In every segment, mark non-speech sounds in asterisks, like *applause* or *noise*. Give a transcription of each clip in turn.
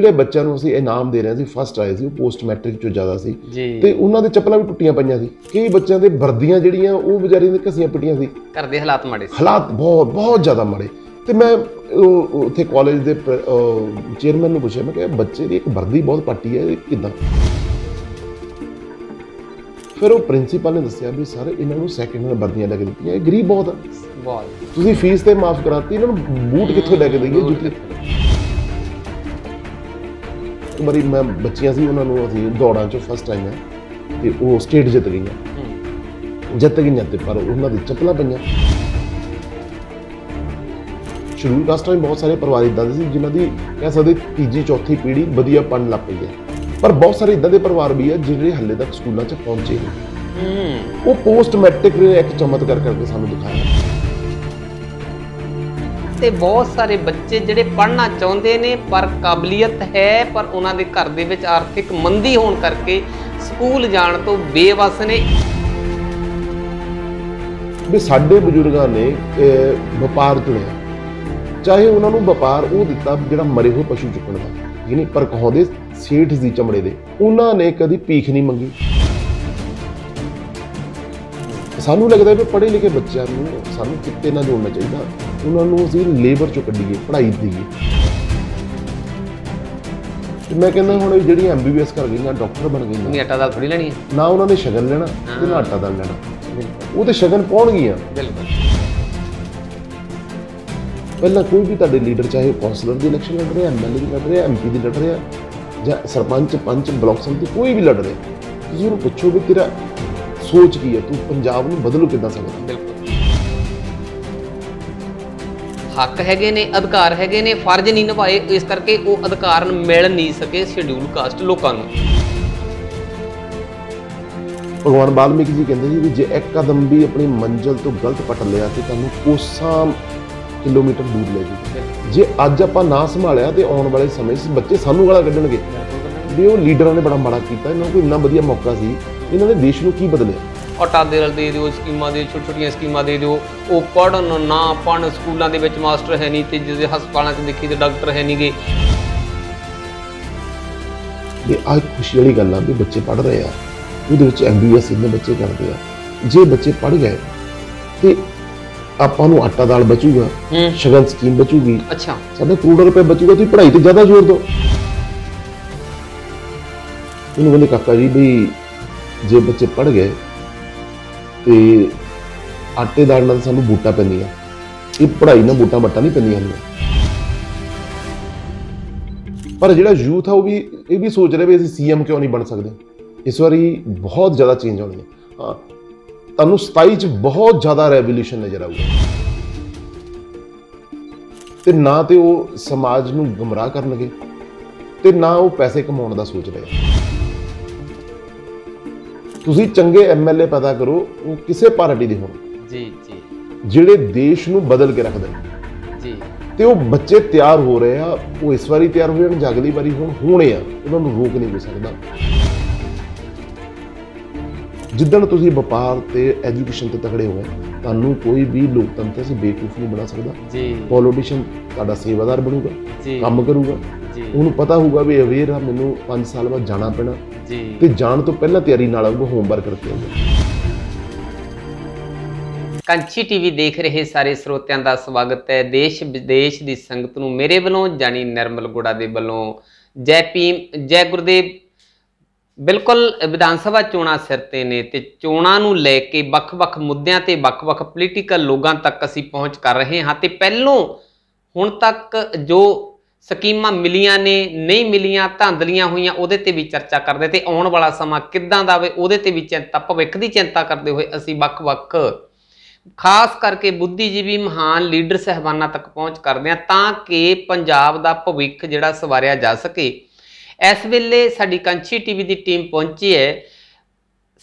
ਜਿਹੜੇ ਬੱਚਿਆਂ ਨੂੰ ਅਸੀਂ ਇਨਾਮ ਦੇ ਰਹੇ ਸੀ ਫਸਟ ਆਏ ਸੀ ਉਹ ਪੋਸਟ ਮੈਟ੍ਰਿਕ ਚੋਂ ਜ਼ਿਆਦਾ ਸੀ ਤੇ ਉਹਨਾਂ ਦੇ ਚੱਪਲਾਂ ਵੀ ਟੁੱਟੀਆਂ ਪਈਆਂ ਸੀ ਕਈ ਬੱਚਿਆਂ ਦੇ ਵਰਦੀਆਂ ਜਿਹੜੀਆਂ ਉਹ ਵਿਚਾਰੀਆਂ ਦੇ ਘਸੀਆਂ ਪਟੀਆਂ ਸੀ ਘਰ ਦੇ ਹਾਲਾਤ ਮਾੜੇ ਸੀ ਹਾਲਾਤ ਬਹੁਤ ਬਹੁਤ ਜ਼ਿਆਦਾ ਮਾੜੇ ਤੇ ਮੈਂ ਉੱਥੇ ਕਾਲਜ ਦੇ ਚੇਅਰਮੈਨ ਨੂੰ ਪੁੱਛਿਆ ਮੈਂ ਕਿਹਾ ਬੱਚੇ ਦੀ ਇੱਕ ਵਰਦੀ ਬਹੁਤ ਪੱਟੀ ਹੈ ਕਿਦਾਂ ਫਿਰ ਉਹ ਪ੍ਰਿੰਸੀਪਲ ਨੇ ਦੱਸਿਆ ਵੀ ਸਰ ਇਹਨਾਂ ਨੂੰ ਸੈਕਿੰਡ ਹੈਂਡ ਵਰਦੀਆਂ ਲੱਗ ਕੇ ਦਿੱਤੀਆਂ ਇਹ ਗਰੀਬ ਬਹੁਤ ਵਾਹ ਤੁਸੀਂ ਫੀਸ ਤੇ ਮਾਫ ਕਰਾਤੀ ਇਹਨਾਂ ਨੂੰ ਬੂਟ ਕਿੱਥੋਂ ਲੈ ਕੇ ਦਈਏ ਜੁੱਤੀ ਫਸਟ ਵਾਰੀ ਮੈਂ ਬੱਚੀਆਂ ਸੀ ਉਹਨਾਂ ਨੂੰ ਅਸੀਂ ਦੌੜਾਂ 'ਚ ਫਸਟ ਟਾਈਮ ਹੈ ਤੇ ਉਹ ਸਟੇਟ ਜਿੱਤ ਗਈਆਂ ਜਿੱਤ ਗਈਆਂ ਤੇ ਪਰ ਉਹਨਾਂ ਦੀ ਚੱਪਲਾਂ ਪਈਆਂ ਸ਼ੁਰੂ ਦਾ ਟਾਈਮ ਬਹੁਤ ਸਾਰੇ ਪਰਿਵਾਰ ਇਦਾਂ ਦੇ ਸੀ ਜਿਨ੍ਹਾਂ ਦੀ ਕਹਿ ਸਕਦੇ ਤੀਜੀ ਚੌਥੀ ਪੀੜ੍ਹੀ ਵਧੀਆ ਪੜਨ ਲੱਗ ਪਈ ਹੈ ਪਰ ਬਹੁਤ ਸਾਰੇ ਇਦਾਂ ਦੇ ਪਰਿਵਾਰ ਵੀ ਆ ਜਿਹੜੇ ਹੱਲੇ ਤੱਕ ਸਕੂਲਾਂ 'ਚ ਪਹੁੰਚੇ ਨਹੀਂ ਉਹ ਪੋਸਟ ਮੈਟ੍ਰਿਕ ਇੱਕ ਚਮਤਕਾਰ ਕਰਕੇ ਸਾਨੂੰ ਦਿਖਾਇਆ ਤੇ ਬਹੁਤ ਸਾਰੇ ਬੱਚੇ ਜਿਹੜੇ ਪੜ੍ਹਨਾ ਚਾਹੁੰਦੇ ਨੇ ਪਰ ਕਾਬਲੀਅਤ ਹੈ ਪਰ ਉਹਨਾਂ ਦੇ ਘਰ ਦੇ ਵਿੱਚ ਆਰਥਿਕ ਮੰਦੀ ਹੋਣ ਕਰਕੇ ਸਕੂਲ ਜਾਣ ਤੋਂ ਬੇਵਸ ਨੇ ਵੀ ਸਾਡੇ ਬਜ਼ੁਰਗਾਂ ਨੇ ਵਪਾਰ ਚੁਣਿਆ ਚਾਹੇ ਉਹਨਾਂ ਨੂੰ ਵਪਾਰ ਉਹ ਦਿੱਤਾ ਜਿਹੜਾ ਮਰੇ ਹੋਏ ਪਸ਼ੂ ਚੁੱਕਣ ਦਾ ਯਾਨੀ ਪਰ ਕਹੋਦੇ ਸੇਠ ਦੀ ਚਮੜੇ ਦੇ ਉਹਨਾਂ ਨੇ ਕਦੀ ਪੀਖ ਨਹੀਂ ਮੰਗੀ ਸਾਨੂੰ ਲੱਗਦਾ ਵੀ ਪੜ੍ਹੇ ਲਿਖੇ ਬੱਚਿਆਂ ਨੂੰ ਸਾਨੂੰ ਕਿਤੇ ਨਾ ਜੋੜਨਾ ਚਾਹੀਦਾ ਉਹਨਾਂ ਨੂੰ ਅਸੀਂ ਲੇਬਰ ਚੋਂ ਕੱਢੀਏ ਪੜ੍ਹਾਈ ਦਈਏ ਤੇ ਮੈਂ ਕਹਿੰਦਾ ਹੁਣ ਜਿਹੜੀ ਐਮਬੀਬੀਐਸ ਕਰ ਗਈਆਂ ਡਾਕਟਰ ਬਣ ਗਈਆਂ ਨਹੀਂ ਆਟਾ ਦਾਲ ਫੜੀ ਲੈਣੀ ਹੈ ਨਾ ਉਹਨਾਂ ਨੇ ਸ਼ਗਨ ਲੈਣਾ ਤੇ ਨਾ ਆਟਾ ਦਾਲ ਲੈਣਾ ਉਹ ਤੇ ਸ਼ਗਨ ਗਈਆਂ ਬਿਲਕੁਲ ਪਹਿਲਾਂ ਕੋਈ ਵੀ ਤੁਹਾਡੇ ਲੀਡਰ ਚਾਹੇ ਕੌਂਸਲਰ ਦੀ ਇਲੈਕਸ਼ਨ ਲੜ ਰਿਹਾ ਐਮਐਲਏ ਦੀ ਲੜ ਰਿਹਾ ਐਮਪੀ ਦੀ ਲੜ ਰਿਹਾ ਜਾਂ ਸਰਪੰਚ ਪੰਚ ਬਲਾਕ ਸਮਿਤੀ ਕੋਈ ਵੀ ਲੜ ਰਿਹਾ ਤੁਸੀਂ ਉਹਨੂੰ ਪੁੱਛੋ ਵੀ ਤੇਰਾ ਸੋਚ ਕੀ ਹੈ ਤੂੰ ਪੰਜਾਬ ਨੂੰ ਬਦਲੂ ਕਿੱਦਾਂ ਸਕਦਾ ਬਿਲਕੁਲ ਹੱਕ ਹੈਗੇ ਨੇ ਅਧਿਕਾਰ ਹੈਗੇ ਨੇ ਫਰਜ਼ ਨਹੀਂ ਨਿਭਾਏ ਇਸ ਕਰਕੇ ਉਹ ਅਧਿਕਾਰ ਮਿਲ ਨਹੀਂ ਸਕੇ ਸ਼ਡਿਊਲ ਕਾਸਟ ਲੋਕਾਂ ਨੂੰ ਭਗਵਾਨ ਬਾਲਮੀਕ ਜੀ ਕਹਿੰਦੇ ਜੀ ਵੀ ਜੇ ਇੱਕ ਕਦਮ ਵੀ ਆਪਣੀ ਮੰਜ਼ਲ ਤੋਂ ਗਲਤ ਪਟ ਲਿਆ ਤੇ ਤੁਹਾਨੂੰ ਕੋਸਾਂ ਕਿਲੋਮੀਟਰ ਦੂਰ ਲੈ ਜਾਊ ਜੇ ਅੱਜ ਆਪਾਂ ਨਾ ਸੰਭਾਲਿਆ ਤੇ ਆਉਣ ਵਾਲੇ ਸਮੇਂ 'ਚ ਬੱਚੇ ਸਾਨੂੰ ਗਾਲਾਂ ਕੱਢਣਗੇ ਵੀ ਉਹ ਲੀਡਰਾਂ ਨੇ ਬੜਾ ਮਾੜਾ ਕੀਤਾ ਇਹਨਾਂ ਨੂੰ ਕੋਈ ਇੰਨਾ ਵਧੀਆ ਮੌਕਾ ਸੀ ਇਹਨਾਂ ਨੇ ਦੇਸ਼ ਨੂੰ ਕੀ ਬਦਲਿਆ ਆਟਾ ਦੇ ਰਲ ਦੇ ਦਿਓ ਸਕੀਮਾਂ ਦੇ ਛੋਟੀ ਛੋਟੀਆਂ ਸਕੀਮਾਂ ਦੇ ਦਿਓ ਉਹ ਪੜਨ ਨਾ ਪੜਨ ਸਕੂਲਾਂ ਦੇ ਵਿੱਚ ਮਾਸਟਰ ਹੈ ਨਹੀਂ ਤੇ ਜਿਹਦੇ ਹਸਪਤਾਲਾਂ 'ਚ ਦੇਖੀ ਤੇ ਡਾਕਟਰ ਹੈ ਨਹੀਂਗੇ ਇਹ ਆਹ ਖੁਸ਼ੀ ਵਾਲੀ ਗੱਲ ਆ ਵੀ ਬੱਚੇ ਪੜ ਰਹੇ ਆ ਉਹਦੇ ਵਿੱਚ ਐਮਬੀਐਸ ਇਹਨੇ ਬੱਚੇ ਕਰਦੇ ਆ ਜੇ ਬੱਚੇ ਪੜ ਗਏ ਤੇ ਆਪਾਂ ਨੂੰ ਆਟਾ ਦਾਲ ਬਚੂਗਾ ਸ਼ਗਨ ਸਕੀਮ ਬਚੂਗੀ ਅੱਛਾ ਸਾਡੇ ਕਰੋੜ ਰੁਪਏ ਬਚੂਗਾ ਤੁਸੀਂ ਪੜ੍ਹਾਈ ਤੇ ਜ਼ਿਆਦਾ ਜ਼ੋਰ ਦਿਓ ਉਹਨੂੰ ਬੰਦੇ ਕਾਕਾ ਜੀ ਵੀ ਜੇ ਬੱਚੇ ਪੜ ਗਏ ਤੇ ਆਟੇ ਦਾ ਨਾਲ ਸਾਨੂੰ ਬੂਟਾ ਪੈਂਦੀਆਂ ਇਹ ਪੜਾਈ ਨਾਲ ਬੂਟਾ ਮੱਟਾ ਨਹੀਂ ਪੈਂਦੀਆਂ ਹੁੰਦੀਆਂ ਪਰ ਜਿਹੜਾ ਯੂਥ ਆ ਉਹ ਵੀ ਇਹ ਵੀ ਸੋਚ ਰਿਹਾ ਵੀ ਅਸੀਂ ਸੀਐਮ ਕਿਉਂ ਨਹੀਂ ਬਣ ਸਕਦੇ ਇਸ ਵਾਰੀ ਬਹੁਤ ਜ਼ਿਆਦਾ ਚੇਂਜ ਆਉਣੀ ਹੈ ਹਾਂ ਤੁਹਾਨੂੰ 27 ਚ ਬਹੁਤ ਜ਼ਿਆਦਾ ਰੈਵੋਲੂਸ਼ਨ ਨਜ਼ਰ ਆਊਗਾ ਤੇ ਨਾ ਤੇ ਉਹ ਸਮਾਜ ਨੂੰ ਗਮਰਾਹ ਕਰਨਗੇ ਤੇ ਨਾ ਉਹ ਪੈਸੇ ਕਮਾਉਣ ਦਾ ਸੋਚ ਰਹੇ ਤੁਸੀਂ ਚੰਗੇ ਐਮਐਲਏ ਪਤਾ ਕਰੋ ਉਹ ਕਿਸੇ ਪਾਰਟੀ ਦੇ ਹੋਣ ਜੀ ਜੀ ਜਿਹੜੇ ਦੇਸ਼ ਨੂੰ ਬਦਲ ਕੇ ਰੱਖਦੇ ਜੀ ਤੇ ਉਹ ਬੱਚੇ ਤਿਆਰ ਹੋ ਰਹੇ ਆ ਉਹ ਇਸ ਵਾਰੀ ਤਿਆਰ ਹੋ ਜਾਂ ਅਗਲੀ ਵਾਰੀ ਹੁਣ ਹੋਣੇ ਆ ਉਹਨਾਂ ਨੂੰ ਰੋਕ ਨਹੀਂ ਹੋ ਸਕਦਾ ਜਿੱਦਣ ਤੁਸੀਂ ਵਪਾਰ ਤੇ ਐਜੂਕੇਸ਼ਨ ਤੇ ਤਕੜੇ ਹੋਏ ਤੁਹਾਨੂੰ ਕੋਈ ਵੀ ਲੋਕਤੰਤਰ ਸੇ ਬੇਕੂਫ ਨਹੀਂ ਬਣਾ ਸਕਦਾ ਜੀ ਪੋਲੀਟੀਸ਼ੀਅਨ ਤੁਹਾਡਾ ਸੇਵਾਦਾਰ ਬਣੂਗਾ ਕੰਮ ਕਰੂਗਾ ਜੀ ਉਹਨੂੰ ਪਤਾ ਹੋਊਗਾ ਵੀ ਅਵੇਰ ਆ ਮੈਨੂੰ 5 ਸਾਲ ਬਾਅਦ ਜਾਣਾ ਪੈਣਾ ਜੀ ਤੇ ਜਾਣ ਤੋਂ ਪਹਿਲਾਂ ਤਿਆਰੀ ਨਾਲ ਉਹ ਹੋਮਵਰਕ ਕਰਕੇ ਆਉਂਦੇ ਕੰਚੀ ਟੀਵੀ ਦੇਖ ਰਹੇ ਸਾਰੇ ਸਰੋਤਿਆਂ ਦਾ ਸਵਾਗਤ ਹੈ ਦੇਸ਼ ਵਿਦੇਸ਼ ਦੀ ਸੰਗਤ ਨੂੰ ਮੇਰੇ ਵੱਲੋਂ ਜਾਨੀ ਨਰਮਲ ਗੋੜਾ ਦੇ ਵੱਲੋਂ ਜੈ ਪੀ ਜੈ ਗੁਰਦੇਵ ਬਿਲਕੁਲ ਵਿਧਾਨ ਸਭਾ ਚੋਣਾਂ ਸਿਰ ਤੇ ਨੇ ਤੇ ਚੋਣਾਂ ਨੂੰ ਲੈ ਕੇ ਵੱਖ-ਵੱਖ ਮੁੱਦਿਆਂ ਤੇ ਵੱਖ-ਵੱਖ ਪੋਲੀਟੀਕਲ ਲੋਕਾਂ ਤੱਕ ਅਸੀਂ ਪਹੁੰਚ ਕਰ ਰਹੇ ਹਾਂ ਤੇ ਪਹਿਲੋਂ ਹੁਣ ਤੱਕ ਜੋ ਸਕੀਮਾਂ ਮਿਲੀਆਂ ਨੇ ਨਹੀਂ ਮਿਲੀਆਂ ਧਾਂਦਲੀਆਂ ਹੋਈਆਂ ਉਹਦੇ ਤੇ ਵੀ ਚਰਚਾ ਕਰਦੇ ਤੇ ਆਉਣ ਵਾਲਾ ਸਮਾਂ ਕਿੱਦਾਂ ਦਾ ਹੋਵੇ ਉਹਦੇ ਤੇ ਵੀ ਚਿੰਤਾ ਭਵਿੱਖ ਦੀ ਚਿੰਤਾ ਕਰਦੇ ਹੋਏ ਅਸੀਂ ਵੱਖ-ਵੱਖ ਖਾਸ ਕਰਕੇ ਬੁੱਧੀਜੀਵੀ ਮਹਾਨ ਲੀਡਰ ਸਹਿਬਾਨਾਂ ਤੱਕ ਪਹੁੰਚ ਕਰਦੇ ਆ ਤਾਂ ਕਿ ਪੰਜਾਬ ਦਾ ਭਵਿੱਖ ਜਿਹੜਾ ਸਵਾਰਿਆ ਜਾ ਸਕੇ ਇਸ ਵੇਲੇ ਸਾਡੀ ਕੰਚੀ ਟੀਵੀ ਦੀ ਟੀਮ ਪਹੁੰਚੀ ਹੈ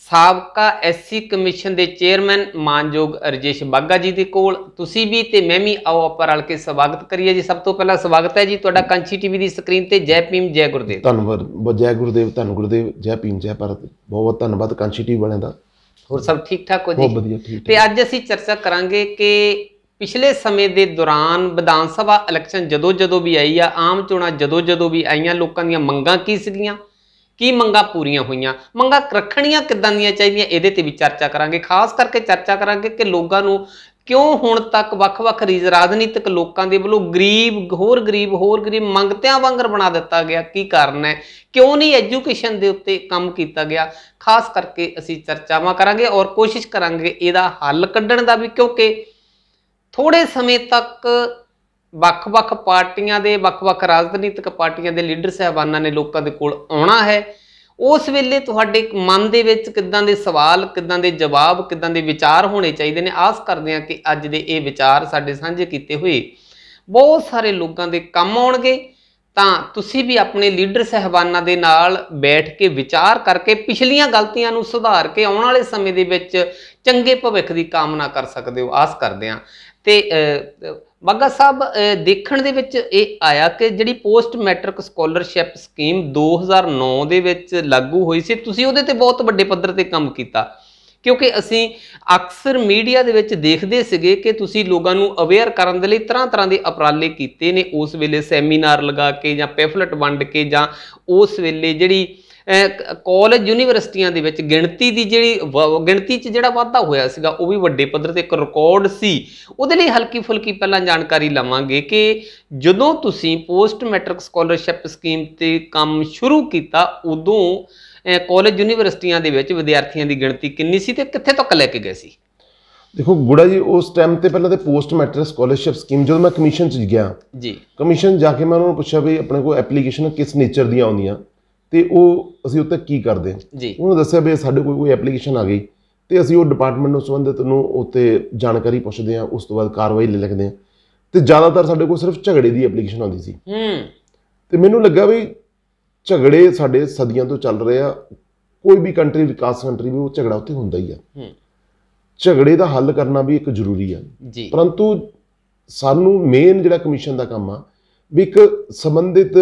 ਸਾਬਕਾ ਐਸਸੀ ਕਮਿਸ਼ਨ ਦੇ ਚੇਅਰਮੈਨ ਮਾਨਯੋਗ ਰਜੇਸ਼ ਬਾਗਾ ਜੀ ਦੇ ਕੋਲ ਤੁਸੀਂ ਵੀ ਤੇ ਮੈਂ ਵੀ ਆਓ ਆਪਾਂ ਰਲ ਕੇ ਸਵਾਗਤ ਕਰੀਏ ਜੀ ਸਭ ਤੋਂ ਪਹਿਲਾਂ ਸਵਾਗਤ ਹੈ ਜੀ ਤੁਹਾਡਾ ਕੰਚੀ ਟੀਵੀ ਦੀ ਸਕਰੀਨ ਤੇ ਜੈ ਭੀਮ ਜੈ ਗੁਰਦੇਵ ਧੰਨਵਾਦ ਜੈ ਗੁਰਦੇਵ ਧੰਨ ਗੁਰਦੇਵ ਜੈ ਭੀਮ ਜੈ ਭਾਰਤ ਬਹੁਤ ਬਹੁਤ ਧੰਨਵਾਦ ਕੰਚੀ ਟੀਵੀ ਵਾਲਿਆਂ ਦਾ ਹੋਰ ਸਭ ਠੀਕ ਠਾਕ ਹੋ ਜੀ ਬਹੁਤ ਵਧੀਆ ਠੀਕ ਤੇ ਅੱਜ ਅਸੀਂ ਚਰਚਾ ਕਰਾਂਗੇ ਕਿ ਪਿਛਲੇ ਸਮੇਂ ਦੇ ਦੌਰਾਨ ਵਿਧਾਨ ਸਭਾ ਇਲੈਕਸ਼ਨ ਜਦੋਂ ਜਦੋਂ ਵੀ ਆਈ ਆ ਆਮ ਚੋਣਾਂ ਜਦੋਂ ਜਦੋਂ ਵੀ ਆਈਆਂ ਲੋਕਾਂ ਦੀਆਂ ਮੰਗਾਂ ਕੀ ਸੀਗੀਆਂ ਕੀ ਮੰਗਾਂ ਪੂਰੀਆਂ ਹੋਈਆਂ ਮੰਗਾਂ ਰੱਖਣੀਆਂ ਕਿੱਦਾਂ ਦੀਆਂ ਚਾਹੀਦੀਆਂ ਇਹਦੇ ਤੇ ਵੀ ਚਰਚਾ ਕਰਾਂਗੇ ਖਾਸ ਕਰਕੇ ਚਰਚਾ ਕਰਾਂਗੇ ਕਿ ਲੋਕਾਂ ਨੂੰ ਕਿਉਂ ਹੁਣ ਤੱਕ ਵੱਖ-ਵੱਖ ਰਾਜਨੀਤਿਕ ਲੋਕਾਂ ਦੇ ਵੱਲੋਂ ਗਰੀਬ ਹੋਰ ਗਰੀਬ ਹੋਰ ਗਰੀਬ ਮੰਗਤਿਆਂ ਵਾਂਗਰ ਬਣਾ ਦਿੱਤਾ ਗਿਆ ਕੀ ਕਾਰਨ ਹੈ ਕਿਉਂ ਨਹੀਂ ਐਜੂਕੇਸ਼ਨ ਦੇ ਉੱਤੇ ਕੰਮ ਕੀਤਾ ਗਿਆ ਖਾਸ ਕਰਕੇ ਅਸੀਂ ਚਰਚਾਵਾਂ ਕਰਾਂਗੇ ਔਰ ਕੋਸ਼ਿਸ਼ ਕਰਾਂਗੇ ਇਹਦਾ ਹੱਲ ਕੱਢਣ ਦਾ ਵੀ ਕਿਉਂਕਿ ਥੋੜੇ ਸਮੇਂ ਤੱਕ ਵੱਖ-ਵੱਖ ਪਾਰਟੀਆਂ ਦੇ ਵੱਖ-ਵੱਖ ਰਾਜਨੀਤਿਕ ਪਾਰਟੀਆਂ ਦੇ ਲੀਡਰ ਸਹਿਬਾਨਾਂ ਨੇ ਲੋਕਾਂ ਦੇ ਕੋਲ ਆਉਣਾ ਹੈ ਉਸ ਵੇਲੇ ਤੁਹਾਡੇ ਮਨ ਦੇ ਵਿੱਚ ਕਿਦਾਂ ਦੇ ਸਵਾਲ ਕਿਦਾਂ ਦੇ ਜਵਾਬ ਕਿਦਾਂ ਦੇ ਵਿਚਾਰ ਹੋਣੇ ਚਾਹੀਦੇ ਨੇ ਆਸ ਕਰਦੇ ਹਾਂ ਕਿ ਅੱਜ ਦੇ ਇਹ ਵਿਚਾਰ ਸਾਡੇ ਸਾਂਝੇ ਕੀਤੇ ਹੋਏ ਬਹੁਤ ਸਾਰੇ ਲੋਕਾਂ ਦੇ ਕੰਮ ਆਉਣਗੇ ਤਾਂ ਤੁਸੀਂ ਵੀ ਆਪਣੇ ਲੀਡਰ ਸਹਿਬਾਨਾਂ ਦੇ ਨਾਲ ਬੈਠ ਕੇ ਵਿਚਾਰ ਕਰਕੇ ਪਿਛਲੀਆਂ ਗਲਤੀਆਂ ਨੂੰ ਸੁਧਾਰ ਕੇ ਆਉਣ ਵਾਲੇ ਸਮੇਂ ਦੇ ਵਿੱਚ ਚੰਗੇ ਭਵਿੱਖ ਦੀ ਕਾਮਨਾ ਕਰ ਸਕਦੇ ਹੋ ਆਸ ਕਰਦੇ ਹਾਂ ਤੇ ਬੱਗਾ ਸਾਹਿਬ ਦੇਖਣ ਦੇ ਵਿੱਚ ਇਹ ਆਇਆ ਕਿ ਜਿਹੜੀ ਪੋਸਟ ਮੈਟ੍ਰਿਕ ਸਕਾਲਰਸ਼ਿਪ ਸਕੀਮ 2009 ਦੇ ਵਿੱਚ ਲਾਗੂ ਹੋਈ ਸੀ ਤੁਸੀਂ ਉਹਦੇ ਤੇ ਬਹੁਤ ਵੱਡੇ ਪੱਧਰ ਤੇ ਕੰਮ ਕੀਤਾ ਕਿਉਂਕਿ ਅਸੀਂ ਅਕਸਰ ਮੀਡੀਆ ਦੇ ਵਿੱਚ ਦੇਖਦੇ ਸੀਗੇ ਕਿ ਤੁਸੀਂ ਲੋਕਾਂ ਨੂੰ ਅਵੇਅਰ ਕਰਨ ਦੇ ਲਈ ਤਰ੍ਹਾਂ-ਤਰ੍ਹਾਂ ਦੇ ਉਪਰਾਲੇ ਕੀਤੇ ਨੇ ਉਸ ਵੇਲੇ ਸੈਮੀਨਾਰ ਲਗਾ ਕੇ ਜਾਂ ਪੈਫਲਟ ਵੰਡ ਕੇ ਜਾਂ ਉਸ ਵੇਲੇ ਜਿਹੜੀ ਕਾਲਜ ਯੂਨੀਵਰਸਿਟੀਆਂ ਦੇ ਵਿੱਚ ਗਿਣਤੀ ਦੀ ਜਿਹੜੀ ਗਿਣਤੀ 'ਚ ਜਿਹੜਾ ਵਾਧਾ ਹੋਇਆ ਸੀਗਾ ਉਹ ਵੀ ਵੱਡੇ ਪੱਧਰ ਤੇ ਇੱਕ ਰਿਕਾਰਡ ਸੀ ਉਹਦੇ ਲਈ ਹਲਕੀ ਫੁਲਕੀ ਪਹਿਲਾਂ ਜਾਣਕਾਰੀ ਲਵਾਂਗੇ ਕਿ ਜਦੋਂ ਤੁਸੀਂ ਪੋਸਟ ਮੈਟ੍ਰਿਕ ਸਕਾਲਰਸ਼ਿਪ ਸਕੀਮ ਤੇ ਕੰਮ ਸ਼ੁਰੂ ਕੀਤਾ ਉਦੋਂ ਕਾਲਜ ਯੂਨੀਵਰਸਿਟੀਆਂ ਦੇ ਵਿੱਚ ਵਿਦਿਆਰਥੀਆਂ ਦੀ ਗਿਣਤੀ ਕਿੰਨੀ ਸੀ ਤੇ ਕਿੱਥੇ ਤੱਕ ਲੈ ਕੇ ਗਏ ਸੀ ਦੇਖੋ ਬੁੜਾ ਜੀ ਉਸ ਟਾਈਮ ਤੇ ਪਹਿਲਾਂ ਤੇ ਪੋਸਟ ਮੈਟ੍ਰਿਕ ਸਕਾਲਰਸ਼ਿਪ ਸਕੀਮ ਜਦੋਂ ਮੈਂ ਕਮਿਸ਼ਨ 'ਚ ਗਿਆ ਜੀ ਕਮਿਸ਼ਨ ਜਾ ਕੇ ਮੈਂ ਉਹਨਾਂ ਨੂੰ ਪੁੱਛਿਆ ਵੀ ਆਪਣੇ ਕੋਲ ਐਪਲੀਕੇਸ਼ਨ ਕਿਸ ਨੇਚਰ ਦੀਆਂ ਆਉਂਦੀਆਂ ਤੇ ਉਹ ਅਸੀਂ ਉੱਤੇ ਕੀ ਕਰਦੇ ਹਾਂ ਉਹਨੂੰ ਦੱਸਿਆ ਵੀ ਸਾਡੇ ਕੋਈ ਕੋਈ ਐਪਲੀਕੇਸ਼ਨ ਆ ਗਈ ਤੇ ਅਸੀਂ ਉਹ ਡਿਪਾਰਟਮੈਂਟ ਨੂੰ ਸੰਬੰਧਿਤ ਨੂੰ ਉੱਤੇ ਜਾਣਕਾਰੀ ਪੁੱਛਦੇ ਹਾਂ ਉਸ ਤੋਂ ਬਾਅਦ ਕਾਰਵਾਈ ਲੈ ਲੈਂਦੇ ਹਾਂ ਤੇ ਜ਼ਿਆਦਾਤਰ ਸਾਡੇ ਕੋਲ ਸਿਰਫ ਝਗੜੇ ਦੀ ਐਪਲੀਕੇਸ਼ਨ ਆਉਂਦੀ ਸੀ ਹੂੰ ਤੇ ਮੈਨੂੰ ਲੱਗਾ ਵੀ ਝਗੜੇ ਸਾਡੇ ਸਦੀਆਂ ਤੋਂ ਚੱਲ ਰਹੇ ਆ ਕੋਈ ਵੀ ਕੰਟਰੀ ਵਿਕਾਸ ਕੰਟਰੀ ਵੀ ਉਹ ਝਗੜਾ ਉੱਥੇ ਹੁੰਦਾ ਹੀ ਆ ਹੂੰ ਝਗੜੇ ਦਾ ਹੱਲ ਕਰਨਾ ਵੀ ਇੱਕ ਜ਼ਰੂਰੀ ਆ ਜੀ ਪਰੰਤੂ ਸਾਨੂੰ ਮੇਨ ਜਿਹੜਾ ਕਮਿਸ਼ਨ ਦਾ ਕੰਮ ਆ ਵੀ ਇੱਕ ਸੰਬੰਧਿਤ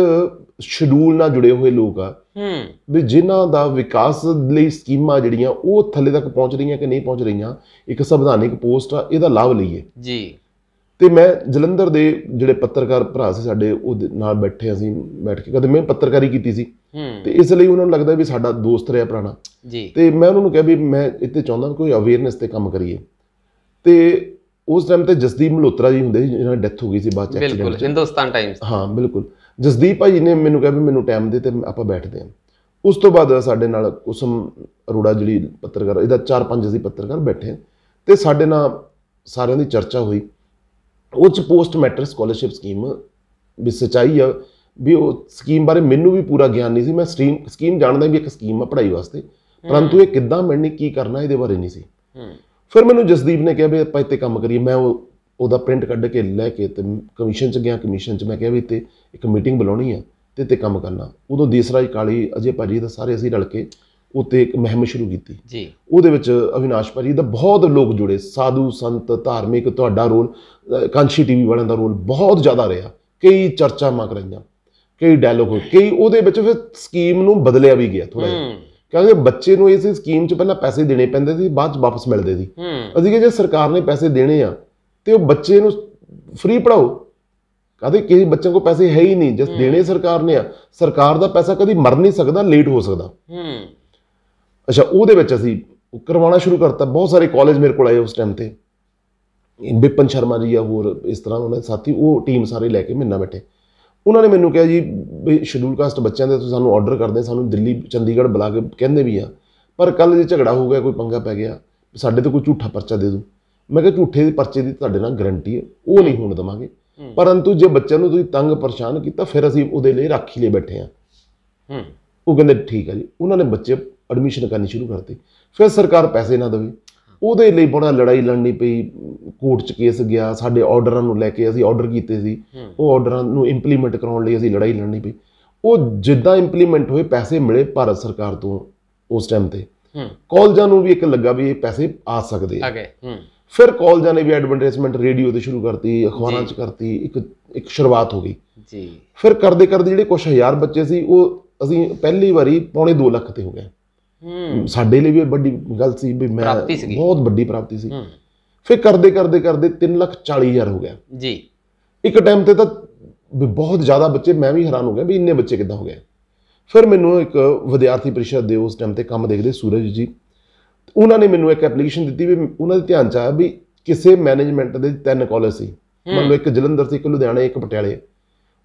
ਸ਼ਡਿਊਲ ਨਾਲ ਜੁੜੇ ਹੋਏ ਲੋਕ ਆ ਹੂੰ ਵੀ ਜਿਨ੍ਹਾਂ ਦਾ ਵਿਕਾਸ ਲਈ ਸਕੀਮਾਂ ਜਿਹੜੀਆਂ ਉਹ ਥੱਲੇ ਤੱਕ ਪਹੁੰਚ ਰਹੀਆਂ ਕਿ ਨਹੀਂ ਪਹੁੰਚ ਰਹੀਆਂ ਇੱਕ ਸੰਵਿਧਾਨਿਕ ਪੋਸਟ ਆ ਇਹਦਾ ਲਾਭ ਲਈਏ ਜੀ ਤੇ ਮੈਂ ਜਲੰਧਰ ਦੇ ਜਿਹੜੇ ਪੱਤਰਕਾਰ ਭਰਾ ਸੀ ਸਾਡੇ ਉਹ ਨਾਲ ਬੈਠੇ ਅਸੀਂ ਬੈਠ ਕੇ ਕਦੇ ਮੈਂ ਪੱਤਰਕਾਰੀ ਕੀਤੀ ਸੀ ਤੇ ਇਸ ਲਈ ਉਹਨਾਂ ਨੂੰ ਲੱਗਦਾ ਵੀ ਸਾਡਾ ਦੋਸਤ ਰਿਹਾ ਪੁਰਾਣਾ ਜੀ ਤੇ ਮੈਂ ਉਹਨਾਂ ਨੂੰ ਕਿਹਾ ਵੀ ਮੈਂ ਇੱਥੇ ਚਾਹੁੰਦਾ ਕੋਈ ਅਵੇਅਰਨੈਸ ਤੇ ਕੰਮ ਕਰੀਏ ਤੇ ਉਸ ਟਾਈਮ ਤੇ ਜਸਦੀਪ ਮਲੋਤਰਾ ਜੀ ਹੁੰਦੇ ਸੀ ਜਿਹਨਾਂ ਦੀ ਡੈਥ ਹੋ ਗਈ ਸੀ ਬਾਅਦ ਚ ਐਕਸੀਡੈਂਟ ਬਿਲਕੁਲ ਹਿੰਦੁਸਤਾਨ ਟਾਈਮਸ ਹਾਂ ਬਿਲਕੁਲ ਜਸਦੀਪ ਜੀ ਨੇ ਮੈਨੂੰ ਕਿਹਾ ਵੀ ਮੈਨੂੰ ਟਾਈਮ ਦੇ ਤੇ ਆਪਾਂ ਬੈਠਦੇ ਹਾਂ ਉਸ ਤੋਂ ਬਾਅਦ ਸਾਡੇ ਨਾਲ ਕੁਸਮ ਅਰੋੜਾ ਜਿਹੜੀ ਪੱਤਰਕਾਰ ਇਹਦਾ ਚਾਰ ਪੰਜ ਅਸੀਂ ਪੱਤਰਕਾਰ ਬੈਠੇ ਤੇ ਸਾਡੇ ਨਾਲ ਸਾਰਿਆਂ ਦੀ ਚਰਚਾ ਹੋਈ ਉਹ ਚ ਪੋਸਟ ਮੈਟ੍ਰਿਕ ਸਕਾਲਰਸ਼ਿਪ ਸਕੀਮ ਵੀ ਸਚਾਈ ਆ ਵੀ ਉਹ ਸਕੀਮ ਬਾਰੇ ਮੈਨੂੰ ਵੀ ਪੂਰਾ ਗਿਆਨ ਨਹੀਂ ਸੀ ਮੈਂ ਸਟ੍ਰੀਮ ਸਕੀਮ ਜਾਣਦਾ ਵੀ ਇੱਕ ਸਕੀਮ ਆ ਪੜ੍ਹਾਈ ਵਾਸਤੇ ਪਰੰਤੂ ਇਹ ਕਿੱਦਾਂ ਮਿਲਣੀ ਕੀ ਕਰਨਾ ਇਹਦੇ ਬਾਰੇ ਨਹੀਂ ਸੀ ਫਿਰ ਮੈਨੂੰ ਜਸਦੀਪ ਨੇ ਕਿਹਾ ਵੀ ਆਪਾਂ ਇੱਥੇ ਕੰਮ ਕਰੀਏ ਮੈਂ ਉਹ ਉਹਦਾ ਪ੍ਰਿੰਟ ਕੱਢ ਕੇ ਲੈ ਕੇ ਤੇ ਕਮਿਸ਼ਨ 'ਚ ਗਿਆ ਕਮਿਸ਼ਨ 'ਚ ਮੈਂ ਕਿਹਾ ਵੀ ਤੇ ਇੱਕ ਮੀਟਿੰਗ ਬੁਲਾਉਣੀ ਆ ਤੇ ਤੇ ਕੰਮ ਕਰਨਾ ਉਦੋਂ ਦੇਸਰਾਜ ਕਾਲੀ ਅਜੇ ਭਾਜੀ ਦਾ ਸਾਰੇ ਅਸੀਂ ਰਲ ਕੇ ਉੱਤੇ ਇੱਕ ਮਹਿਮ ਸ਼ੁਰੂ ਕੀਤੀ ਜੀ ਉਹਦੇ ਵਿੱਚ ਅਵਿਨਾਸ਼ ਭਾਜੀ ਦਾ ਬਹੁਤ ਲੋਕ ਜੁੜੇ ਸਾਧੂ ਸੰਤ ਧਾਰਮਿਕ ਤੁਹਾਡਾ ਰੋਲ ਕਾਂਸ਼ੀ ਟੀਵੀ ਵਾਲਿਆਂ ਦਾ ਰੋਲ ਬਹੁਤ ਜ਼ਿਆਦਾ ਰਿਹਾ ਕਈ ਚਰਚਾ ਮਕ ਰਹੀਆਂ ਕਈ ਡਾਇਲੋਗ ਹੋਏ ਕਈ ਉਹਦੇ ਵਿੱਚ ਫਿਰ ਸਕੀਮ ਨੂੰ ਬਦਲਿਆ ਵੀ ਗਿਆ ਥੋੜਾ ਜਿਹਾ ਕਿਉਂਕਿ ਬੱਚੇ ਨੂੰ ਇਸ ਸਕੀਮ 'ਚ ਪਹਿਲਾਂ ਪੈਸੇ ਦੇਣੇ ਪੈਂਦੇ ਸੀ ਬਾਅਦ 'ਚ ਵਾਪਸ ਮਿਲਦੇ ਸੀ ਅਸੀਂ ਕਿ ਜੇ ਸਰਕਾਰ ਨੇ ਪੈਸੇ ਦੇਣੇ ਆ ਤੇ ਉਹ ਬੱਚੇ ਨੂੰ ਫ੍ਰੀ ਪੜਾਓ ਕਦੇ ਕਿਸੇ ਬੱਚੇ ਕੋ ਪੈਸੇ ਹੈ ਹੀ ਨਹੀਂ ਜਸ ਦੇਣੇ ਸਰਕਾਰ ਨੇ ਆ ਸਰਕਾਰ ਦਾ ਪੈਸਾ ਕਦੀ ਮਰ ਨਹੀਂ ਸਕਦਾ ਲੇਟ ਹੋ ਸਕਦਾ ਹੂੰ ਅੱਛਾ ਉਹਦੇ ਵਿੱਚ ਅਸੀਂ ਕਰਵਾਉਣਾ ਸ਼ੁਰੂ ਕਰਤਾ ਬਹੁਤ ਸਾਰੇ ਕਾਲਜ ਮੇਰੇ ਕੋਲ ਆਏ ਉਸ ਟਾਈਮ ਤੇ ਬਿਪਨ ਸ਼ਰਮਾ ਜੀ ਆ ਹੋਰ ਇਸ ਤਰ੍ਹਾਂ ਉਹਨਾਂ ਦੇ ਸਾਥੀ ਉਹ ਟੀਮ ਸਾਰੇ ਲੈ ਕੇ ਮਿੰਨਾ ਬੈਠੇ ਉਹਨਾਂ ਨੇ ਮੈਨੂੰ ਕਿਹਾ ਜੀ ਸ਼ਡਿਊਲ ਕਾਸਟ ਬੱਚਿਆਂ ਦੇ ਤੁਸੀਂ ਸਾਨੂੰ ਆਰਡਰ ਕਰਦੇ ਸਾਨੂੰ ਦਿੱਲੀ ਚੰਡੀਗੜ੍ਹ ਬੁਲਾ ਕੇ ਕਹਿੰਦੇ ਵੀ ਆ ਪਰ ਕੱਲ ਜੇ ਝਗੜਾ ਹੋ ਗਿਆ ਕੋਈ ਪੰਗਾ ਪੈ ਗਿਆ ਸਾਡੇ ਤੇ ਕੋਈ ਝੂਠਾ ਪਰਚਾ ਦੇ ਦੋ ਮੈਂ ਕਿਹਾ ਝੂਠੇ ਦੇ ਪਰਚੇ ਦੀ ਤੁਹਾਡੇ ਨਾਲ ਗਾਰੰਟੀ ਹੈ ਉਹ ਨਹੀਂ ਹੋਣ ਦਵਾਂਗੇ ਪਰੰਤੂ ਜੇ ਬੱਚਿਆਂ ਨੂੰ ਤੁਸੀਂ ਤੰਗ ਪਰੇਸ਼ਾਨ ਕੀਤਾ ਫਿਰ ਅਸੀਂ ਉਹਦੇ ਲਈ ਰਾਖੀ ਲਈ ਬੈਠੇ ਆ ਉਹ ਕਹਿੰਦੇ ਠੀਕ ਹੈ ਜੀ ਉਹਨਾਂ ਨੇ ਬੱਚੇ ਐਡਮਿਸ਼ਨ ਕਰਨੀ ਸ਼ੁਰੂ ਕਰਤੀ ਫਿਰ ਸਰਕਾਰ ਪੈਸੇ ਨਾ ਦੇਵੇ ਉਹਦੇ ਲਈ ਬੜਾ ਲੜਾਈ ਲੜਨੀ ਪਈ ਕੋਰਟ 'ਚ ਕੇਸ ਗਿਆ ਸਾਡੇ ਆਰਡਰਾਂ ਨੂੰ ਲੈ ਕੇ ਅਸੀਂ ਆਰਡਰ ਕੀਤੇ ਸੀ ਉਹ ਆਰਡਰਾਂ ਨੂੰ ਇੰਪਲੀਮੈਂਟ ਕਰਾਉਣ ਲਈ ਅਸੀਂ ਲੜਾਈ ਲੜਨੀ ਪਈ ਉਹ ਜਿੱਦਾਂ ਇੰਪਲੀਮੈਂਟ ਹੋਏ ਪੈਸੇ ਮਿਲੇ ਭਾਰਤ ਸਰਕਾਰ ਤੋਂ ਉਸ ਟਾਈਮ ਤੇ ਕਾਲਜਾਂ ਨੂੰ ਵੀ ਇੱਕ ਲੱਗਾ ਵੀ ਇਹ ਪੈਸੇ ਆ ਸਕਦੇ ਆ ਫਿਰ ਕਾਲਜਾਂ ਨੇ ਵੀ ਐਡਵਰਟਾਈਜ਼ਮੈਂਟ ਰੇਡੀਓ ਤੇ ਸ਼ੁਰੂ ਕਰਤੀ ਅਖਬਾਰਾਂ 'ਚ ਕਰਤੀ ਇੱਕ ਇੱਕ ਸ਼ੁਰੂਆਤ ਹੋ ਗਈ ਜੀ ਫਿਰ ਕਰਦੇ ਕਰਦੇ ਜਿਹੜੇ ਕੁਝ ਹਜ਼ਾਰ ਬੱਚੇ ਸੀ ਉਹ ਅਸੀਂ ਪਹਿਲੀ ਵਾਰੀ ਪੌਣੇ 2 ਲੱਖ ਤੇ ਹੋ ਗਏ ਹੂੰ ਸਾਡੇ ਲਈ ਵੀ ਵੱਡੀ ਗੱਲ ਸੀ ਵੀ ਮੈਂ ਬਹੁਤ ਵੱਡੀ ਪ੍ਰਾਪਤੀ ਸੀ ਫਿਰ ਕਰਦੇ ਕਰਦੇ ਕਰਦੇ 3 ਲੱਖ 40 ਹਜ਼ਾਰ ਹੋ ਗਿਆ ਜੀ ਇੱਕ ਟਾਈਮ ਤੇ ਤਾਂ ਬਹੁਤ ਜ਼ਿਆਦਾ ਬੱਚੇ ਮੈਂ ਵੀ ਹੈਰਾਨ ਹੋ ਗਿਆ ਵੀ ਇੰਨੇ ਬੱਚੇ ਕਿੱਦਾਂ ਹੋ ਗਏ ਫਿਰ ਮੈਨੂੰ ਇੱਕ ਵਿਦਿਆਰਥੀ ਪ੍ਰੀਸ਼ਦ ਦੇ ਉਸ ਟਾਈਮ ਤੇ ਕੰਮ ਦੇਖਦੇ ਸੂਰਜ ਜੀ ਉਹਨਾਂ ਨੇ ਮੈਨੂੰ ਇੱਕ ਐਪਲੀਕੇਸ਼ਨ ਦਿੱਤੀ ਵੀ ਉਹਨਾਂ ਦੇ ਧਿਆਨ ਚ ਆਇਆ ਵੀ ਕਿਸੇ ਮੈਨੇਜਮੈਂਟ ਦੇ ਤਿੰਨ ਕਾਲਜ ਸੀ ਮੰਨ ਲਓ ਇੱਕ ਜਲੰਧਰ ਸੀ ਇੱਕ ਲੁਧਿਆਣਾ ਇੱਕ ਪਟਿਆਲੇ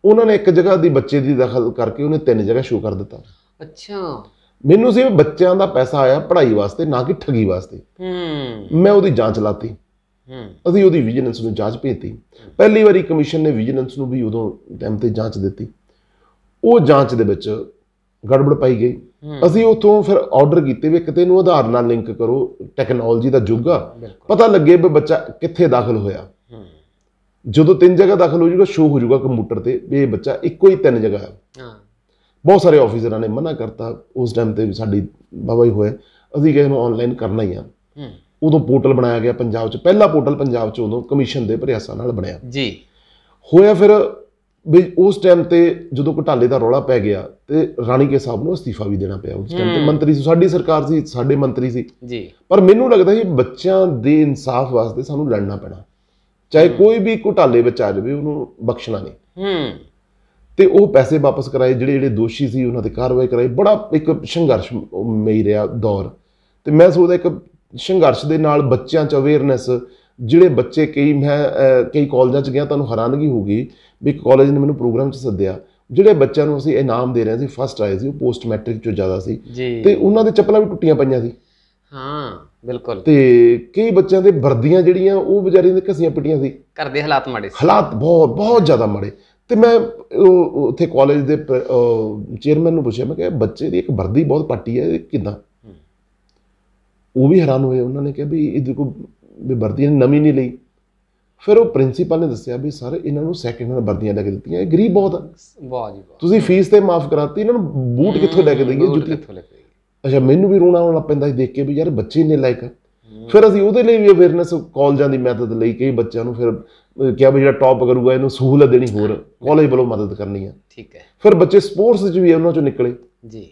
ਉਹਨਾਂ ਨੇ ਇੱਕ ਜਗ੍ਹਾ ਦੀ ਬੱਚੇ ਦੀ ਦਖਲ ਕਰਕੇ ਉਹਨੇ ਤਿੰਨ ਜਗ੍ਹਾ ਸ਼ੁਰੂ ਕਰ ਦਿੱਤਾ ਅੱਛਾ ਮੈਨੂੰ ਸੀ ਬੱਚਿਆਂ ਦਾ ਪੈਸਾ ਆਇਆ ਪੜ੍ਹਾਈ ਵਾਸਤੇ ਨਾ ਕਿ ਠਗੀ ਵਾਸਤੇ ਹੂੰ ਮੈਂ ਉਹਦੀ ਜਾਂਚ ਲਾਤੀ ਹੂੰ ਅਸੀਂ ਉਹਦੀ ਵਿਜੀਲੈਂਸ ਨੂੰ ਜਾਂਚ ਭੇਜੀ ਪਹਿਲੀ ਵਾਰੀ ਕਮਿਸ਼ਨ ਨੇ ਵਿਜੀਲੈਂਸ ਨੂੰ ਵੀ ਉਦੋਂ ਟਾਈਮ ਤੇ ਜਾਂਚ ਦਿੱਤੀ ਉਹ ਜਾਂਚ ਦੇ ਵਿੱਚ ਗੜਬੜ ਪਾਈ ਗਈ ਅਸੀਂ ਉਥੋਂ ਫਿਰ ਆਰਡਰ ਕੀਤੇ ਵੀ ਕਿਤੇ ਨੂੰ ਆਧਾਰ ਨਾਲ ਲਿੰਕ ਕਰੋ ਟੈਕਨੋਲੋਜੀ ਦਾ ਯੁੱਗ ਆ ਪਤਾ ਲੱਗੇ ਵੀ ਬੱਚਾ ਕਿੱਥੇ ਦਾਖਲ ਹੋਇਆ ਜਦੋਂ ਤਿੰਨ ਜਗ੍ਹਾ ਦਾਖਲ ਹੋ ਜੂਗਾ ਸ਼ੋ ਹੋ ਜੂਗਾ ਕੰਪਿਊਟਰ ਤੇ ਵੀ ਇਹ ਬੱਚਾ ਇੱਕੋ ਹੀ ਤਿੰਨ ਜਗ੍ਹਾ ਹੈ ਬਹੁਤ ਸਾਰੇ ਆਫੀਸਰਾਂ ਨੇ ਮਨਾ ਕਰਤਾ ਉਸ ਟਾਈਮ ਤੇ ਸਾਡੀ ਬਾਬਾ ਹੀ ਹੋਇਆ ਅਸੀਂ ਕਿਸੇ ਨੂੰ ਆਨਲਾਈਨ ਕਰਨਾ ਹੀ ਆ ਉਦੋਂ ਪੋਰਟਲ ਬਣਾਇਆ ਗਿਆ ਪੰਜਾਬ 'ਚ ਪਹਿਲਾ ਪੋਰਟਲ ਪੰਜਾਬ 'ਚ ਉਦੋਂ ਕਮਿਸ਼ਨ ਦੇ ਪ੍ਰਯਾਸਾਂ ਨਾਲ ਬਣਿਆ ਜੀ ਹੋਇਆ ਫਿਰ ਵੀ ਉਸ ਟਾਈਮ ਤੇ ਜਦੋਂ ਘਟਾਲੇ ਦਾ ਰੌਲਾ ਪੈ ਗਿਆ ਤੇ ਰਾਣੀ ਕੇ ਸਾਹਿਬ ਨੂੰ ਅਸਤੀਫਾ ਵੀ ਦੇਣਾ ਪਿਆ ਉਸ ਟਾਈਮ ਤੇ ਮੰਤਰੀ ਸੀ ਸਾਡੀ ਸਰਕਾਰ ਸੀ ਸਾਡੇ ਮੰਤਰੀ ਸੀ ਜੀ ਪਰ ਮੈਨੂੰ ਲੱਗਦਾ ਸੀ ਬੱਚਿਆਂ ਦੇ ਇਨਸਾਫ ਵਾਸਤੇ ਸਾਨੂੰ ਲੜਨਾ ਪੈਣਾ ਚਾਹੇ ਕੋਈ ਵੀ ਘਟਾਲੇ ਵਿੱਚ ਆ ਜਾਵੇ ਉਹਨੂੰ ਬਖਸ਼ਣਾ ਨਹੀਂ ਹੂੰ ਤੇ ਉਹ ਪੈਸੇ ਵਾਪਸ ਕਰਾਏ ਜਿਹੜੇ ਜਿਹੜੇ ਦੋਸ਼ੀ ਸੀ ਉਹਨਾਂ ਤੇ ਕਾਰਵਾਈ ਕਰਾਈ ਬੜਾ ਇੱਕ ਸੰਘਰਸ਼ ਮਈ ਰਿਹਾ ਦੌਰ ਤੇ ਮੈਂ ਸੋਚਦਾ ਇੱਕ ਸੰਘਰਸ਼ ਦੇ ਨਾਲ ਬੱਚਿਆਂ 'ਚ ਅਵੇਅਰਨੈਸ ਜਿਹੜੇ ਬੱਚੇ ਕਈ ਮੈਂ ਕਈ ਕਾਲਜਾਂ 'ਚ ਗਿਆ ਤੁਹਾਨੂੰ ਹੈਰਾਨਗੀ ਹੋਊਗੀ ਵੀ ਇੱਕ ਕਾਲਜ ਨੇ ਮੈਨੂੰ ਪ੍ਰੋਗਰਾਮ 'ਚ ਸੱਦਿਆ ਜਿਹੜੇ ਬੱਚਿਆਂ ਨੂੰ ਅਸੀਂ ਇਨਾਮ ਦੇ ਰਹੇ ਸੀ ਫਸਟ ਆਏ ਸੀ ਉਹ ਪੋਸਟ ਮੈਟ੍ਰਿਕ ਚੋਂ ਜ਼ਿਆਦਾ ਸੀ ਤੇ ਉਹਨਾਂ ਦੇ ਚੱਪਲਾਂ ਵੀ ਟੁੱਟੀਆਂ ਪਈਆਂ ਸੀ ਹਾਂ ਬਿਲਕੁਲ ਤੇ ਕਈ ਬੱਚਿਆਂ ਦੇ ਵਰਦੀਆਂ ਜਿਹੜੀਆਂ ਉਹ ਵਿਚਾਰੀਆਂ ਦੇ ਘਸੀਆਂ ਪਿੱਟੀਆਂ ਸੀ ਘਰ ਦੇ ਹਾਲਾਤ ਮਾੜੇ ਸੀ ਹਾਲਾਤ ਬਹੁਤ ਬਹੁਤ ਜ਼ਿਆਦਾ ਮਾੜੇ ਤੇ ਮੈਂ ਉੱਥੇ ਕਾਲਜ ਦੇ ਚੇਅਰਮੈਨ ਨੂੰ ਪੁੱਛਿਆ ਮੈਂ ਕਿਹਾ ਬੱਚੇ ਦੀ ਇੱਕ ਵਰਦੀ ਬਹੁਤ ਪੱਟੀ ਹੈ ਕਿਦਾਂ ਉਹ ਵੀ ਹੈਰਾਨ ਹੋਏ ਉਹਨਾਂ ਨੇ ਕਿਹਾ ਵੀ ਇਹ ਦੇਖੋ ਵੀ ਵਰਦੀਆਂ ਨਵੀਂ ਨਹੀਂ ਲਈ ਫਿਰ ਉਹ ਪ੍ਰਿੰਸੀਪਲ ਨੇ ਦੱਸਿਆ ਵੀ ਸਰ ਇਹਨਾਂ ਨੂੰ ਸੈਕਿੰਡ ਹੈਂਡ ਵਰਦੀਆਂ ਲੈ ਕੇ ਦਿੱਤੀਆਂ ਇਹ ਗਰੀਬ ਬਹੁਤ ਆ ਵਾਹ ਜੀ ਵਾਹ ਤੁਸੀਂ ਫੀਸ ਤੇ ਮਾਫ ਕਰਾਤੀ ਇਹਨਾਂ ਨੂੰ ਬੂਟ ਕਿੱਥੋਂ ਲੈ ਕੇ ਦਈਏ ਜੁੱਤੀ ਕਿੱਥੋਂ ਲੈ ਕੇ ਦਈਏ ਅੱਛਾ ਮੈਨੂੰ ਵੀ ਰੋਣਾ ਆਉਣਾ ਪੈਂਦਾ ਸੀ ਦੇਖ ਕੇ ਵੀ ਯਾਰ ਬੱਚੇ ਨੇ ਲਾਇਕ ਫਿਰ ਅਸੀਂ ਉਹਦੇ ਲਈ ਵੀ ਅਵੇਅਰਨੈਸ ਕਾਲਜਾਂ ਦੀ ਮਦਦ ਲਈ ਕਈ ਬੱਚਿਆਂ ਨੂੰ ਫਿਰ ਕਿਹਾ ਵੀ ਜਿਹੜਾ ਟੌਪ ਕਰੂਗਾ ਇਹਨੂੰ ਸਹੂਲਤ ਦੇਣੀ ਹੋਰ ਕਾਲਜ ਵੱਲੋਂ ਮਦਦ ਕਰਨੀ ਆ ਠੀਕ ਹੈ ਫਿਰ ਬੱਚੇ ਸਪੋਰਟਸ ਵਿੱਚ ਵੀ ਉਹਨਾਂ ਚੋਂ ਨਿਕਲੇ ਜੀ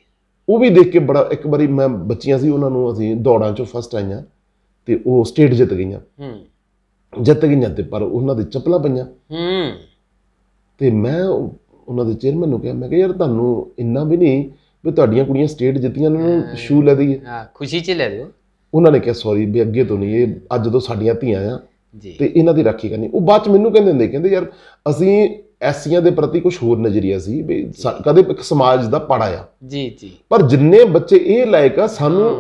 ਉਹ ਵੀ ਦੇਖ ਕੇ ਬੜਾ ਇੱਕ ਵਾਰੀ ਮੈਂ ਬੱਚੀਆਂ ਸੀ ਉਹਨਾਂ ਨੂੰ ਅਸੀਂ ਦੌੜਾਂ ਚੋਂ ਫਸਟ ਆਈਆਂ ਤੇ ਉਹ ਸਟੇਟ ਜਿੱਤ ਗਈਆਂ ਹੂੰ ਜਿੱਤ ਗਈਆਂ ਤੇ ਪਰ ਉਹਨਾਂ ਦੇ ਚੱਪਲਾਂ ਪਈਆਂ ਹੂੰ ਤੇ ਮੈਂ ਉਹਨਾਂ ਦੇ ਚੇਅਰਮੈਨ ਨੂੰ ਕਿਹਾ ਮੈਂ ਕਿਹਾ ਯਾਰ ਤੁਹਾਨੂੰ ਇੰਨਾ ਵੀ ਨਹੀਂ ਵੀ ਤੁਹਾਡੀਆਂ ਕੁੜੀਆਂ ਸਟੇਟ ਜਿੱਤੀਆਂ ਉਹਨਾਂ ਨੂੰ ਸ਼ੂ ਲੈ ਦਈਏ ਹਾਂ ਖੁਸ਼ੀ ਚ ਲੈ ਦਿਓ ਉਹਨਾਂ ਨੇ ਕਿਹਾ ਸੌਰੀ ਵੀ ਅੱਗੇ ਤੋਂ ਨਹੀਂ ਇਹ ਅੱਜ ਜਦੋਂ ਸਾਡੀਆਂ ਧੀਆਂ ਆ ਤੇ ਇਹਨਾਂ ਦੀ ਰਾਖੀ ਕਰਨੀ ਉਹ ਬਾਅਦ ਚ ਮੈਨੂੰ ਕਹਿੰਦੇ ਹੁੰਦੇ ਕਹਿੰਦੇ ਯਾਰ ਅਸੀਂ ਐਸੀਆਂ ਦੇ ਪ੍ਰਤੀ ਕੁਝ ਹੋਰ ਨਜ਼ਰੀਆ ਸੀ ਵੀ ਕਦੇ ਇੱਕ ਸਮਾਜ ਦਾ ਪੜਾ ਆ ਜੀ ਜੀ ਪਰ ਜਿੰਨੇ ਬੱਚੇ ਇਹ ਲਾਇਕ ਆ ਸਾਨੂੰ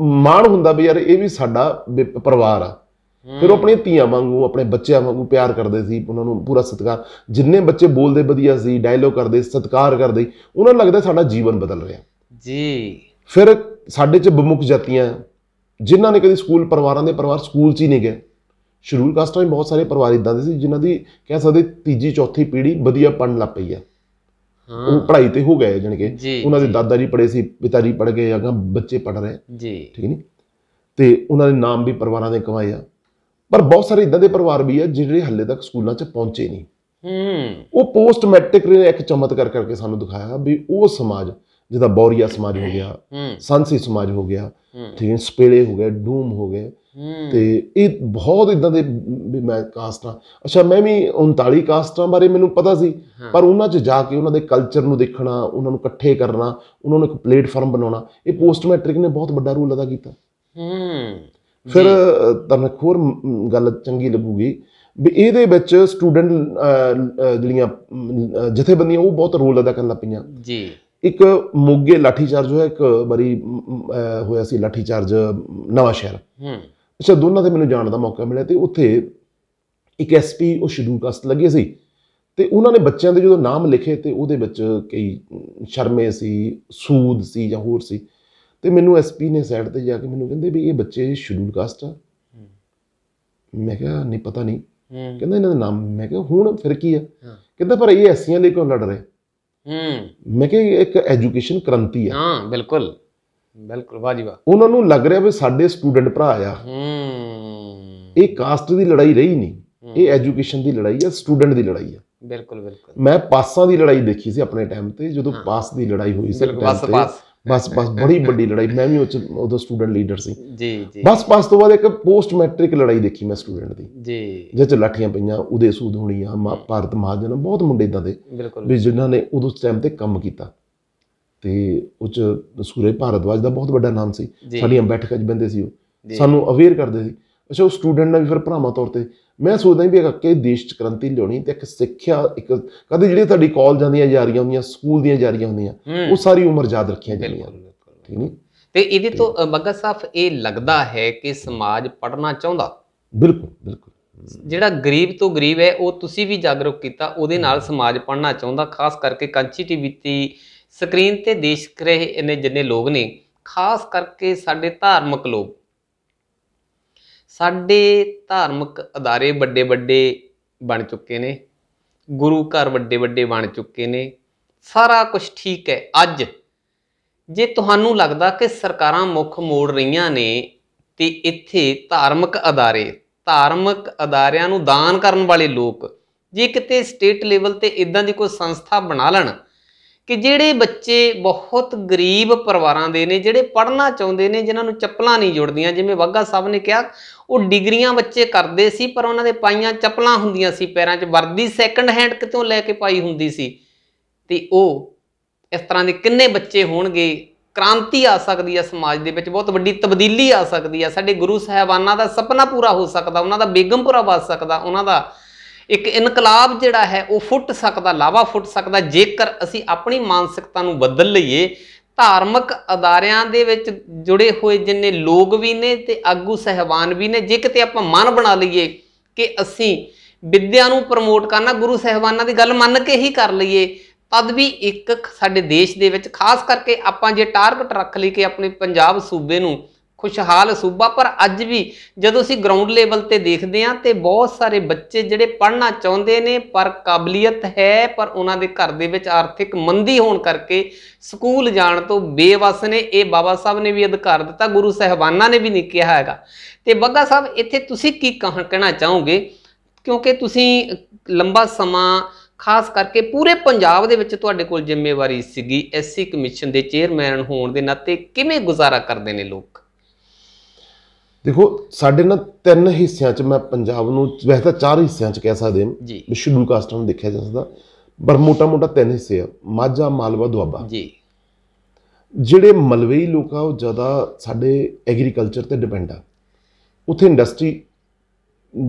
ਮਾਣ ਹੁੰਦਾ ਵੀ ਯਾਰ ਇਹ ਵੀ ਸਾਡਾ ਪਰਿਵਾਰ ਆ ਫਿਰ ਉਹ ਆਪਣੀਆਂ ਧੀਆਂ ਵਾਂਗੂ ਆਪਣੇ ਬੱਚਿਆਂ ਵਾਂਗੂ ਪਿਆਰ ਕਰਦੇ ਸੀ ਉਹਨਾਂ ਨੂੰ ਪੂਰਾ ਸਤਿਕਾਰ ਜਿੰਨੇ ਬੱਚੇ ਬੋਲਦੇ ਵਧੀਆ ਸੀ ਡਾਇਲੋਗ ਕਰਦੇ ਸਤਿਕਾਰ ਕਰਦੇ ਉਹਨਾਂ ਨੂੰ ਲੱਗਦਾ ਸਾਡਾ ਜੀਵਨ ਬਦਲ ਰਿਹਾ ਜੀ ਫਿਰ ਸਾਡੇ ਚ ਬਮੁਖ ਜਾਤੀਆਂ ਜਿਨ੍ਹਾਂ ਨੇ ਕਦੀ ਸਕੂਲ ਪਰਿਵਾਰਾਂ ਦੇ ਪਰਿਵਾਰ ਸਕੂਲ 'ਚ ਹੀ ਨਹੀਂ ਗਏ ਸ਼ੁਰੂ ਕਾਸਟਾਂ ਵਿੱਚ ਬਹੁਤ ਸਾਰੇ ਪਰਿਵਾਰ ਇਦਾਂ ਦੇ ਸੀ ਜਿਨ੍ਹਾਂ ਦੀ ਕਹਿ ਸਕਦੇ ਤੀਜੀ ਚੌਥੀ ਪੀੜ੍ਹੀ ਵਧੀਆ ਪੜਨ ਲੱਗ ਪਈ ਹੈ ਉਹ ਪੜ੍ਹਾਈ ਤੇ ਹੋ ਗਏ ਕੇ ਉਹਨਾਂ ਦੇ ਦਾਦਾ ਜੀ ਪੜੇ ਸੀ ਪਿਤਾ ਜੀ ਪੜ ਗਏ ਅਗਾ ਬੱਚੇ ਪੜ ਰਹੇ ਜੀ ਠੀਕ ਨਹੀਂ ਤੇ ਉਹਨਾਂ ਦੇ ਨਾਮ ਵੀ ਪਰਿਵਾਰਾਂ ਦੇ ਕਮਾਏ ਆ ਪਰ ਬਹੁਤ ਸਾਰੇ ਇਦਾਂ ਦੇ ਪਰਿਵਾਰ ਵੀ ਆ ਜਿਹੜੇ ਹੱਲੇ ਤੱਕ ਸਕੂਲਾਂ 'ਚ ਪਹੁੰਚੇ ਨਹੀਂ ਹੂੰ ਉਹ ਪੋਸਟ ਮੈਟ੍ਰਿਕ ਨੇ ਇੱਕ ਚਮਤਕਾਰ ਕਰਕੇ ਸਾਨੂੰ ਦਿਖਾਇਆ ਵੀ ਉਹ ਸਮਾਜ ਜਿਹਦਾ ਬੌਰੀਆ ਸਮਾਜ ਹੋ ਗਿਆ ਸੰਸੀ ਸਮਾਜ ਹੋ ਗਿਆ ਠੀਕ ਸਪੇਲੇ ਹੋ ਗਏ ਡੂਮ ਹੋ ਗਏ ਤੇ ਇਹ ਬਹੁਤ ਇਦਾਂ ਦੇ ਮੈਂ ਕਾਸਟਾਂ ਅੱਛਾ ਮੈਂ ਵੀ 39 ਕਾਸਟਾਂ ਬਾਰੇ ਮੈਨੂੰ ਪਤਾ ਸੀ ਪਰ ਉਹਨਾਂ 'ਚ ਜਾ ਕੇ ਉਹਨਾਂ ਦੇ ਕਲਚਰ ਨੂੰ ਦੇਖਣਾ ਉਹਨਾਂ ਨੂੰ ਇਕੱਠੇ ਕਰਨਾ ਉਹਨਾਂ ਨੂੰ ਇੱਕ ਪਲੇਟਫਾਰਮ ਬਣਾਉਣਾ ਇਹ ਪੋਸਟ ਮੈਟ੍ਰਿਕ ਨੇ ਬਹੁਤ ਵੱਡਾ ਰੋਲ ਅਦਾ ਕੀਤਾ ਹੂੰ ਫਿਰ ਤੁਹਾਨੂੰ ਹੋਰ ਗੱਲ ਚੰਗੀ ਲੱਗੂਗੀ ਵੀ ਇਹਦੇ ਵਿੱਚ ਸਟੂਡੈਂਟ ਜਿਹੜੀਆਂ ਜਥੇਬੰਦੀਆਂ ਉਹ ਬਹੁਤ ਰੋਲ ਅਦਾ ਕਰਨ ਲੱਪੀਆਂ ਜੀ ਇੱਕ ਮੋਗੇ ਲਾਠੀ ਚਾਰਜ ਹੋਇਆ ਇੱਕ ਬੜੀ ਹੋਇਆ ਸੀ ਲਾਠੀ ਚਾਰਜ ਨਵਾਂ ਸ਼ਹਿਰ ਹੂੰ ਅੱਛਾ ਦੋਨਾਂ ਤੇ ਮੈਨੂੰ ਜਾਣ ਦਾ ਮੌਕਾ ਮਿਲਿਆ ਤੇ ਉੱਥੇ ਇੱਕ ਐਸਪੀ ਉਹ ਸ਼ਡੂਲ ਕਾਸਟ ਲੱਗੇ ਸੀ ਤੇ ਉਹਨਾਂ ਨੇ ਬੱਚਿਆਂ ਦੇ ਜਦੋਂ ਨਾਮ ਲਿਖੇ ਤੇ ਉਹਦੇ ਵਿੱਚ ਕਈ ਸ਼ਰਮੇ ਸੀ ਸੂਦ ਸੀ ਜਾਂ ਹੋਰ ਸੀ ਤੇ ਮੈਨੂੰ ਐਸਪੀ ਨੇ ਸਾਈਡ ਤੇ ਜਾ ਕੇ ਮੈਨੂੰ ਕਹਿੰਦੇ ਵੀ ਇਹ ਬੱਚੇ ਸ਼ਡੂਲ ਕਾਸਟ ਆ ਮੈਂ ਕਿਹਾ ਨਹੀਂ ਪਤਾ ਨਹੀਂ ਕਹਿੰਦਾ ਇਹਨਾਂ ਦਾ ਨਾਮ ਮੈਂ ਕਿਹਾ ਹੁਣ ਫਿਰ ਕੀ ਆ ਕਹਿੰਦਾ ਪਰ ਇਹ ਐਸੀਆਂ ਲਈ ਕਿਉਂ ਲੜ ਰਹੇ ਹੂੰ ਮੈਂ ਕਿਹਾ ਇੱਕ ਐਜੂਕੇਸ਼ਨ ਕ੍ਰਾਂਤੀ ਆ ਹਾਂ ਬਿਲਕੁਲ ਬਿਲਕੁਲ ਵਾਹ ਜੀ ਵਾਹ ਉਹਨਾਂ ਨੂੰ ਲੱਗ ਰਿਹਾ ਵੀ ਸਾਡੇ ਸਟੂਡੈਂਟ ਭਰਾ ਆ ਹੂੰ ਇਹ ਕਾਸਟ ਦੀ ਲੜਾਈ ਰਹੀ ਨਹੀਂ ਇਹ ਐਜੂਕੇਸ਼ਨ ਦੀ ਲੜਾਈ ਆ ਸਟੂਡੈਂਟ ਦੀ ਲੜਾਈ ਆ ਬਿਲਕੁਲ ਬਿਲਕੁਲ ਮੈਂ ਪਾਸਾਂ ਦੀ ਲੜਾਈ ਦੇਖੀ ਸੀ ਆਪਣੇ ਟਾਈਮ ਤੇ ਜਦੋਂ ਪਾਸ ਦੀ ਲੜਾਈ ਹੋਈ ਸੀ ਬਸ ਪਾਸ ਬਸ ਬਸ ਬੜੀ ਵੱਡੀ ਲੜਾਈ ਮੈਂ ਵੀ ਉਦੋਂ ਸਟੂਡੈਂਟ ਲੀਡਰ ਸੀ ਜੀ ਜੀ ਬਸ ਪਾਸ ਤੋਂ ਬਾਅਦ ਇੱਕ ਪੋਸਟ ਮੈਟ੍ਰਿਕ ਲੜਾਈ ਦੇਖੀ ਮੈਂ ਸਟੂਡੈਂਟ ਦੀ ਜੀ ਜਿੱਥੇ ਲਾਠੀਆਂ ਪਈਆਂ ਉਹਦੇ ਸੂਦ ਹੋਣੀ ਆ ਭਾਰਤ ਮਹਾਜਨ ਬਹੁਤ ਮੁੰਡੇ ਇਦਾਂ ਦੇ ਵੀ ਜਿਨ੍ਹਾਂ ਨੇ ਉਦੋਂ ਟਾਈਮ ਤੇ ਕੰਮ ਕੀਤਾ ਤੇ ਉਹ ਚ ਸੂਰਜ ਭਾਰਦਵਾਜ ਦਾ ਬਹੁਤ ਵੱਡਾ ਨਾਮ ਸੀ ਸਾਡੀਆਂ ਬੈਠਕਾਂ 'ਚ ਬੰਦੇ ਸੀ ਉਹ ਸਾਨੂੰ ਅਵੇਅਰ ਕਰਦੇ ਸੀ ਅੱਛਾ ਉਹ ਸਟੂਡੈਂਟ ਨਾਲ ਵੀ ਫਿਰ ਭਰਾਵਾਂ ਤੌਰ ਤੇ ਮੈਂ ਸੋਚਦਾ ਵੀ ਕਿ ਦੇਸ਼ 'ਚ ਕ੍ਰਾਂਤੀ ਲਿਆਉਣੀ ਤੇ ਇੱਕ ਸਿੱਖਿਆ ਇੱਕ ਕਦੇ ਜਿਹੜੀ ਤੁਹਾਡੀ ਕਾਲ ਜਾਂਦੀਆਂ ਜਾਰੀਆਂ ਹੁੰਦੀਆਂ ਸਕੂਲ ਦੀਆਂ ਜਾਰੀਆਂ ਹੁੰਦੀਆਂ ਉਹ ਸਾਰੀ ਉਮਰ ਯਾਦ ਰੱਖੀਆਂ ਜਾਂਦੀਆਂ ਠੀਕ ਨਹੀਂ ਤੇ ਇਹਦੇ ਤੋਂ ਮੱਗਾ ਸਾਹਿਬ ਇਹ ਲੱਗਦਾ ਹੈ ਕਿ ਸਮਾਜ ਪੜਨਾ ਚਾਹੁੰਦਾ ਬਿਲਕੁਲ ਬਿਲਕੁਲ ਜਿਹੜਾ ਗਰੀਬ ਤੋਂ ਗਰੀਬ ਹੈ ਉਹ ਤੁਸੀਂ ਵੀ ਜਾਗਰੂਕ ਕੀਤਾ ਉਹਦੇ ਨਾਲ ਸਮਾਜ ਪੜਨਾ ਚਾਹੁੰਦਾ ਖਾਸ ਕਰਕੇ ਕੰਚੀ ਟੀਵੀ ਤੇ ਸਕਰੀਨ ਤੇ ਦੇਖ ਰਹੇ ਇਹਨੇ ਜਿੰਨੇ ਲੋਕ ਨੇ ਖਾਸ ਕਰਕੇ ਸਾਡੇ ਧਾਰਮਿਕ ਲੋਕ ਸਾਡੇ ਧਾਰਮਿਕ ਅਦਾਰੇ ਵੱਡੇ ਵੱਡੇ ਬਣ ਚੁੱਕੇ ਨੇ ਗੁਰੂ ਘਰ ਵੱਡੇ ਵੱਡੇ ਬਣ ਚੁੱਕੇ ਨੇ ਸਾਰਾ ਕੁਝ ਠੀਕ ਹੈ ਅੱਜ ਜੇ ਤੁਹਾਨੂੰ ਲੱਗਦਾ ਕਿ ਸਰਕਾਰਾਂ ਮੁੱਖ ਮੋੜ ਰਹੀਆਂ ਨੇ ਤੇ ਇੱਥੇ ਧਾਰਮਿਕ ਅਦਾਰੇ ਧਾਰਮਿਕ ਅਦਾਰਿਆਂ ਨੂੰ ਦਾਨ ਕਰਨ ਵਾਲੇ ਲੋਕ ਜੇ ਕਿਤੇ ਸਟੇਟ ਲੈਵਲ ਤੇ ਇਦਾਂ ਦੀ ਕੋਈ ਸੰਸਥਾ ਬਣਾ ਲੈਣ ਕਿ ਜਿਹੜੇ ਬੱਚੇ ਬਹੁਤ ਗਰੀਬ ਪਰਿਵਾਰਾਂ ਦੇ ਨੇ ਜਿਹੜੇ ਪੜ੍ਹਨਾ ਚਾਹੁੰਦੇ ਨੇ ਜਿਨ੍ਹਾਂ ਨੂੰ ਚੱਪਲਾਂ ਨਹੀਂ ਜੁੜਦੀਆਂ ਜਿਵੇਂ ਵੱਗਾ ਸਾਹਿਬ ਨੇ ਕਿਹਾ ਉਹ ਡਿਗਰੀਆਂ ਬੱਚੇ ਕਰਦੇ ਸੀ ਪਰ ਉਹਨਾਂ ਦੇ ਪਾਈਆਂ ਚੱਪਲਾਂ ਹੁੰਦੀਆਂ ਸੀ ਪੈਰਾਂ 'ਚ ਵਰਦੀ ਸੈਕੰਡ ਹੈਂਡ ਕਿਤੋਂ ਲੈ ਕੇ ਪਾਈ ਹੁੰਦੀ ਸੀ ਤੇ ਉਹ ਇਸ ਤਰ੍ਹਾਂ ਦੇ ਕਿੰਨੇ ਬੱਚੇ ਹੋਣਗੇ ਕ੍ਰਾਂਤੀ ਆ ਸਕਦੀ ਆ ਸਮਾਜ ਦੇ ਵਿੱਚ ਬਹੁਤ ਵੱਡੀ ਤਬਦੀਲੀ ਆ ਸਕਦੀ ਆ ਸਾਡੇ ਗੁਰੂ ਸਹਿਬਾਨਾਂ ਦਾ ਸੁਪਨਾ ਪੂਰਾ ਹੋ ਸਕਦਾ ਉਹਨਾਂ ਦਾ ਬੇਗਮਪੁਰਾ ਵੱਸ ਸਕਦਾ ਉਹਨਾਂ ਦਾ ਇੱਕ ਇਨਕਲਾਬ ਜਿਹੜਾ ਹੈ ਉਹ ਫੁੱਟ ਸਕਦਾ ਲਾਵਾ ਫੁੱਟ ਸਕਦਾ ਜੇਕਰ ਅਸੀਂ ਆਪਣੀ ਮਾਨਸਿਕਤਾ ਨੂੰ ਬਦਲ ਲਈਏ ਧਾਰਮਿਕ ਅਦਾਰਿਆਂ ਦੇ ਵਿੱਚ ਜੁੜੇ ਹੋਏ ਜਿੰਨੇ ਲੋਕ ਵੀ ਨੇ ਤੇ ਆਗੂ ਸਹਿਬਾਨ ਵੀ ਨੇ ਜੇ ਕਿਤੇ ਆਪਾਂ ਮਨ ਬਣਾ ਲਈਏ ਕਿ ਅਸੀਂ ਵਿਦਿਆ ਨੂੰ ਪ੍ਰਮੋਟ ਕਰਨਾ ਗੁਰੂ ਸਹਿਬਾਨਾਂ ਦੀ ਗੱਲ ਮੰਨ ਕੇ ਹੀ ਕਰ ਲਈਏ ਤਦ ਵੀ ਇੱਕ ਸਾਡੇ ਦੇਸ਼ ਦੇ ਵਿੱਚ ਖਾਸ ਕਰਕੇ ਆਪਾਂ ਜੇ ਟਾਰਗੇਟ ਰੱਖ ਲਈ ਕਿ ਆਪਣੇ ਪੰਜਾਬ ਸੂਬੇ ਨੂੰ ਖੁਸ਼ਹਾਲ ਸੂਬਾ ਪਰ ਅੱਜ ਵੀ ਜਦੋਂ ਅਸੀਂ ਗਰਾਊਂਡ ਲੈਵਲ ਤੇ ਦੇਖਦੇ ਹਾਂ ਤੇ ਬਹੁਤ ਸਾਰੇ ਬੱਚੇ ਜਿਹੜੇ ਪੜ੍ਹਨਾ ਚਾਹੁੰਦੇ ਨੇ ਪਰ ਕਾਬਲੀਅਤ ਹੈ ਪਰ ਉਹਨਾਂ ਦੇ ਘਰ ਦੇ ਵਿੱਚ ਆਰਥਿਕ ਮੰਦੀ ਹੋਣ ਕਰਕੇ ਸਕੂਲ ਜਾਣ ਤੋਂ ਬੇਵਸ ਨੇ ਇਹ ਬਾਬਾ ਸਾਹਿਬ ਨੇ ਵੀ ਅਧਿਕਾਰ ਦਿੱਤਾ ਗੁਰੂ ਸਹਿਬਾਨਾਂ ਨੇ ਵੀ ਨਹੀਂ ਕਿਹਾ ਹੈਗਾ ਤੇ ਬੱਗਾ ਸਾਹਿਬ ਇੱਥੇ ਤੁਸੀਂ ਕੀ ਕਹਿਣਾ ਚਾਹੋਗੇ ਕਿਉਂਕਿ ਤੁਸੀਂ ਲੰਬਾ ਸਮਾਂ ਖਾਸ ਕਰਕੇ ਪੂਰੇ ਪੰਜਾਬ ਦੇ ਵਿੱਚ ਤੁਹਾਡੇ ਕੋਲ ਜ਼ਿੰਮੇਵਾਰੀ ਸੀਗੀ ਐਸਸੀ ਕਮਿਸ਼ਨ ਦੇ ਚੇਅਰਮੈਨ ਹੋਣ ਦੇ ਨਾਤੇ ਕਿਵੇਂ ਗੁਜ਼ਾਰਾ ਕਰਦੇ ਨੇ ਲੋਕ ਦੇਖੋ ਸਾਡੇ ਨਾਲ ਤਿੰਨ ਹਿੱਸਿਆਂ 'ਚ ਮੈਂ ਪੰਜਾਬ ਨੂੰ ਵੈਸੇ ਤਾਂ ਚਾਰ ਹਿੱਸਿਆਂ 'ਚ ਕਹਿ ਸਕਦੇ ਹਾਂ ਜੀ ਸ਼ਡਿਊਲ ਕਾਸਟ ਨੂੰ ਦੇਖਿਆ ਜਾ ਸਕਦਾ ਪਰ ਮੋਟਾ ਮੋਟਾ ਤਿੰਨ ਹਿੱਸੇ ਆ ਮਾਝਾ ਮਾਲਵਾ ਦੁਆਬਾ ਜੀ ਜਿਹੜੇ ਮਲਵਈ ਲੋਕ ਆ ਉਹ ਜ਼ਿਆਦਾ ਸਾਡੇ ਐਗਰੀਕਲਚਰ ਤੇ ਡਿਪੈਂਡ ਆ ਉਥੇ ਇੰਡਸਟਰੀ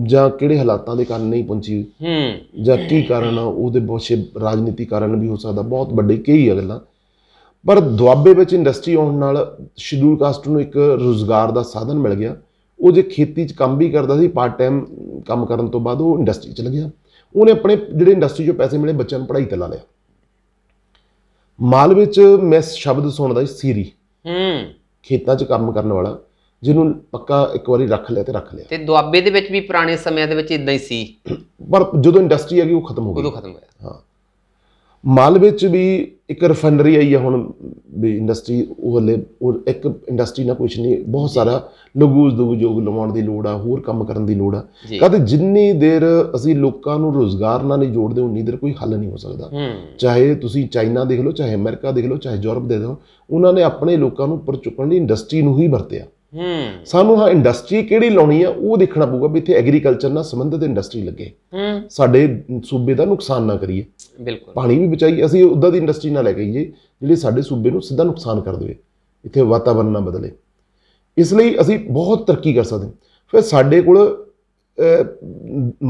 ਜਾਂ ਕਿਹੜੇ ਹਾਲਾਤਾਂ ਦੇ ਕਾਰਨ ਨਹੀਂ ਪਹੁੰਚੀ ਹੂੰ ਜਾਂ ਕੀ ਕਾਰਨ ਆ ਉਹਦੇ ਬਹੁਤ ਰਾਜਨੀਤੀ ਕਾਰਨ ਵੀ ਹੋ ਸਕਦਾ ਬਹੁਤ ਵੱਡੇ ਕਈ ਗੱਲਾਂ ਪਰ ਦੁਆਬੇ ਵਿੱਚ ਇੰਡਸਟਰੀ ਆਉਣ ਨਾਲ ਸ਼ਡਿਊਲ ਕਾਸਟ ਨੂੰ ਇੱਕ ਰੋਜ਼ਗਾਰ ਦਾ ਸਾਧਨ ਮਿਲ ਗਿਆ ਉਹ ਜੇ ਖੇਤੀ 'ਚ ਕੰਮ ਵੀ ਕਰਦਾ ਸੀ ਪਾਰਟ ਟਾਈਮ ਕੰਮ ਕਰਨ ਤੋਂ ਬਾਅਦ ਉਹ ਇੰਡਸਟਰੀ 'ਚ ਲੱਗਿਆ ਉਹਨੇ ਆਪਣੇ ਜਿਹੜੇ ਇੰਡਸਟਰੀ 'ਚੋਂ ਪੈਸੇ ਮਿਲੇ ਬੱਚਿਆਂ ਨੂੰ ਪੜ੍ਹਾਈ ਤੇ ਲਾ ਲਿਆ ਮਾਲ ਵਿੱਚ ਮੈਂ ਸ਼ਬਦ ਸੁਣਦਾ ਸੀ ਸੀਰੀ ਹੂੰ ਖੇਤਾਂ 'ਚ ਕੰਮ ਕਰਨ ਵਾਲਾ ਜਿਹਨੂੰ ਪੱਕਾ ਇੱਕ ਵਾਰੀ ਰੱਖ ਲਿਆ ਤੇ ਰੱਖ ਲਿਆ ਤੇ ਦੁਆਬੇ ਦੇ ਵਿੱਚ ਵੀ ਪੁਰਾਣੇ ਸਮਿਆਂ ਦੇ ਵਿੱਚ ਇਦਾਂ ਹੀ ਸੀ ਪਰ ਜਦੋਂ ਇੰਡਸਟਰੀ ਆ ਗਈ ਉਹ ਖਤਮ ਹੋ ਗਈ ਉਦੋਂ ਖਤਮ ਹੋਇਆ ਹਾਂ ਮਾਲਵੇ ਚ ਵੀ ਇੱਕ ਰਿਫਾਈਨਰੀ ਆਈ ਹੈ ਹੁਣ ਵੀ ਇੰਡਸਟਰੀ ਉਹ ਲੈ ਉਹ ਇੱਕ ਇੰਡਸਟਰੀ ਨਾ ਕੁਝ ਨਹੀਂ ਬਹੁਤ ਸਾਰਾ ਲਗੂਜ ਉਦਯੋਗ ਲਵਾਉਣ ਦੀ ਲੋੜ ਆ ਹੋਰ ਕੰਮ ਕਰਨ ਦੀ ਲੋੜ ਆ ਕਦੇ ਜਿੰਨੀ ਦੇਰ ਅਸੀਂ ਲੋਕਾਂ ਨੂੰ ਰੋਜ਼ਗਾਰ ਨਾਲ ਨਹੀਂ ਜੋੜਦੇ ਉਨੀ ਦੇਰ ਕੋਈ ਹੱਲ ਨਹੀਂ ਹੋ ਸਕਦਾ ਚਾਹੇ ਤੁਸੀਂ ਚਾਈਨਾ ਦੇਖ ਲਓ ਚਾਹੇ ਅਮਰੀਕਾ ਦੇਖ ਲਓ ਚਾਹੇ ਯੂਰਪ ਦੇ ਲਓ ਉਹਨਾਂ ਨੇ ਆਪਣੇ ਲੋਕਾਂ ਨੂੰ ਪਰ ਚੁੱਕਣ ਲਈ ਇੰਡਸਟਰੀ ਨੂੰ ਹੀ ਵਰਤਿਆ ਹੂੰ ਸਾਨੂੰ ਹਾਂ ਇੰਡਸਟਰੀ ਕਿਹੜੀ ਲਾਉਣੀ ਆ ਉਹ ਦੇਖਣਾ ਪਊਗਾ ਵੀ ਇੱਥੇ ਐਗਰੀਕਲਚਰ ਨਾਲ ਸੰਬੰਧਿਤ ਇੰਡਸਟਰੀ ਲੱਗੇ ਹੂੰ ਸਾਡੇ ਸੂਬੇ ਦਾ ਨੁਕਸਾਨ ਨਾ ਕਰੀਏ ਬਿਲਕੁਲ ਪਾਣੀ ਵੀ ਬਚਾਈ ਅਸੀਂ ਉਦਾਂ ਦੀ ਇੰਡਸਟਰੀ ਨਾਲ ਲੈ ਕੇ ਜਿਹੜੀ ਸਾਡੇ ਸੂਬੇ ਨੂੰ ਸਿੱਧਾ ਨੁਕਸਾਨ ਕਰ ਦੇਵੇ ਇੱਥੇ ਵਾਤਾਵਰਣ ਨਾ ਬਦਲੇ ਇਸ ਲਈ ਅਸੀਂ ਬਹੁਤ ਤਰੱਕੀ ਕਰ ਸਕਦੇ ਫਿਰ ਸਾਡੇ ਕੋਲ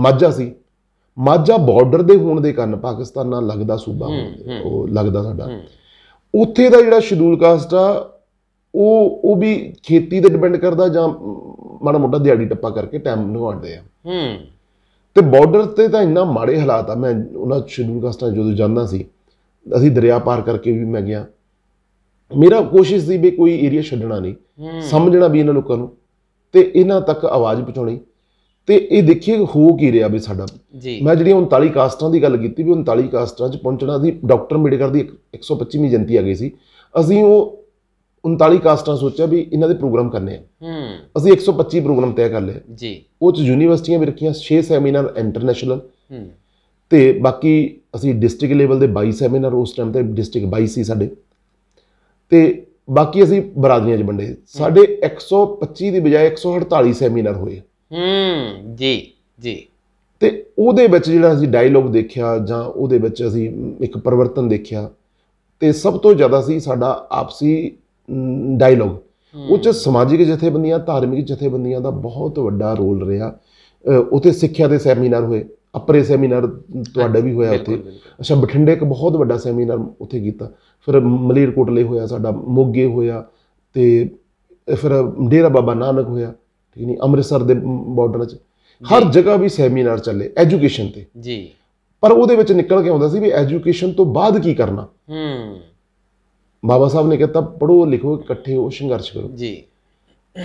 ਮਾਝਾ ਸੀ ਮਾਝਾ ਬਾਰਡਰ ਦੇ ਹੋਣ ਦੇ ਕਾਰਨ ਪਾਕਿਸਤਾਨ ਨਾਲ ਲੱਗਦਾ ਸੂਬਾ ਉਹ ਲੱਗਦਾ ਸਾਡਾ ਉੱਥੇ ਦਾ ਜਿਹੜਾ ਸ਼ਡਿਊਲ ਕਾਸਟ ਆ ਉਹ ਉਹ ਵੀ ਖੇਤੀ ਤੇ ਡਿਪੈਂਡ ਕਰਦਾ ਜਾਂ ਮਾੜਾ ਮੋਟਾ ਦਿਹਾੜੀ ਟੱਪਾ ਕਰਕੇ ਟਾਈਮ ਲੰਘਾਉਂਦੇ ਆ ਹੂੰ ਤੇ ਬਾਰਡਰ ਤੇ ਤਾਂ ਇੰਨਾ ਮਾੜੇ ਹਾਲਾਤ ਆ ਮੈਂ ਉਹਨਾਂ ਸ਼ਡਿਊਲ ਕਾਸਟਾਂ ਜਦੋਂ ਜਾਂਦਾ ਸੀ ਅਸੀਂ ਦਰਿਆ ਪਾਰ ਕਰਕੇ ਵੀ ਮੈਂ ਗਿਆ ਮੇਰਾ ਕੋਸ਼ਿਸ਼ ਸੀ ਵੀ ਕੋਈ ਏਰੀਆ ਛੱਡਣਾ ਨਹੀਂ ਸਮਝਣਾ ਵੀ ਇਹਨਾਂ ਲੋਕਾਂ ਨੂੰ ਤੇ ਇਹਨਾਂ ਤੱਕ ਆਵਾਜ਼ ਪਹੁੰਚਾਉਣੀ ਤੇ ਇਹ ਦੇਖੀਏ ਹੋ ਕੀ ਰਿਹਾ ਵੀ ਸਾਡਾ ਮੈਂ ਜਿਹੜੀ 39 ਕਾਸਟਾਂ ਦੀ ਗੱਲ ਕੀਤੀ ਵੀ 39 ਕਾਸਟਾਂ 'ਚ ਪਹੁੰਚਣਾ ਦੀ ਡਾਕਟਰ ਮੇਡਕਰ ਦੀ 125ਵੀਂ ਜਨਤੀ ਆ ਗਈ ਸੀ ਅਸੀਂ ਉਹ 39 ਕਾਸਟਾਂ ਸੋਚਿਆ ਵੀ ਇਹਨਾਂ ਦੇ ਪ੍ਰੋਗਰਾਮ ਕਰਨੇ ਆ ਹੂੰ ਅਸੀਂ 125 ਪ੍ਰੋਗਰਾਮ ਤੈਅ ਕਰ ਲਏ ਜੀ ਉਹ ਚ ਯੂਨੀਵਰਸਿਟੀਆਂ ਵੀ ਰੱਖੀਆਂ 6 ਸੈਮੀਨਾਰ ਇੰਟਰਨੈਸ਼ਨਲ ਹੂੰ ਤੇ ਬਾਕੀ ਅਸੀਂ ਡਿਸਟ੍ਰਿਕਟ ਲੈਵਲ ਦੇ 22 ਸੈਮੀਨਾਰ ਉਸ ਟਾਈਮ ਤੇ ਡਿਸਟ੍ਰਿਕਟ 22 ਸੀ ਸਾਡੇ ਤੇ ਬਾਕੀ ਅਸੀਂ ਬਰਾਦਰੀਆਂ 'ਚ ਵੰਡੇ ਸਾਡੇ 125 ਦੀ ਬਜਾਏ 148 ਸੈਮੀਨਾਰ ਹੋਏ ਹੂੰ ਜੀ ਜੀ ਤੇ ਉਹਦੇ ਵਿੱਚ ਜਿਹੜਾ ਅਸੀਂ ਡਾਇਲੌਗ ਦੇਖਿਆ ਜਾਂ ਉਹਦੇ ਵਿੱਚ ਅਸੀਂ ਇੱਕ ਪਰਿਵਰਤਨ ਦੇਖਿਆ ਤੇ ਸਭ ਤੋਂ ਜ਼ਿਆਦਾ ਸੀ ਸਾਡਾ ਆਪਸੀ ਡਾਇਲੋਗ ਉਹ ਚ ਸਮਾਜਿਕ ਜਥੇਬੰਦੀਆਂ ਧਾਰਮਿਕ ਜਥੇਬੰਦੀਆਂ ਦਾ ਬਹੁਤ ਵੱਡਾ ਰੋਲ ਰਿਹਾ ਉਥੇ ਸਿੱਖਿਆ ਦੇ ਸੈਮੀਨਾਰ ਹੋਏ ਅਪਰੇ ਸੈਮੀਨਾਰ ਤੁਹਾਡਾ ਵੀ ਹੋਇਆ ਉਥੇ ਅੱਛਾ ਬਠਿੰਡੇ ਇੱਕ ਬਹੁਤ ਵੱਡਾ ਸੈਮੀਨਾਰ ਉਥੇ ਕੀਤਾ ਫਿਰ ਮਲੇਰਕੋਟਲੇ ਹੋਇਆ ਸਾਡਾ ਮੋਗੇ ਹੋਇਆ ਤੇ ਫਿਰ ਡੇਰਾ ਬਾਬਾ ਨਾਨਕ ਹੋਇਆ ਠੀਕ ਨਹੀਂ ਅੰਮ੍ਰਿਤਸਰ ਦੇ ਬਾਰਡਰ 'ਚ ਹਰ ਜਗ੍ਹਾ ਵੀ ਸੈਮੀਨਾਰ ਚੱਲੇ ਐਜੂਕੇਸ਼ਨ ਤੇ ਜੀ ਪਰ ਉਹਦੇ ਵਿੱਚ ਨਿਕਲ ਕੇ ਆਉਂਦਾ ਸੀ ਵੀ ਐਜੂਕੇਸ਼ਨ ਤੋਂ ਬਾਅਦ ਕੀ ਕਰਨਾ ਹੂੰ ਬਾਬਾ ਸਾਹਿਬ ਨੇ ਕਿਹਾ ਪੜੋ ਲਿਖੋ ਇਕੱਠੇ ਹੋ ਸੰਘਰਸ਼ ਕਰੋ ਜੀ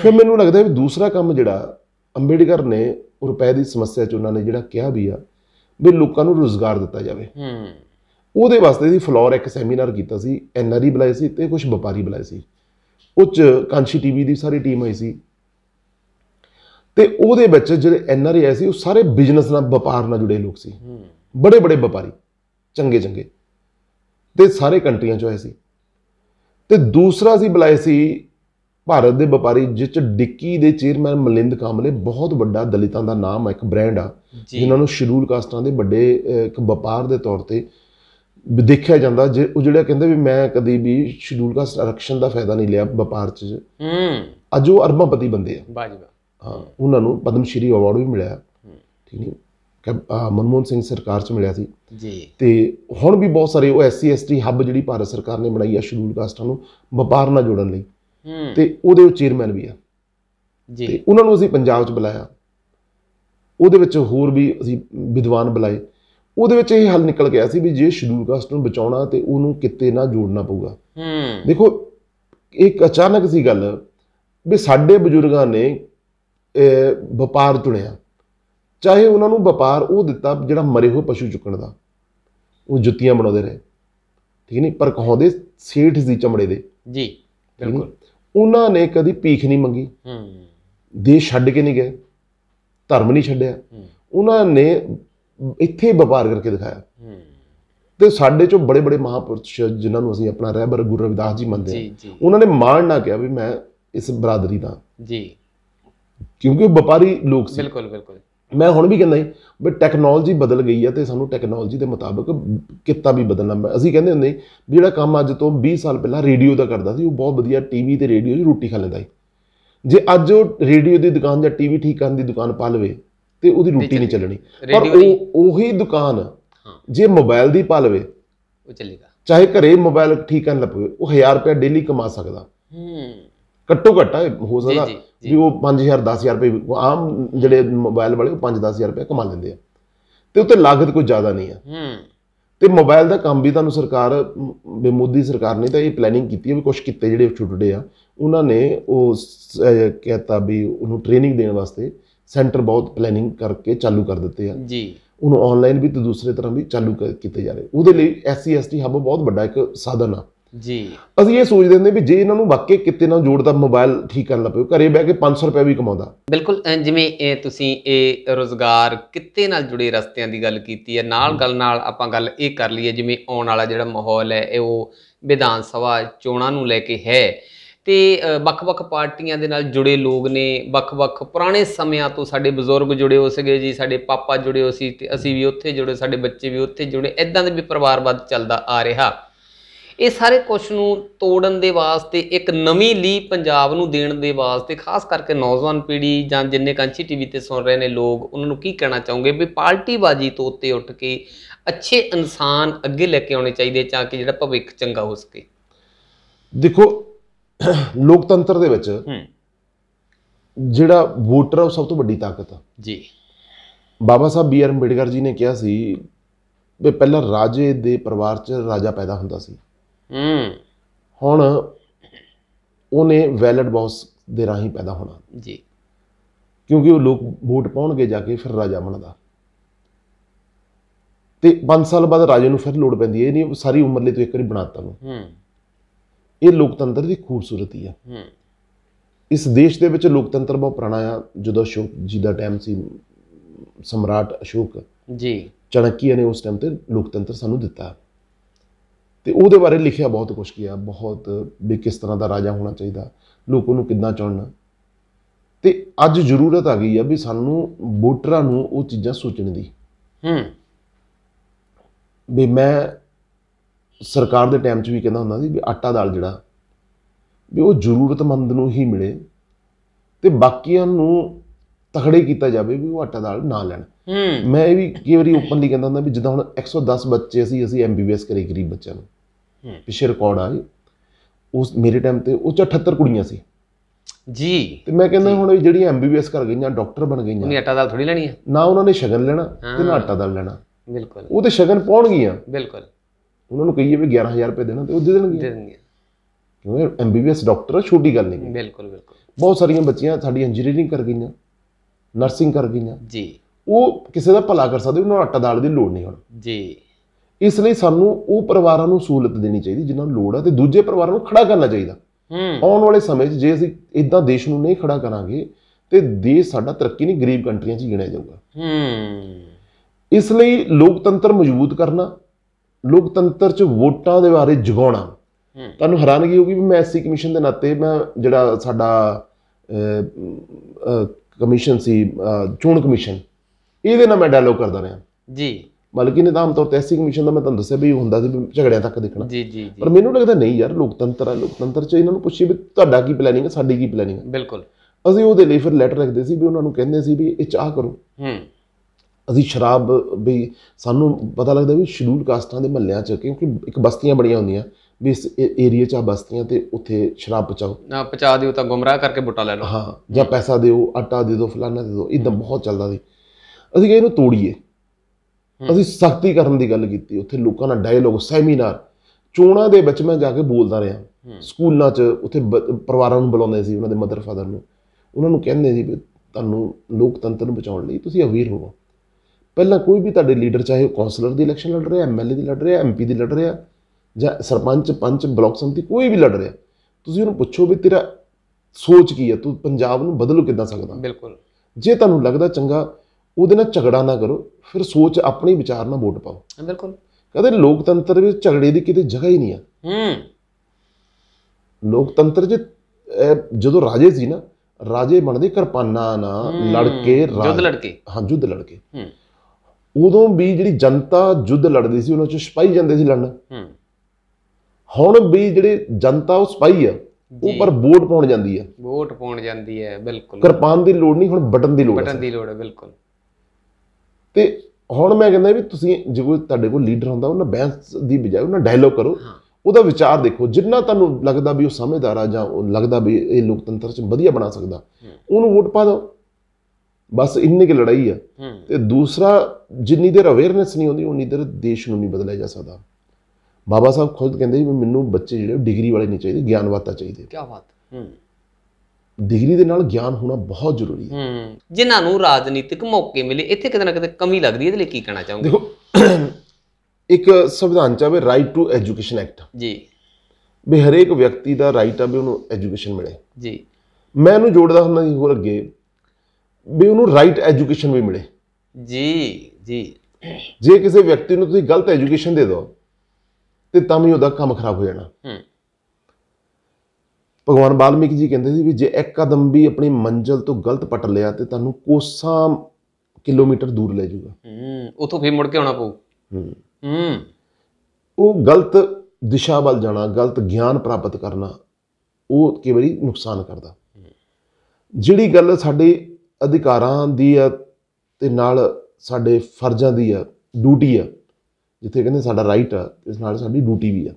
ਫਿਰ ਮੈਨੂੰ ਲੱਗਦਾ ਵੀ ਦੂਸਰਾ ਕੰਮ ਜਿਹੜਾ ਅੰਬੇਡਕਰ ਨੇ ਰੁਪਏ ਦੀ ਸਮੱਸਿਆ ਚ ਉਹਨਾਂ ਨੇ ਜਿਹੜਾ ਕਿਹਾ ਵੀ ਆ ਵੀ ਲੋਕਾਂ ਨੂੰ ਰੋਜ਼ਗਾਰ ਦਿੱਤਾ ਜਾਵੇ ਹੂੰ ਉਹਦੇ ਵਾਸਤੇ ਦੀ ਫਲੋਰ ਇੱਕ ਸੈਮੀਨਾਰ ਕੀਤਾ ਸੀ ਐਨਆਰਈ ਬੁਲਾਏ ਸੀ ਤੇ ਕੁਝ ਵਪਾਰੀ ਬੁਲਾਏ ਸੀ ਉੱਚ ਕਾਂਸ਼ੀ ਟੀਵੀ ਦੀ ਸਾਰੀ ਟੀਮ ਆਈ ਸੀ ਤੇ ਉਹਦੇ ਵਿੱਚ ਜਿਹੜੇ ਐਨਆਰਈ ਆਏ ਸੀ ਉਹ ਸਾਰੇ ਬਿਜ਼ਨਸ ਨਾਲ ਵਪਾਰ ਨਾਲ ਜੁੜੇ ਲੋਕ ਸੀ ਹੂੰ ਬੜੇ ਬੜੇ ਵਪਾਰੀ ਚੰਗੇ ਚੰਗੇ ਤੇ ਸਾਰੇ ਕੰਟਰੀਆਂ ਚੋਂ ਆਏ ਸੀ ਤੇ ਦੂਸਰਾ ਸੀ ਬੁਲਾਏ ਸੀ ਭਾਰਤ ਦੇ ਵਪਾਰੀ ਜਿਸ ਚ ਡਿੱਕੀ ਦੇ ਚੇਅਰਮੈਨ ਮਲਿੰਦ ਕਾਮਲੇ ਬਹੁਤ ਵੱਡਾ ਦਲਿਤਾਂ ਦਾ ਨਾਮ ਹੈ ਇੱਕ ਬ੍ਰਾਂਡ ਆ ਜਿਨ੍ਹਾਂ ਨੂੰ ਸ਼ਡਿਊਲ ਕਾਸਟਾਂ ਦੇ ਵੱਡੇ ਇੱਕ ਵਪਾਰ ਦੇ ਤੌਰ ਤੇ ਦੇਖਿਆ ਜਾਂਦਾ ਜੇ ਉਹ ਜਿਹੜਾ ਕਹਿੰਦੇ ਵੀ ਮੈਂ ਕਦੀ ਵੀ ਸ਼ਡਿਊਲ ਕਾਸਟ ਆਰਕਸ਼ਨ ਦਾ ਫਾਇਦਾ ਨਹੀਂ ਲਿਆ ਵਪਾਰ ਚ ਹੂੰ ਅੱਜ ਉਹ ਅਰਬਾਂਪਤੀ ਬੰਦੇ ਆ ਬਾਜੀ ਹਾਂ ਉਹਨਾਂ ਨੂੰ ਪਦਮ ਸ਼੍ਰੀ ਅਵਾਰਡ ਵੀ ਮਿਲਿਆ ਠੀਕ ਨਹੀਂ ਮਨਮੋਹਨ ਸਿੰਘ ਸਰਕਾਰ 'ਚ ਮਿਲਿਆ ਸੀ ਜੀ ਤੇ ਹੁਣ ਵੀ ਬਹੁਤ ਸਾਰੇ ਉਹ ਐਸਸੀ ਐਸਟੀ ਹੱਬ ਜਿਹੜੀ ਭਾਰਤ ਸਰਕਾਰ ਨੇ ਬਣਾਈ ਆ ਸ਼ਡਿਊਲ ਕਾਸਟਾਂ ਨੂੰ ਵਪਾਰ ਨਾਲ ਜੋੜਨ ਲਈ ਤੇ ਉਹਦੇ ਉਹ ਚੇਅਰਮੈਨ ਵੀ ਆ ਜੀ ਤੇ ਉਹਨਾਂ ਨੂੰ ਅਸੀਂ ਪੰਜਾਬ 'ਚ ਬੁਲਾਇਆ ਉਹਦੇ ਵਿੱਚ ਹੋਰ ਵੀ ਅਸੀਂ ਵਿਦਵਾਨ ਬੁਲਾਏ ਉਹਦੇ ਵਿੱਚ ਇਹ ਹੱਲ ਨਿਕਲ ਗਿਆ ਸੀ ਵੀ ਜੇ ਸ਼ਡਿਊਲ ਕਾਸਟ ਨੂੰ ਬਚਾਉਣਾ ਤੇ ਉਹਨੂੰ ਕਿਤੇ ਨਾ ਜੋੜਨਾ ਪਊਗਾ ਹੂੰ ਦੇਖੋ ਇੱਕ ਅਚਾਨਕ ਸੀ ਗੱਲ ਵੀ ਸਾਡੇ ਬਜ਼ੁਰਗਾਂ ਨੇ ਵਪਾਰ ਚੁਣਿਆ ਚਾਹੇ ਉਹਨਾਂ ਨੂੰ ਵਪਾਰ ਉਹ ਦਿੱਤਾ ਜਿਹੜਾ ਮਰੇ ਹੋਏ ਪਸ਼ੂ ਚੁੱਕਣ ਦਾ ਉਹ ਜੁੱਤੀਆਂ ਬਣਾਉਂਦੇ ਰਹੇ ਠੀਕ ਨਹੀਂ ਪਰ ਕਹੋਂਦੇ ਸੇਠ ਦੀ ਚਮੜੇ ਦੇ ਜੀ ਬਿਲਕੁਲ ਉਹਨਾਂ ਨੇ ਕਦੀ ਪੀਖ ਨਹੀਂ ਮੰਗੀ ਹੂੰ ਦੇ ਛੱਡ ਕੇ ਨਹੀਂ ਗਏ ਧਰਮ ਨਹੀਂ ਛੱਡਿਆ ਉਹਨਾਂ ਨੇ ਇੱਥੇ ਵਪਾਰ ਕਰਕੇ ਦਿਖਾਇਆ ਤੇ ਸਾਡੇ ਚੋਂ ਬੜੇ ਬੜੇ ਮਹਾਪੁਰਸ਼ ਜਿਨ੍ਹਾਂ ਨੂੰ ਅਸੀਂ ਆਪਣਾ ਰਹਿਬਰ ਗੁਰੂ ਰਵਿਦਾਸ ਜੀ ਮੰਨਦੇ ਹਾਂ ਉਹਨਾਂ ਨੇ ਮਾਣ ਨਾ ਕਿਹਾ ਵੀ ਮੈਂ ਇਸ ਬਰਾਦਰੀ ਦਾ ਜੀ ਕਿਉਂਕਿ ਵਪਾਰੀ ਲੋਕ ਸੀ ਬਿਲਕੁਲ ਬਿਲਕੁਲ ਮੈਂ ਹੁਣ ਵੀ ਕਹਿੰਦਾ ਵੀ ਟੈਕਨੋਲੋਜੀ ਬਦਲ ਗਈ ਹੈ ਤੇ ਸਾਨੂੰ ਟੈਕਨੋਲੋਜੀ ਦੇ ਮੁਤਾਬਕ ਕਿੱਤਾ ਵੀ ਬਦਲਣਾ ਅਸੀਂ ਕਹਿੰਦੇ ਹੁੰਦੇ ਵੀ ਜਿਹੜਾ ਕੰਮ ਅੱਜ ਤੋਂ 20 ਸਾਲ ਪਹਿਲਾਂ ਰੇਡੀਓ ਦਾ ਕਰਦਾ ਸੀ ਉਹ ਬਹੁਤ ਵਧੀਆ ਟੀਵੀ ਤੇ ਰੇਡੀਓ 'ਚ ਰੋਟੀ ਖਾ ਲੈਂਦਾ ਸੀ ਜੇ ਅੱਜ ਉਹ ਰੇਡੀਓ ਦੀ ਦੁਕਾਨ ਜਾਂ ਟੀਵੀ ਠੀਕ ਕਰਨ ਦੀ ਦੁਕਾਨ ਪਾ ਲਵੇ ਤੇ ਉਹਦੀ ਰੋਟੀ ਨਹੀਂ ਚੱਲਣੀ ਪਰ ਉਹ ਉਹੀ ਦੁਕਾਨ ਜੇ ਮੋਬਾਈਲ ਦੀ ਪਾ ਲਵੇ ਉਹ ਚੱਲੇਗਾ ਚਾਹੇ ਘਰੇ ਮੋਬਾਈਲ ਠੀਕ ਕਰਨ ਲੱਪੇ ਉਹ 1000 ਰੁਪਏ ਡੇਲੀ ਕਮਾ ਸਕਦਾ ਹੂੰ ਘੱਟੋ ਘੱਟ ਹੋ ਸਕਦਾ ਵੀ ਉਹ 5000 10000 ਰੁਪਏ ਆਮ ਜਿਹੜੇ ਮੋਬਾਈਲ ਵਾਲੇ ਉਹ 5-10000 ਰੁਪਏ ਕਮਾ ਲੈਂਦੇ ਆ ਤੇ ਉੱਤੇ ਲਾਗਤ ਕੋਈ ਜ਼ਿਆਦਾ ਨਹੀਂ ਆ ਤੇ ਮੋਬਾਈਲ ਦਾ ਕੰਮ ਵੀ ਤੁਹਾਨੂੰ ਸਰਕਾਰ ਮੋਦੀ ਸਰਕਾਰ ਨੇ ਤਾਂ ਇਹ ਪਲੈਨਿੰਗ ਕੀਤੀ ਹੈ ਵੀ ਕੁਝ ਕਿਤੇ ਜਿਹੜੇ ਛੁੱਟੜੇ ਆ ਉਹਨਾਂ ਨੇ ਉਹ ਕਹਤਾ ਵੀ ਉਹਨੂੰ ਟ੍ਰੇਨਿੰਗ ਦੇਣ ਵਾਸਤੇ ਸੈਂਟਰ ਬਹੁਤ ਪਲੈਨਿੰਗ ਕਰਕੇ ਚਾਲੂ ਕਰ ਦਿੱਤੇ ਆ ਜੀ ਉਹਨੂੰ ਆਨਲਾਈਨ ਵੀ ਤੇ ਦੂਸਰੇ ਤਰ੍ਹਾਂ ਵੀ ਚਾਲੂ ਕੀਤੇ ਜਾ ਰਹੇ ਉਹਦੇ ਲਈ ਐਸਸੀ ਐਸਟੀ ਹੱਬ ਬਹੁਤ ਵੱਡਾ ਇੱਕ ਸਾਧਨ ਆ ਜੀ ਅਸੀਂ ਇਹ ਸੋਚਦੇ ਹੁੰਦੇ ਵੀ ਜੇ ਇਹਨਾਂ ਨੂੰ ਵਾਕਈ ਕਿਤੇ ਨਾਲ ਜੋੜਦਾ ਮੋਬਾਈਲ ਠੀਕ ਕਰਨ ਲੱਪੇ ਘਰੇ ਬਹਿ ਕੇ 500 ਰੁਪਏ ਵੀ ਕਮਾਉਂਦਾ ਬਿਲਕੁਲ ਜਿਵੇਂ ਇਹ ਤੁਸੀਂ ਇਹ ਰੋਜ਼ਗਾਰ ਕਿਤੇ ਨਾਲ ਜੁੜੇ ਰਸਤਿਆਂ ਦੀ ਗੱਲ ਕੀਤੀ ਹੈ ਨਾਲ ਗੱਲ ਨਾਲ ਆਪਾਂ ਗੱਲ ਇਹ ਕਰ ਲਈਏ ਜਿਵੇਂ ਆਉਣ ਵਾਲਾ ਜਿਹੜਾ ਮਾਹੌਲ ਹੈ ਇਹ ਉਹ ਵਿਧਾਨ ਸਭਾ ਚੋਣਾਂ ਨੂੰ ਲੈ ਕੇ ਹੈ ਤੇ ਵੱਖ-ਵੱਖ ਪਾਰਟੀਆਂ ਦੇ ਨਾਲ ਜੁੜੇ ਲੋਕ ਨੇ ਵੱਖ-ਵੱਖ ਪੁਰਾਣੇ ਸਮਿਆਂ ਤੋਂ ਸਾਡੇ ਬਜ਼ੁਰਗ ਜੁੜੇ ਹੋ ਸਕੇ ਜੀ ਸਾਡੇ ਪਾਪਾ ਜੁੜੇ ਹੋ ਸੀ ਤੇ ਅਸੀਂ ਵੀ ਉੱਥੇ ਜੁੜੇ ਸਾਡੇ ਬੱਚੇ ਵੀ ਉੱਥੇ ਜੁੜੇ ਐਦਾਂ ਦੇ ਵੀ ਪਰਿਵਾਰਵਾਦ ਚੱਲਦਾ ਆ ਰਿਹਾ ਇਹ ਸਾਰੇ ਕੁਝ ਨੂੰ ਤੋੜਨ ਦੇ ਵਾਸਤੇ ਇੱਕ ਨਵੀਂ ਲੀ ਪੰਜਾਬ ਨੂੰ ਦੇਣ ਦੇ ਵਾਸਤੇ ਖਾਸ ਕਰਕੇ ਨੌਜਵਾਨ ਪੀੜ੍ਹੀ ਜਾਂ ਜਿੰਨੇ ਕਾਂਚੀ ਟੀਵੀ ਤੇ ਸੁਣ ਰਹੇ ਨੇ ਲੋਕ ਉਹਨਾਂ ਨੂੰ ਕੀ ਕਹਿਣਾ ਚਾਹੋਗੇ ਵੀ ਪਾਰਟੀ ਬਾਜੀ ਤੋਂ ਉੱਤੇ ਉੱਠ ਕੇ ਅੱਛੇ ਇਨਸਾਨ ਅੱਗੇ ਲੈ ਕੇ ਆਉਣੇ ਚਾਹੀਦੇ ਤਾਂ ਕਿ ਜਿਹੜਾ ਭਵਿੱਖ ਚੰਗਾ ਹੋ ਸਕੇ ਦੇਖੋ ਲੋਕਤੰਤਰ ਦੇ ਵਿੱਚ ਜਿਹੜਾ ਵੋਟਰ ਉਹ ਸਭ ਤੋਂ ਵੱਡੀ ਤਾਕਤ ਆ ਜੀ ਬਾਬਾ ਸਾਹਿਬ ਬੀ ਆਰ ਅੰਬੇਡਕਰ ਜੀ ਨੇ ਕਿਹਾ ਸੀ ਵੀ ਪਹਿਲਾਂ ਰਾਜੇ ਦੇ ਪਰਿਵਾਰ 'ਚ ਰਾਜਾ ਪੈਦਾ ਹੁੰਦਾ ਸੀ ਹੂੰ ਹੁਣ ਉਹਨੇ ਵੈਲਿਡ ਬਾਸ ਦੇ ਰਾਹੀਂ ਪੈਦਾ ਹੋਣਾ ਜੀ ਕਿਉਂਕਿ ਉਹ ਲੋਕ ਵੋਟ ਪਾਉਣਗੇ ਜਾ ਕੇ ਫਿਰ ਰਾਜਾ ਬਣਦਾ ਤੇ 5 ਸਾਲ ਬਾਅਦ ਰਾਜੇ ਨੂੰ ਫਿਰ ਲੋੜ ਪੈਂਦੀ ਹੈ ਇਹ ਨਹੀਂ ਸਾਰੀ ਉਮਰ ਲਈ ਤੂੰ ਇੱਕ ਵਾਰੀ ਬਣਾਤਾ ਨੂੰ ਹੂੰ ਇਹ ਲੋਕਤੰਤਰ ਦੀ ਖੂਬਸੂਰਤੀ ਆ ਹੂੰ ਇਸ ਦੇਸ਼ ਦੇ ਵਿੱਚ ਲੋਕਤੰਤਰ ਬਹੁਤ ਪੁਰਾਣਾ ਆ ਜਦੋਂ ਅਸ਼ੋਕ ਜੀ ਦਾ ਟਾਈਮ ਸੀ ਸਮਰਾਟ ਅਸ਼ੋਕ ਜੀ ਚਣਕੀਆ ਨੇ ਉਸ ਟਾਈਮ ਤੇ ਲੋਕਤੰਤਰ ਸਾਨੂੰ ਦਿੱਤਾ ਤੇ ਉਹਦੇ ਬਾਰੇ ਲਿਖਿਆ ਬਹੁਤ ਕੁਝ ਗਿਆ ਬਹੁਤ ਵੀ ਕਿਸ ਤਰ੍ਹਾਂ ਦਾ ਰਾਜਾ ਹੋਣਾ ਚਾਹੀਦਾ ਲੋਕ ਉਹਨੂੰ ਕਿੱਦਾਂ ਚੁਣਨਾ ਤੇ ਅੱਜ ਜ਼ਰੂਰਤ ਆ ਗਈ ਆ ਵੀ ਸਾਨੂੰ ਵੋਟਰਾਂ ਨੂੰ ਉਹ ਚੀਜ਼ਾਂ ਸੋਚਣ ਦੀ ਹੂੰ ਵੀ ਮੈਂ ਸਰਕਾਰ ਦੇ ਟਾਈਮ 'ਚ ਵੀ ਕਹਿੰਦਾ ਹੁੰਦਾ ਸੀ ਵੀ ਆਟਾ ਦਾਲ ਜਿਹੜਾ ਵੀ ਉਹ ਜ਼ਰੂਰਤਮੰਦ ਨੂੰ ਹੀ ਮਿਲੇ ਤੇ ਬਾਕੀਆਂ ਨੂੰ ਤਖੜੇ ਕੀਤਾ ਜਾਵੇ ਵੀ ਉਹ ਆਟਾ ਦਾਲ ਨਾ ਲੈਣ ਮੈਂ ਇਹ ਵੀ ਕਈ ਵਾਰੀ ਓਪਨਲੀ ਕਹਿੰਦਾ ਹੁੰਦਾ ਵੀ ਜਦੋਂ ਹੁਣ 110 ਬੱਚੇ ਅਸੀਂ ਅਸੀਂ ਐਮਬੀਬੀਐਸ ਕਰੇ ਗਰੀਬ ਬੱਚਿਆਂ ਨੂੰ ਪਿਛੇ ਰਿਕਾਰਡ ਆ ਉਸ ਮੇਰੇ ਟਾਈਮ ਤੇ ਉਹ ਚ 78 ਕੁੜੀਆਂ ਸੀ ਜੀ ਤੇ ਮੈਂ ਕਹਿੰਦਾ ਹੁਣ ਜਿਹੜੀਆਂ ਐਮਬੀਬੀਐਸ ਕਰ ਗਈਆਂ ਡਾਕਟਰ ਬਣ ਗਈਆਂ ਨਹੀਂ ਆਟਾ ਦਾਲ ਥੋੜੀ ਲੈਣੀ ਹੈ ਨਾ ਉਹਨਾਂ ਨੇ ਸ਼ਗਨ ਲੈਣਾ ਤੇ ਨਾ ਆਟਾ ਦਾਲ ਲੈਣਾ ਬਿਲਕੁਲ ਉਹ ਤੇ ਸ਼ਗਨ ਪਾਉਣ ਗਈਆਂ ਬਿਲਕੁਲ ਉਹਨਾਂ ਨੂੰ ਕਹੀਏ ਵੀ 11000 ਰੁਪਏ ਦੇਣਾ ਤੇ ਉਹ ਦੇ ਦੇਣਗੇ ਦੇ ਦੇਣਗੇ ਕਿਉਂਕਿ ਐਮਬੀਬੀਐਸ ਡਾਕਟਰ ਛੋਟੀ ਗੱਲ ਨਹੀਂ ਬਿਲਕੁਲ ਬਿਲਕੁਲ ਬਹੁਤ ਸਾਰੀਆਂ ਬੱਚੀਆਂ ਸਾਡੀ ਇੰਜੀਨੀਅਰਿੰਗ ਕਰ ਗਈਆਂ ਨਰਸਿੰਗ ਕਰ ਗਈਆਂ ਜੀ ਉਹ ਕਿਸੇ ਦਾ ਭਲਾ ਕਰ ਸਕਦੇ ਉਹਨਾਂ ਨੂੰ ਆਟਾ ਦਾਲ ਦੀ ਲੋੜ ਨਹੀਂ ਹੁਣ ਜੀ ਇਸ ਲਈ ਸਾਨੂੰ ਉਹ ਪਰਿਵਾਰਾਂ ਨੂੰ ਸਹੂਲਤ ਦੇਣੀ ਚਾਹੀਦੀ ਜਿਨ੍ਹਾਂ ਨੂੰ ਲੋੜ ਹੈ ਤੇ ਦੂਜੇ ਪਰਿਵਾਰਾਂ ਨੂੰ ਖੜਾ ਕਰਨਾ ਚਾਹੀਦਾ ਆਉਣ ਵਾਲੇ ਸਮੇਂ 'ਚ ਜੇ ਅਸੀਂ ਇਦਾਂ ਦੇਸ਼ ਨੂੰ ਨਹੀਂ ਖੜਾ ਕਰਾਂਗੇ ਤੇ ਦੇਸ਼ ਸਾਡਾ ਤਰੱਕੀ ਨਹੀਂ ਗਰੀਬ ਕੰਟਰੀਆਂ 'ਚ ਗਿਣਿਆ ਜਾਊਗਾ ਇਸ ਲਈ ਲੋਕਤੰਤਰ ਮਜ਼ਬੂਤ ਕਰਨਾ ਲੋਕਤੰਤਰ 'ਚ ਵੋਟਾਂ ਦੇ ਬਾਰੇ ਜਗਾਉਣਾ ਤੁਹਾਨੂੰ ਹੈਰਾਨਗੀ ਹੋਊਗੀ ਵੀ ਮੈਂ ਐਸਸੀ ਕਮਿਸ਼ਨ ਦੇ ਨਾਤੇ ਮੈਂ ਜਿਹੜਾ ਸਾਡਾ ਕਮਿਸ਼ਨ ਸੀ ਚੋਣ ਕਮਿਸ਼ਨ ਇਹਦੇ ਨਾਲ ਮੈਂ ਡਾਇਲੋਗ ਕਰਦਾ ਰਿਹਾ ਜੀ ਬਲਕਿ ਨਿਦਾਮ ਤੌਰ ਤੇ ਐਸੀ ਕਮਿਸ਼ਨ ਦਾ ਮੈਂ ਤੁਹਾਨੂੰ ਦੱਸਿਆ ਵੀ ਹੁੰਦਾ ਸੀ ਵੀ ਝਗੜਿਆਂ ਤੱਕ ਦੇਖਣਾ ਜੀ ਜੀ ਪਰ ਮੈਨੂੰ ਲੱਗਦਾ ਨਹੀਂ ਯਾਰ ਲੋਕਤੰਤਰ ਹੈ ਲੋਕਤੰਤਰ 'ਚ ਇਹਨਾਂ ਨੂੰ ਪੁੱਛੀ ਵੀ ਤੁਹਾਡਾ ਕੀ ਪਲੈਨਿੰਗ ਹੈ ਸਾਡੀ ਕੀ ਪਲੈਨਿੰਗ ਹੈ ਬਿਲਕੁਲ ਅਸੀਂ ਉਹਦੇ ਲਈ ਫਿਰ ਲੈਟਰ ਲਿਖਦੇ ਸੀ ਵੀ ਉਹਨਾਂ ਨੂੰ ਕਹਿੰਦੇ ਸੀ ਵੀ ਇਹ ਚਾਹ ਕਰੋ ਹੂੰ ਅਸੀਂ ਸ਼ਰਾਬ ਵੀ ਸਾਨੂੰ ਪਤਾ ਲੱਗਦਾ ਵੀ ਸ਼ਡਿਊਲ ਕਾਸਟਾਂ ਦੇ ਮਹੱਲਿਆਂ 'ਚ ਕਿਉਂਕਿ ਇੱਕ ਬਸਤੀਆਂ ਬੜੀਆਂ ਹੁੰਦੀਆਂ ਵੀ ਇਸ ਏਰੀਆ 'ਚ ਆ ਬਸਤੀਆਂ ਤੇ ਉੱਥੇ ਸ਼ਰਾਬ ਪਚਾਓ ਨਾ ਪਚਾ ਦਿਓ ਤਾਂ ਗੁੰਮਰਾਹ ਕਰਕੇ ਬੁੱਟਾ ਲੈ ਲਓ ਹਾਂ ਜਾਂ ਪੈਸਾ ਦਿਓ ਆਟਾ ਦੇ ਦਿਓ ਫਲਾਣਾ ਦੇ ਦਿਓ ਇਦਾਂ ਬਹੁਤ ਚੱਲਦਾ ਸੀ ਅਸੀਂ ਇਹਨੂੰ ਤੋੜੀਏ ਅਸੀਂ ਸਖਤੀ ਕਰਨ ਦੀ ਗੱਲ ਕੀਤੀ ਉੱਥੇ ਲੋਕਾਂ ਨਾਲ ਡਾਇਲੋਗ ਸੈਮੀਨਾਰ ਚੋਣਾਂ ਦੇ ਵਿੱਚ ਮੈਂ ਜਾ ਕੇ ਬੋਲਦਾ ਰਿਹਾ ਸਕੂਲਾਂ 'ਚ ਉੱਥੇ ਪਰਿਵਾਰਾਂ ਨੂੰ ਬੁਲਾਉਂਦੇ ਸੀ ਉਹਨਾਂ ਦੇ ਮਦਰ ਫਾਦਰ ਨੂੰ ਉਹਨਾਂ ਨੂੰ ਕਹਿੰਦੇ ਸੀ ਤੁਹਾਨੂੰ ਲੋਕਤੰਤਰ ਨੂੰ ਬਚਾਉਣ ਲਈ ਤੁਸੀਂ ਅਵੀਰ ਹੋਵੋ ਪਹਿਲਾਂ ਕੋਈ ਵੀ ਤੁਹਾਡੇ ਲੀਡਰ ਚਾਹੇ ਉਹ ਕਾਉਂਸਲਰ ਦੀ ਇਲੈਕਸ਼ਨ ਲੜ ਰਿਹਾ ਐਮਐਲਏ ਦੀ ਲੜ ਰਿਹਾ ਐਮਪੀ ਦੀ ਲੜ ਰਿਹਾ ਜਾਂ ਸਰਪੰਚ ਪੰਚ ਬਲਾਕ ਸੰਤੀ ਕੋਈ ਵੀ ਲੜ ਰਿਹਾ ਤੁਸੀਂ ਉਹਨੂੰ ਪੁੱਛੋ ਵੀ ਤੇਰਾ ਸੋਚ ਕੀ ਹੈ ਤੂੰ ਪੰਜਾਬ ਨੂੰ ਬਦਲ ਕਿੱਦਾਂ ਸਕਦਾ ਬਿਲਕੁਲ ਜੇ ਤੁਹਾਨੂੰ ਲੱਗਦਾ ਚੰਗਾ ਉਹਦੇ ਨਾਲ ਝਗੜਾ ਨਾ ਕਰੋ ਫਿਰ ਸੋਚ ਆਪਣੀ ਵਿਚਾਰ ਨਾਲ ਵੋਟ ਪਾਓ ਬਿਲਕੁਲ ਕਹਿੰਦੇ ਲੋਕਤੰਤਰ ਵਿੱਚ ਝਗੜੇ ਦੀ ਕਿਤੇ ਜਗ੍ਹਾ ਹੀ ਨਹੀਂ ਆ ਹੂੰ ਲੋਕਤੰਤਰ ਜੇ ਜਦੋਂ ਰਾਜੇ ਸੀ ਨਾ ਰਾਜੇ ਬਣਦੇ ਕਿਰਪਾਨਾ ਨਾ ਲੜ ਕੇ ਜੁੱਧ ਲੜ ਕੇ ਹਾਂ ਜੁੱਧ ਲੜ ਕੇ ਹੂੰ ਉਦੋਂ ਵੀ ਜਿਹੜੀ ਜਨਤਾ ਜੁੱਧ ਲੜਦੀ ਸੀ ਉਹਨਾਂ ਚ ਸਿਪਾਹੀ ਜਾਂਦੇ ਸੀ ਲੜਨ ਹੂੰ ਹੁਣ ਵੀ ਜਿਹੜੇ ਜਨਤਾ ਉਹ ਸਿਪਾਹੀ ਆ ਉਹ ਪਰ ਵੋਟ ਪਾਉਣ ਜਾਂਦੀ ਆ ਵੋਟ ਪਾਉਣ ਜਾਂਦੀ ਆ ਬਿਲਕੁਲ ਕਿਰਪਾਨ ਦੀ ਲੋੜ ਨਹੀਂ ਹੁਣ ਬਟਨ ਦੀ ਲੋੜ ਬਟਨ ਦੀ ਲੋੜ ਹੈ ਬਿਲਕੁਲ ਤੇ ਹੁਣ ਮੈਂ ਕਹਿੰਦਾ ਵੀ ਤੁਸੀਂ ਜੇ ਕੋਈ ਤੁਹਾਡੇ ਕੋਲ ਲੀਡਰ ਹੁੰਦਾ ਉਹਨਾਂ ਬਹਿਸ ਦੀ ਬਜਾਏ ਉਹਨਾਂ ਡਾਇਲੋਗ ਕਰੋ ਉਹਦਾ ਵਿਚਾਰ ਦੇਖੋ ਜਿੰਨਾ ਤੁਹਾਨੂੰ ਲੱਗਦਾ ਵੀ ਉਹ ਸਮਝਦਾਰ ਆ ਜਾਂ ਉਹ ਲੱਗਦਾ ਵੀ ਇਹ ਲੋਕਤੰਤਰ ਚ ਵਧੀਆ ਬਣਾ ਸਕਦਾ ਉਹਨੂੰ ਵੋਟ ਪਾ ਦਿਓ ਬਸ ਇੰਨੀ ਕੀ ਲੜਾਈ ਆ ਤੇ ਦੂਸਰਾ ਜਿੰਨੀ ਦੇਰ ਅਵੇਅਰਨੈਸ ਨਹੀਂ ਹੁੰਦੀ ਉਨੀ ਦੇਰ ਦੇਸ਼ ਨੂੰ ਨਹੀਂ ਬਦਲਿਆ ਜਾ ਸਕਦਾ ਬਾਬਾ ਸਾਹਿਬ ਖੁਦ ਕਹਿੰਦੇ ਵੀ ਮੈਨੂੰ ਬੱਚੇ ਜਿਹੜੇ ਡਿਗਰੀ ਵਾਲੇ ਨਹੀਂ ਚਾਹੀਦੇ ਗਿਆਨਵਾਤਾ ਚਾਹੀਦੇ ਕੀ ਬਾਤ ਹੂੰ ਡਿਗਰੀ ਦੇ ਨਾਲ ਗਿਆਨ ਹੋਣਾ ਬਹੁਤ ਜ਼ਰੂਰੀ ਹੈ ਹੂੰ ਜਿਨ੍ਹਾਂ ਨੂੰ ਰਾਜਨੀਤਿਕ ਮੌਕੇ ਮਿਲੇ ਇੱਥੇ ਕਿਤੇ ਨਾ ਕਿਤੇ ਕਮੀ ਲੱਗਦੀ ਹੈ ਇਹਦੇ ਲਈ ਕੀ ਕਹਿਣਾ ਚਾਹੋਗੇ ਇੱਕ ਸੰਵਿਧਾਨ ਚ ਆਵੇ ਰਾਈਟ ਟੂ ਐਜੂਕੇਸ਼ਨ ਐਕਟ ਜੀ ਵੀ ਹਰੇਕ ਵਿਅਕਤੀ ਦਾ ਰਾਈਟ ਆ ਵੀ ਉਹਨੂੰ ਐਜੂਕੇਸ਼ਨ ਮਿਲੇ ਜੀ ਮੈਂ ਇਹਨੂੰ ਜੋੜਦਾ ਹੁੰਦਾ ਜੀ ਹੋਰ ਅੱਗੇ ਵੀ ਉਹਨੂੰ ਰਾਈਟ ਐਜੂਕੇਸ਼ਨ ਵੀ ਮਿਲੇ ਜੀ ਜੀ ਜੇ ਕਿਸੇ ਵਿਅਕਤੀ ਨੂੰ ਤੁਸੀਂ ਗਲਤ ਐਜੂਕੇਸ਼ਨ ਦੇ ਦੋ ਤੇ ਤਾਂ ਵੀ ਉਹਦਾ ਕੰਮ ਖਰਾਬ ਹੋ ਜਾਣਾ ਹੂੰ ਭਗਵਾਨ ਬਾਲਮੀਕ ਜੀ ਕਹਿੰਦੇ ਸੀ ਵੀ ਜੇ ਇੱਕ ਕਦਮ ਵੀ ਆਪਣੀ ਮੰਜ਼ਲ ਤੋਂ ਗਲਤ ਪਟ ਲਿਆ ਤੇ ਤੁਹਾਨੂੰ ਕੋਸਾ ਕਿਲੋਮੀਟਰ ਦੂਰ ਲੈ ਜਾਊਗਾ ਹੂੰ ਉਥੋਂ ਫੇਰ ਮੁੜ ਕੇ ਆਉਣਾ ਪਊ ਹੂੰ ਹੂੰ ਉਹ ਗਲਤ ਦਿਸ਼ਾ ਵੱਲ ਜਾਣਾ ਗਲਤ ਗਿਆਨ ਪ੍ਰਾਪਤ ਕਰਨਾ ਉਹ ਕਈ ਵਾਰੀ ਨੁਕਸਾਨ ਕਰਦਾ ਜਿਹੜੀ ਗੱਲ ਸਾਡੇ ਅਧਿਕਾਰਾਂ ਦੀ ਆ ਤੇ ਨਾਲ ਸਾਡੇ ਫਰਜ਼ਾਂ ਦੀ ਆ ਡਿਊਟੀ ਆ ਜਿੱਥੇ ਕਹਿੰਦੇ ਸਾਡਾ ਰਾਈਟ ਆ ਇਸ ਨਾਲ ਸਾਡੀ ਡਿਊਟੀ ਵੀ ਆ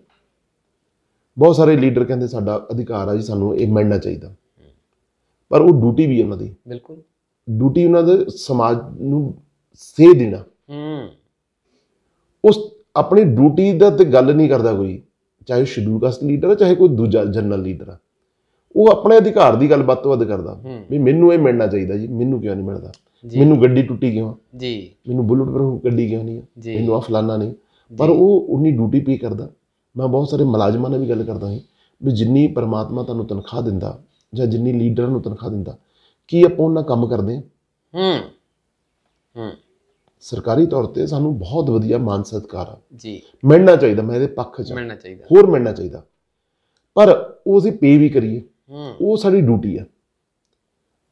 ਬਹੁਤ ਸਾਰੇ ਲੀਡਰ ਕਹਿੰਦੇ ਸਾਡਾ ਅਧਿਕਾਰ ਆ ਜੀ ਸਾਨੂੰ ਇਹ ਮੰਨਣਾ ਚਾਹੀਦਾ ਪਰ ਉਹ ਡਿਊਟੀ ਵੀ ਉਹਨਾਂ ਦੀ ਬਿਲਕੁਲ ਡਿਊਟੀ ਉਹਨਾਂ ਦੇ ਸਮਾਜ ਨੂੰ ਸੇਧ ਦੇਣਾ ਹੂੰ ਉਸ ਆਪਣੀ ਡਿਊਟੀ ਦਾ ਤੇ ਗੱਲ ਨਹੀਂ ਕਰਦਾ ਕੋਈ ਚਾਹੇ ਸ਼ਡਿਊਲ ਕਾਸਟ ਲੀਡਰ ਆ ਚਾਹੇ ਕੋਈ ਦੂਜਾ ਜਨਰਲ ਲੀਡਰ ਆ ਉਹ ਆਪਣੇ ਅਧਿਕਾਰ ਦੀ ਗੱਲ ਬੱਤ ਵੱਧ ਕਰਦਾ ਵੀ ਮੈਨੂੰ ਇਹ ਮਿਲਣਾ ਚਾਹੀਦਾ ਜੀ ਮੈਨੂੰ ਕਿਉਂ ਨਹੀਂ ਮਿਲਦਾ ਮੈਨੂੰ ਗੱਡੀ ਟੁੱਟੀ ਕਿਉਂ ਜੀ ਮੈਨੂੰ ਬੁਲਟ ਪਰ ਗੱਡੀ ਕਿਉਂ ਨਹੀਂ ਮੈਨੂੰ ਆ ਫਲਾਨਾ ਨਹੀਂ ਪਰ ਉਹ ਉਨੀ ਡਿਊਟੀ ਪੇ ਕਰਦਾ ਮੈਂ ਬਹੁਤ ਸਾਰੇ ਮੁਲਾਜ਼ਮਾਂ ਨਾਲ ਵੀ ਗੱਲ ਕਰਦਾ ਹਾਂ ਵੀ ਜਿੰਨੀ ਪਰਮਾਤਮਾ ਤੁਹਾਨੂੰ ਤਨਖਾਹ ਦਿੰਦਾ ਜਾਂ ਜਿੰਨੀ ਲੀਡਰ ਨੂੰ ਤਨਖਾਹ ਦਿੰਦਾ ਕੀ ਆਪਾਂ ਉਹਨਾਂ ਕੰਮ ਕਰਦੇ ਹਾਂ ਹੂੰ ਹੂੰ ਸਰਕਾਰੀ ਤੌਰ ਤੇ ਸਾਨੂੰ ਬਹੁਤ ਵਧੀਆ ਮਾਨ ਸਤਕਾਰ ਆ ਜੀ ਮਿਲਣਾ ਚਾਹੀਦਾ ਮੈਂ ਇਹਦੇ ਪੱਖ 'ਚ ਮਿਲਣਾ ਚਾਹੀਦਾ ਹੋਰ ਮਿਲਣਾ ਚਾਹੀਦਾ ਪਰ ਉਹ ਅਸੀਂ ਪੇ ਵੀ ਕਰੀਏ ਉਹ ਸਾਡੀ ਡਿਊਟੀ ਆ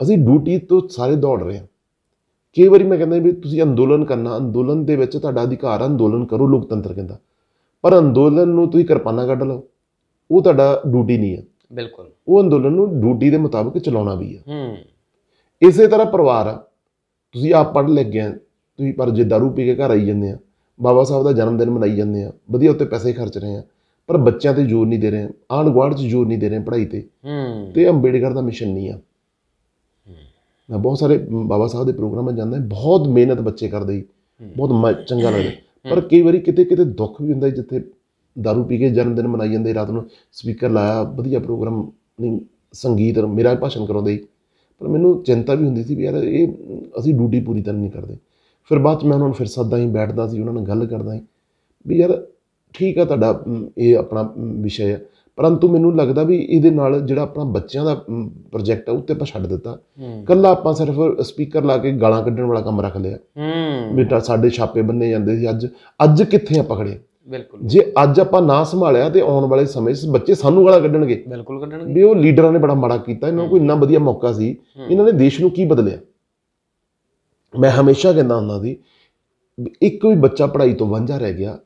ਅਸੀਂ ਡਿਊਟੀ ਤੋਂ ਸਾਰੇ ਦੌੜ ਰਹੇ ਹਾਂ ਕਈ ਵਾਰੀ ਮੈਂ ਕਹਿੰਦਾ ਵੀ ਤੁਸੀਂ ਅੰਦੋਲਨ ਕਰਨਾ ਅੰਦੋਲਨ ਦੇ ਵਿੱਚ ਤੁਹਾਡਾ ਅਧਿਕਾਰ ਅੰਦੋਲਨ ਕਰੋ ਲੋਕਤੰਤਰ ਕਹਿੰਦਾ ਪਰ ਅੰਦੋਲਨ ਨੂੰ ਤੁਸੀਂ ਕਿਰਪਾਨਾ ਕੱਢ ਲਓ ਉਹ ਤੁਹਾਡਾ ਡਿਊਟੀ ਨਹੀਂ ਹੈ ਬਿਲਕੁਲ ਉਹ ਅੰਦੋਲਨ ਨੂੰ ਡਿਊਟੀ ਦੇ ਮੁਤਾਬਕ ਚਲਾਉਣਾ ਵੀ ਹੈ ਹੂੰ ਇਸੇ ਤਰ੍ਹਾਂ ਪਰਿਵਾਰ ਤੁਸੀਂ ਆਪ ਪੜ ਲੱਗ ਗਏ ਤੁਸੀਂ ਪਰ ਜੇ दारू ਪੀ ਕੇ ਘਰ ਆਈ ਜਾਂਦੇ ਆ ਬਾਬਾ ਸਾਹਿਬ ਦਾ ਜਨਮ ਦਿਨ ਮਨਾਈ ਜਾਂਦੇ ਆ ਵਧੀਆ ਉੱਤੇ ਪੈਸੇ ਖਰਚ ਰਹੇ ਆ ਪਰ ਬੱਚਿਆਂ ਤੇ ਜ਼ੋਰ ਨਹੀਂ ਦੇ ਰਹੇ ਆਣ ਗੁਆਂਢ 'ਚ ਜ਼ੋਰ ਨਹੀਂ ਦੇ ਰਹੇ ਪੜ੍ਹਾਈ ਤੇ ਹੂੰ ਤੇ ਅੰਬੇਡਕਰ ਦਾ ਮਿਸ਼ਨ ਨਹੀਂ ਆ ਮੈਂ ਬਹੁਤ ਸਾਰੇ ਬਾਬਾ ਸਾਹਿਬ ਦੇ ਪ੍ਰੋਗਰਾਮਾਂ ਜਾਂਦਾ ਬਹੁਤ ਮਿਹਨਤ ਬੱਚੇ ਕਰਦੇ ਬਹੁਤ ਚੰਗਾ ਲੱਗਦਾ ਪਰ ਕਈ ਵਾਰੀ ਕਿਤੇ ਕਿਤੇ ਦੁੱਖ ਵੀ ਹੁੰਦਾ ਜਿੱਥੇ दारू ਪੀ ਕੇ ਜਨਮ ਦਿਨ ਮਨਾਈ ਜਾਂਦੇ ਰਾਤ ਨੂੰ ਸਪੀਕਰ ਲਾਇਆ ਵਧੀਆ ਪ੍ਰੋਗਰਾਮ ਨਹੀਂ ਸੰਗੀਤ ਮੇਰਾ ਭਾਸ਼ਣ ਕਰਾਉਂਦੇ ਪਰ ਮੈਨੂੰ ਚਿੰਤਾ ਵੀ ਹੁੰਦੀ ਸੀ ਵੀ ਯਾਰ ਇਹ ਅਸੀਂ ਡਿਊਟੀ ਪੂਰੀ ਤਰ੍ਹਾਂ ਨਹੀਂ ਕਰਦੇ ਫਿਰ ਬਾਅਦ ਮੈਂ ਉਹਨਾਂ ਨੂੰ ਫਿਰ ਸੱਦਾ ਹੀ ਬੈਠਦਾ ਸੀ ਉਹਨਾਂ ਨਾਲ ਗੱਲ ਕਰਦਾ ਵੀ ਯਾਰ ਠੀਕ ਆ ਤੁਹਾਡਾ ਇਹ ਆਪਣਾ ਵਿਸ਼ਾ ਹੈ ਪਰੰਤੂ ਮੈਨੂੰ ਲੱਗਦਾ ਵੀ ਇਹਦੇ ਨਾਲ ਜਿਹੜਾ ਆਪਣਾ ਬੱਚਿਆਂ ਦਾ ਪ੍ਰੋਜੈਕਟ ਆ ਉੱਤੇ ਆਪਾਂ ਛੱਡ ਦਿੱਤਾ ਕੱਲਾ ਆਪਾਂ ਸਿਰਫ ਸਪੀਕਰ ਲਾ ਕੇ ਗਾਲਾਂ ਕੱਢਣ ਵਾਲਾ ਕੰਮ ਰੱਖ ਲਿਆ ਬੇਟਾ ਸਾਡੇ ਛਾਪੇ ਬੰਨੇ ਜਾਂਦੇ ਸੀ ਅੱਜ ਅੱਜ ਕਿੱਥੇ ਆ ਪਕੜੇ ਬਿਲਕੁਲ ਜੇ ਅੱਜ ਆਪਾਂ ਨਾ ਸੰਭਾਲਿਆ ਤੇ ਆਉਣ ਵਾਲੇ ਸਮੇਂ 'ਚ ਬੱਚੇ ਸਾਨੂੰ ਗਾਲਾਂ ਕੱਢਣਗੇ ਬਿਲਕੁਲ ਕੱਢਣਗੇ ਵੀ ਉਹ ਲੀਡਰਾਂ ਨੇ ਬੜਾ ਮਾੜਾ ਕੀਤਾ ਇਹਨਾਂ ਨੂੰ ਕੋਈ ਇੰਨਾ ਵਧੀਆ ਮੌਕਾ ਸੀ ਇਹਨਾਂ ਨੇ ਦੇਸ਼ ਨੂੰ ਕੀ ਬਦਲਿਆ ਮੈਂ ਹਮੇਸ਼ਾ ਕਹਿੰਦਾ ਹੁੰਦਾ ਸੀ ਇੱਕ ਵੀ ਬੱਚਾ ਪੜ੍ਹਾਈ ਤੋਂ ਵਾਂਝਾ ਰਹਿ ਗਿਆ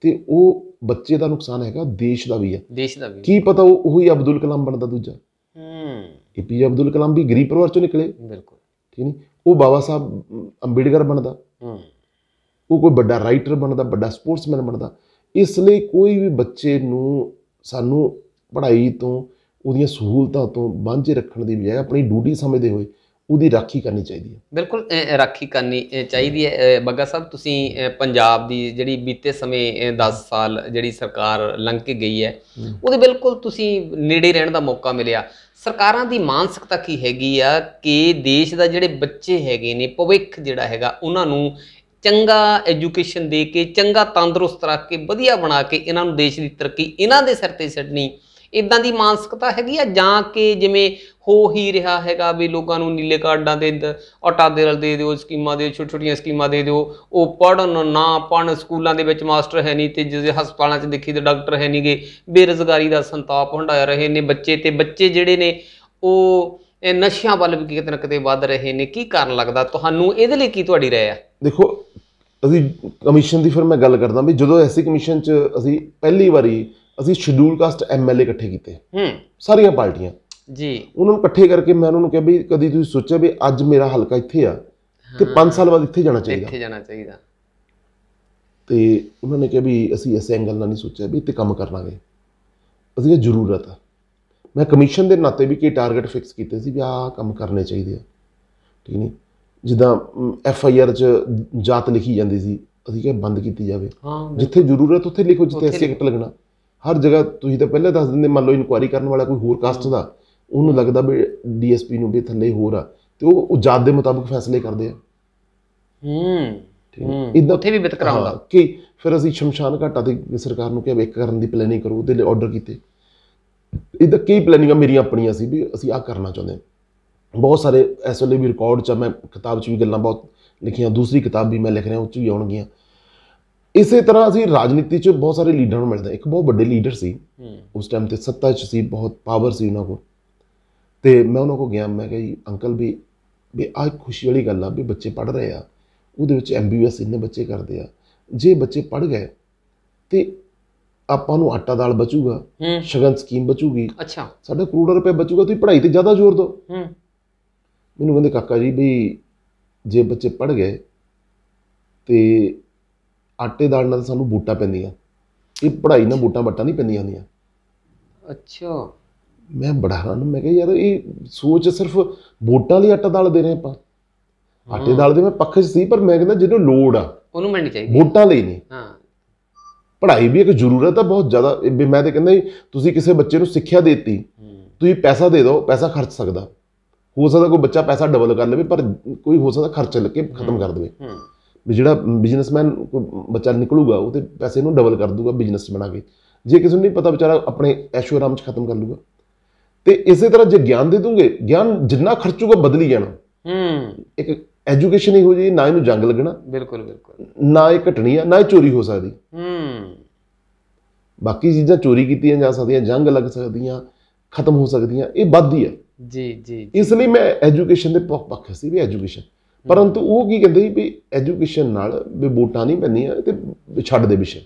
ਤੇ ਉਹ ਬੱਚੇ ਦਾ ਨੁਕਸਾਨ ਹੈਗਾ ਦੇਸ਼ ਦਾ ਵੀ ਹੈ ਦੇਸ਼ ਦਾ ਵੀ ਕੀ ਪਤਾ ਉਹ ਹੀ ਅਬਦੁਲ ਕਲਾਮ ਬਣਦਾ ਦੂਜਾ ਹੂੰ ਏਪੀ ਅਬਦੁਲ ਕਲਾਮ ਵੀ ਗਰੀਬ ਪਰਿਵਾਰ ਚੋਂ ਨਿਕਲੇ ਬਿਲਕੁਲ ਠੀਕ ਨਹੀਂ ਉਹ ਬਾਬਾ ਸਾਹਿਬ ਅੰਬੇਡਕਰ ਬਣਦਾ ਹੂੰ ਉਹ ਕੋਈ ਵੱਡਾ ਰਾਈਟਰ ਬਣਦਾ ਵੱਡਾ ਸਪੋਰਟਸਮੈਨ ਬਣਦਾ ਇਸ ਲਈ ਕੋਈ ਵੀ ਬੱਚੇ ਨੂੰ ਸਾਨੂੰ ਪੜ੍ਹਾਈ ਤੋਂ ਉਹਦੀਆਂ ਸਹੂਲਤਾਂ ਤੋਂ ਵਾਂਝੇ ਰੱਖਣ ਦੀ ਬਜਾਏ ਆਪਣੀ ਡਿਊਟੀ ਸਮਝਦੇ ਹੋਏ ਉਹਦੀ ਰਾਖੀ ਕਰਨੀ ਚਾਹੀਦੀ ਹੈ ਬਿਲਕੁਲ ਰਾਖੀ ਕਰਨੀ ਚਾਹੀਦੀ ਹੈ ਬੱਗਾ ਸਾਹਿਬ ਤੁਸੀਂ ਪੰਜਾਬ ਦੀ ਜਿਹੜੀ ਬੀਤੇ ਸਮੇਂ 10 ਸਾਲ ਜਿਹੜੀ ਸਰਕਾਰ ਲੰਘ ਕੇ ਗਈ ਹੈ ਉਹਦੇ ਬਿਲਕੁਲ ਤੁਸੀਂ ਨੇੜੇ ਰਹਿਣ ਦਾ ਮੌਕਾ ਮਿਲਿਆ ਸਰਕਾਰਾਂ ਦੀ ਮਾਨਸਿਕਤਾ ਕੀ ਹੈਗੀ ਆ ਕਿ ਦੇਸ਼ ਦਾ ਜਿਹੜੇ ਬੱਚੇ ਹੈਗੇ ਨੇ ਭਵਿੱਖ ਜਿਹੜਾ ਹੈਗਾ ਉਹਨਾਂ ਨੂੰ ਚੰਗਾ ਐਜੂਕੇਸ਼ਨ ਦੇ ਕੇ ਚੰਗਾ ਤੰਦਰੁਸਤ ਰੱਖ ਕੇ ਵਧੀਆ ਬਣਾ ਕੇ ਇਹਨਾਂ ਨੂੰ ਦੇਸ਼ ਦੀ ਤਰੱਕੀ ਇਹਨਾਂ ਦੇ ਸਿਰ ਤੇ ਛੱਡਣੀ ਇਦਾਂ ਦੀ ਮਾਨਸਿਕਤਾ ਹੈਗੀ ਆ ਜਾਂ ਕਿ ਜਿਵੇਂ ਹੋ ਹੀ ਰਿਹਾ ਹੈਗਾ ਵੀ ਲੋਕਾਂ ਨੂੰ ਨੀਲੇ ਕਾਰਡਾਂ ਦੇ ਆਟਾ ਦੇ ਦੇ ਦਿਓ ਸਕੀਮਾਂ ਦੇ ਛੋਟੀਆਂ ਛੋਟੀਆਂ ਸਕੀਮਾਂ ਦੇ ਦਿਓ ਉਹ ਪੜਨ ਨਾ ਪੜਨ ਸਕੂਲਾਂ ਦੇ ਵਿੱਚ ਮਾਸਟਰ ਹੈ ਨਹੀਂ ਤੇ ਜਿਹੜੇ ਹਸਪਤਾਲਾਂ 'ਚ ਦੇਖੀ ਤੇ ਡਾਕਟਰ ਹੈ ਨਹੀਂਗੇ ਬੇਰੋਜ਼ਗਾਰੀ ਦਾ ਸੰਤਾਪ ਹੰਡਾਇਆ ਰਹੇ ਨੇ ਬੱਚੇ ਤੇ ਬੱਚੇ ਜਿਹੜੇ ਨੇ ਉਹ ਇਹ ਨਸ਼ਿਆਂ ਵੱਲ ਵੀ ਕਿਤੇ ਨਾ ਕਿਤੇ ਵੱਧ ਰਹੇ ਨੇ ਕੀ ਕਾਰਨ ਲੱਗਦਾ ਤੁਹਾਨੂੰ ਇਹਦੇ ਲਈ ਕੀ ਤੁਹਾਡੀ رائے ਆ ਦੇਖੋ ਅਸੀਂ ਕਮਿਸ਼ਨ ਦੀ ਫਿਰ ਮੈਂ ਗੱਲ ਕਰਦਾ ਵੀ ਜਦੋਂ ਐਸੀ ਕਮਿਸ਼ਨ 'ਚ ਅਸੀਂ ਪਹਿਲੀ ਵਾਰੀ ਅਸੀਂ ਸ਼ਡਿਊਲ ਕਾਸਟ ਐਮਐਲਏ ਇਕੱਠੇ ਕੀਤੇ ਹੂੰ ਸਾਰੀਆਂ ਪਾਰਟੀਆਂ ਜੀ ਉਹਨਾਂ ਨੂੰ ਇਕੱਠੇ ਕਰਕੇ ਮੈਂ ਉਹਨਾਂ ਨੂੰ ਕਿਹਾ ਵੀ ਕਦੀ ਤੁਸੀਂ ਸੋਚਿਆ ਵੀ ਅੱਜ ਮੇਰਾ ਹਲਕਾ ਇੱਥੇ ਆ ਤੇ 5 ਸਾਲ ਬਾਅਦ ਇੱਥੇ ਜਾਣਾ ਚਾਹੀਦਾ ਇੱਥੇ ਜਾਣਾ ਚਾਹੀਦਾ ਤੇ ਉਹਨਾਂ ਨੇ ਕਿਹਾ ਵੀ ਅਸੀਂ ਇਸ ਐਂਗਲ ਨਾਲ ਨਹੀਂ ਸੋਚਿਆ ਵੀ ਇੱਥੇ ਕੰਮ ਕਰਨਾਗੇ ਅਸੀਂ ਇਹ ਜ਼ਰੂਰਤ ਆ ਮੈਂ ਕਮਿਸ਼ਨ ਦੇ ਨਾਤੇ ਵੀ ਕੀ ਟਾਰਗੇਟ ਫਿਕਸ ਕੀਤੇ ਸੀ ਵੀ ਆਹ ਕੰਮ ਕਰਨੇ ਚਾਹੀਦੇ ਆ ਠੀਕ ਨਹੀਂ ਜਿੱਦਾਂ ਐਫ ਆਈ ਆਰ 'ਚ ਜਾਤ ਲਿਖੀ ਜਾਂਦੀ ਸੀ ਅਸੀਂ ਕਿਹਾ ਬੰਦ ਕੀਤੀ ਜਾਵੇ ਜਿੱਥੇ ਜ਼ਰੂਰਤ ਉੱਥੇ ਲਿਖੋ ਜਿੱਥੇ ਅਸੀਂ ਲੱਗਣਾ ਹਰ ਜਗ੍ਹਾ ਤੁਸੀਂ ਤਾਂ ਪਹਿਲੇ ਦੱਸ ਦਿੰਦੇ ਮੰਨ ਲਓ ਇਨਕੁਆਰੀ ਕਰਨ ਵਾਲਾ ਕੋਈ ਹੋਰ ਕਾਸਟ ਦਾ ਉਹਨੂੰ ਲੱਗਦਾ ਵੀ ਡੀਐਸਪੀ ਨੂੰ ਵੀ ਥੱਲੇ ਹੋਰ ਆ ਤੇ ਉਹ ਜਾਤ ਦੇ ਮੁਤਾਬਕ ਫੈਸਲੇ ਕਰਦੇ ਆ ਹੂੰ ਇਦਾਂ ਉੱਥੇ ਵੀ ਬਿਤ ਕਰਾਉਂਦਾ ਕਿ ਫਿਰ ਅਸੀਂ ਸ਼ਮਸ਼ਾਨ ਘਾਟਾ ਦੀ ਸਰਕਾਰ ਨੂੰ ਕਿਹਾ ਵੀ ਇੱਕ ਕਰਨ ਦੀ ਪਲੈਨਿੰਗ ਕਰੋ ਉਹਦੇ ਲਈ ਆਰਡਰ ਕੀਤੇ ਇਦਾਂ ਕਈ ਪਲੈਨਿੰਗਾਂ ਮੇਰੀਆਂ ਆਪਣੀਆਂ ਸੀ ਵੀ ਅਸੀਂ ਆ ਕਰਨਾ ਚਾਹੁੰਦੇ ਹਾਂ ਬਹੁਤ ਸਾਰੇ ਇਸ ਵੀ ਰਿਕਾਰਡ ਚ ਮੈਂ ਕਿਤਾਬ ਚ ਵੀ ਗੱਲਾਂ ਬਹੁਤ ਲਿਖੀਆਂ ਦੂਸਰੀ ਕਿਤਾਬ ਵੀ ਮੈਂ ਲਿਖ ਰਿਹਾ ਉਹ ਚ ਵੀ ਆਉਣਗੀਆਂ ਇਸੇ ਤਰ੍ਹਾਂ ਅਸੀਂ ਰਾਜਨੀਤੀ 'ਚ ਬਹੁਤ ਸਾਰੇ ਲੀਡਰਾਂ ਨੂੰ ਮਿਲਦੇ ਇੱਕ ਬਹੁਤ ਵੱਡੇ ਲੀਡਰ ਸੀ ਉਸ ਟਾਈਮ ਤੇ ਸੱਤਾ 'ਚ ਸੀ ਬਹੁਤ ਪਾਵਰ ਸੀ ਉਹਨਾਂ ਕੋਲ ਤੇ ਮੈਂ ਉਹਨਾਂ ਕੋਲ ਗਿਆ ਮੈਂ ਕਿਹਾ ਜੀ ਅੰਕਲ ਵੀ ਵੀ ਆਹ ਖੁਸ਼ੀ ਵਾਲੀ ਗੱਲ ਆ ਵੀ ਬੱਚੇ ਪੜ ਰਹੇ ਆ ਉਹਦੇ ਵਿੱਚ ਐਮਬੀਬੀਐਸ ਇੰਨੇ ਬੱਚੇ ਕਰਦੇ ਆ ਜੇ ਬੱਚੇ ਪੜ ਗਏ ਤੇ ਆਪਾਂ ਨੂੰ ਆਟਾ ਦਾਲ ਬਚੂਗਾ ਸ਼ਗਨ ਸਕੀਮ ਬਚੂਗੀ ਅੱਛਾ ਸਾਡਾ ਕਰੋੜ ਰੁਪਏ ਬਚੂਗਾ ਤੁਸੀਂ ਪੜ੍ਹਾਈ ਤੇ ਜ਼ਿਆਦਾ ਜ਼ੋਰ ਦਿਓ ਮੈਨੂੰ ਕਹਿੰਦੇ ਕਾਕਾ ਜੀ ਵੀ ਜੇ ਬੱਚੇ ਪੜ ਗਏ ਤੇ ਆਟੇ ਦਾਣ ਨਾਲ ਸਾਨੂੰ ਬੂਟਾ ਪੈਂਦੀਆਂ ਇਹ ਪੜ੍ਹਾਈ ਨਾਲ ਬੂਟਾ ਬੱਟਾ ਨਹੀਂ ਪੈਂਦੀਆਂ ਹੁੰਦੀਆਂ ਅੱਛਾ ਮੈਂ ਬੜਾ ਹਾਂ ਮੈਂ ਕਿਹਾ ਯਾਰ ਇਹ ਸੋਚ ਸਿਰਫ ਬੋਟਾਂ ਲਈ ਆਟਾ ਦਾਲ ਦੇ ਰਹੇ ਆਪਾਂ ਆਟੇ ਦਾਲ ਦੇ ਮੈਂ ਪੱਖੇ ਸੀ ਪਰ ਮੈਂ ਕਹਿੰਦਾ ਜਿਹਨੂੰ ਲੋੜ ਆ ਉਹਨੂੰ ਮਿਲਣੀ ਚਾਹੀਦੀ ਬੋਟਾਂ ਲਈ ਨਹੀਂ ਹਾਂ ਪੜ੍ਹਾਈ ਵੀ ਇੱਕ ਜ਼ਰੂਰਤ ਆ ਬਹੁਤ ਜ਼ਿਆਦਾ ਮੈਂ ਤੇ ਕਹਿੰਦਾ ਤੁਸੀਂ ਕਿਸੇ ਬੱਚੇ ਨੂੰ ਸਿੱਖਿਆ ਦੇਤੀ ਤੁਸੀਂ ਪੈਸਾ ਦੇ ਦਿਓ ਪੈਸਾ ਖਰਚ ਸਕਦਾ ਹੋ ਸਕਦਾ ਕੋਈ ਬੱਚਾ ਪੈਸਾ ਡਬਲ ਕਰ ਲਵੇ ਪਰ ਕੋਈ ਹੋ ਸਕਦਾ ਖਰਚ ਲੱਗੇ ਖਤਮ ਕਰ ਦੇਵੇ ਵੀ ਜਿਹੜਾ ਬਿਜ਼ਨਸਮੈਨ ਬੱਚਾ ਨਿਕਲੂਗਾ ਉਹ ਤੇ ਪੈਸੇ ਨੂੰ ਡਬਲ ਕਰ ਦੂਗਾ ਬਿਜ਼ਨਸ ਬਣਾ ਕੇ ਜੇ ਕਿਸੇ ਨੂੰ ਨਹੀਂ ਪਤਾ ਵਿਚਾਰਾ ਆਪਣੇ ਐਸ਼ੋ ਆਰਾਮ ਚ ਖਤਮ ਕਰ ਲੂਗਾ ਤੇ ਇਸੇ ਤਰ੍ਹਾਂ ਜੇ ਗਿਆਨ ਦੇ ਦੂਗੇ ਗਿਆਨ ਜਿੰਨਾ ਖਰਚੂਗਾ ਬਦਲੀ ਜਾਣਾ ਹੂੰ ਇੱਕ ਐਜੂਕੇਸ਼ਨ ਹੀ ਹੋ ਜੇ ਨਾ ਇਹਨੂੰ ਜੰਗ ਲੱਗਣਾ ਬਿਲਕੁਲ ਬਿਲਕੁਲ ਨਾ ਇਹ ਘਟਣੀ ਆ ਨਾ ਇਹ ਚੋਰੀ ਹੋ ਸਕਦੀ ਹੂੰ ਬਾਕੀ ਚੀਜ਼ਾਂ ਚੋਰੀ ਕੀਤੀਆਂ ਜਾ ਸਕਦੀਆਂ ਜੰਗ ਲੱਗ ਸਕਦੀਆਂ ਖਤਮ ਹੋ ਸਕਦੀਆਂ ਇਹ ਵੱਧਦੀ ਆ ਜੀ ਜੀ ਇਸ ਲਈ ਮੈਂ ਐਜੂਕੇਸ਼ਨ ਦੇ ਪੱਖ ਸੀ ਵੀ ਐਜੂਕੇਸ਼ਨ ਪਰੰਤੂ ਉਹ ਕੀ ਕਹਿੰਦੇ ਸੀ ਵੀ ਐਜੂਕੇਸ਼ਨ ਨਾਲ ਵੀ ਵੋਟਾਂ ਨਹੀਂ ਪੈਂਦੀਆਂ ਤੇ ਛੱਡ ਦੇ ਵਿਸ਼ੇ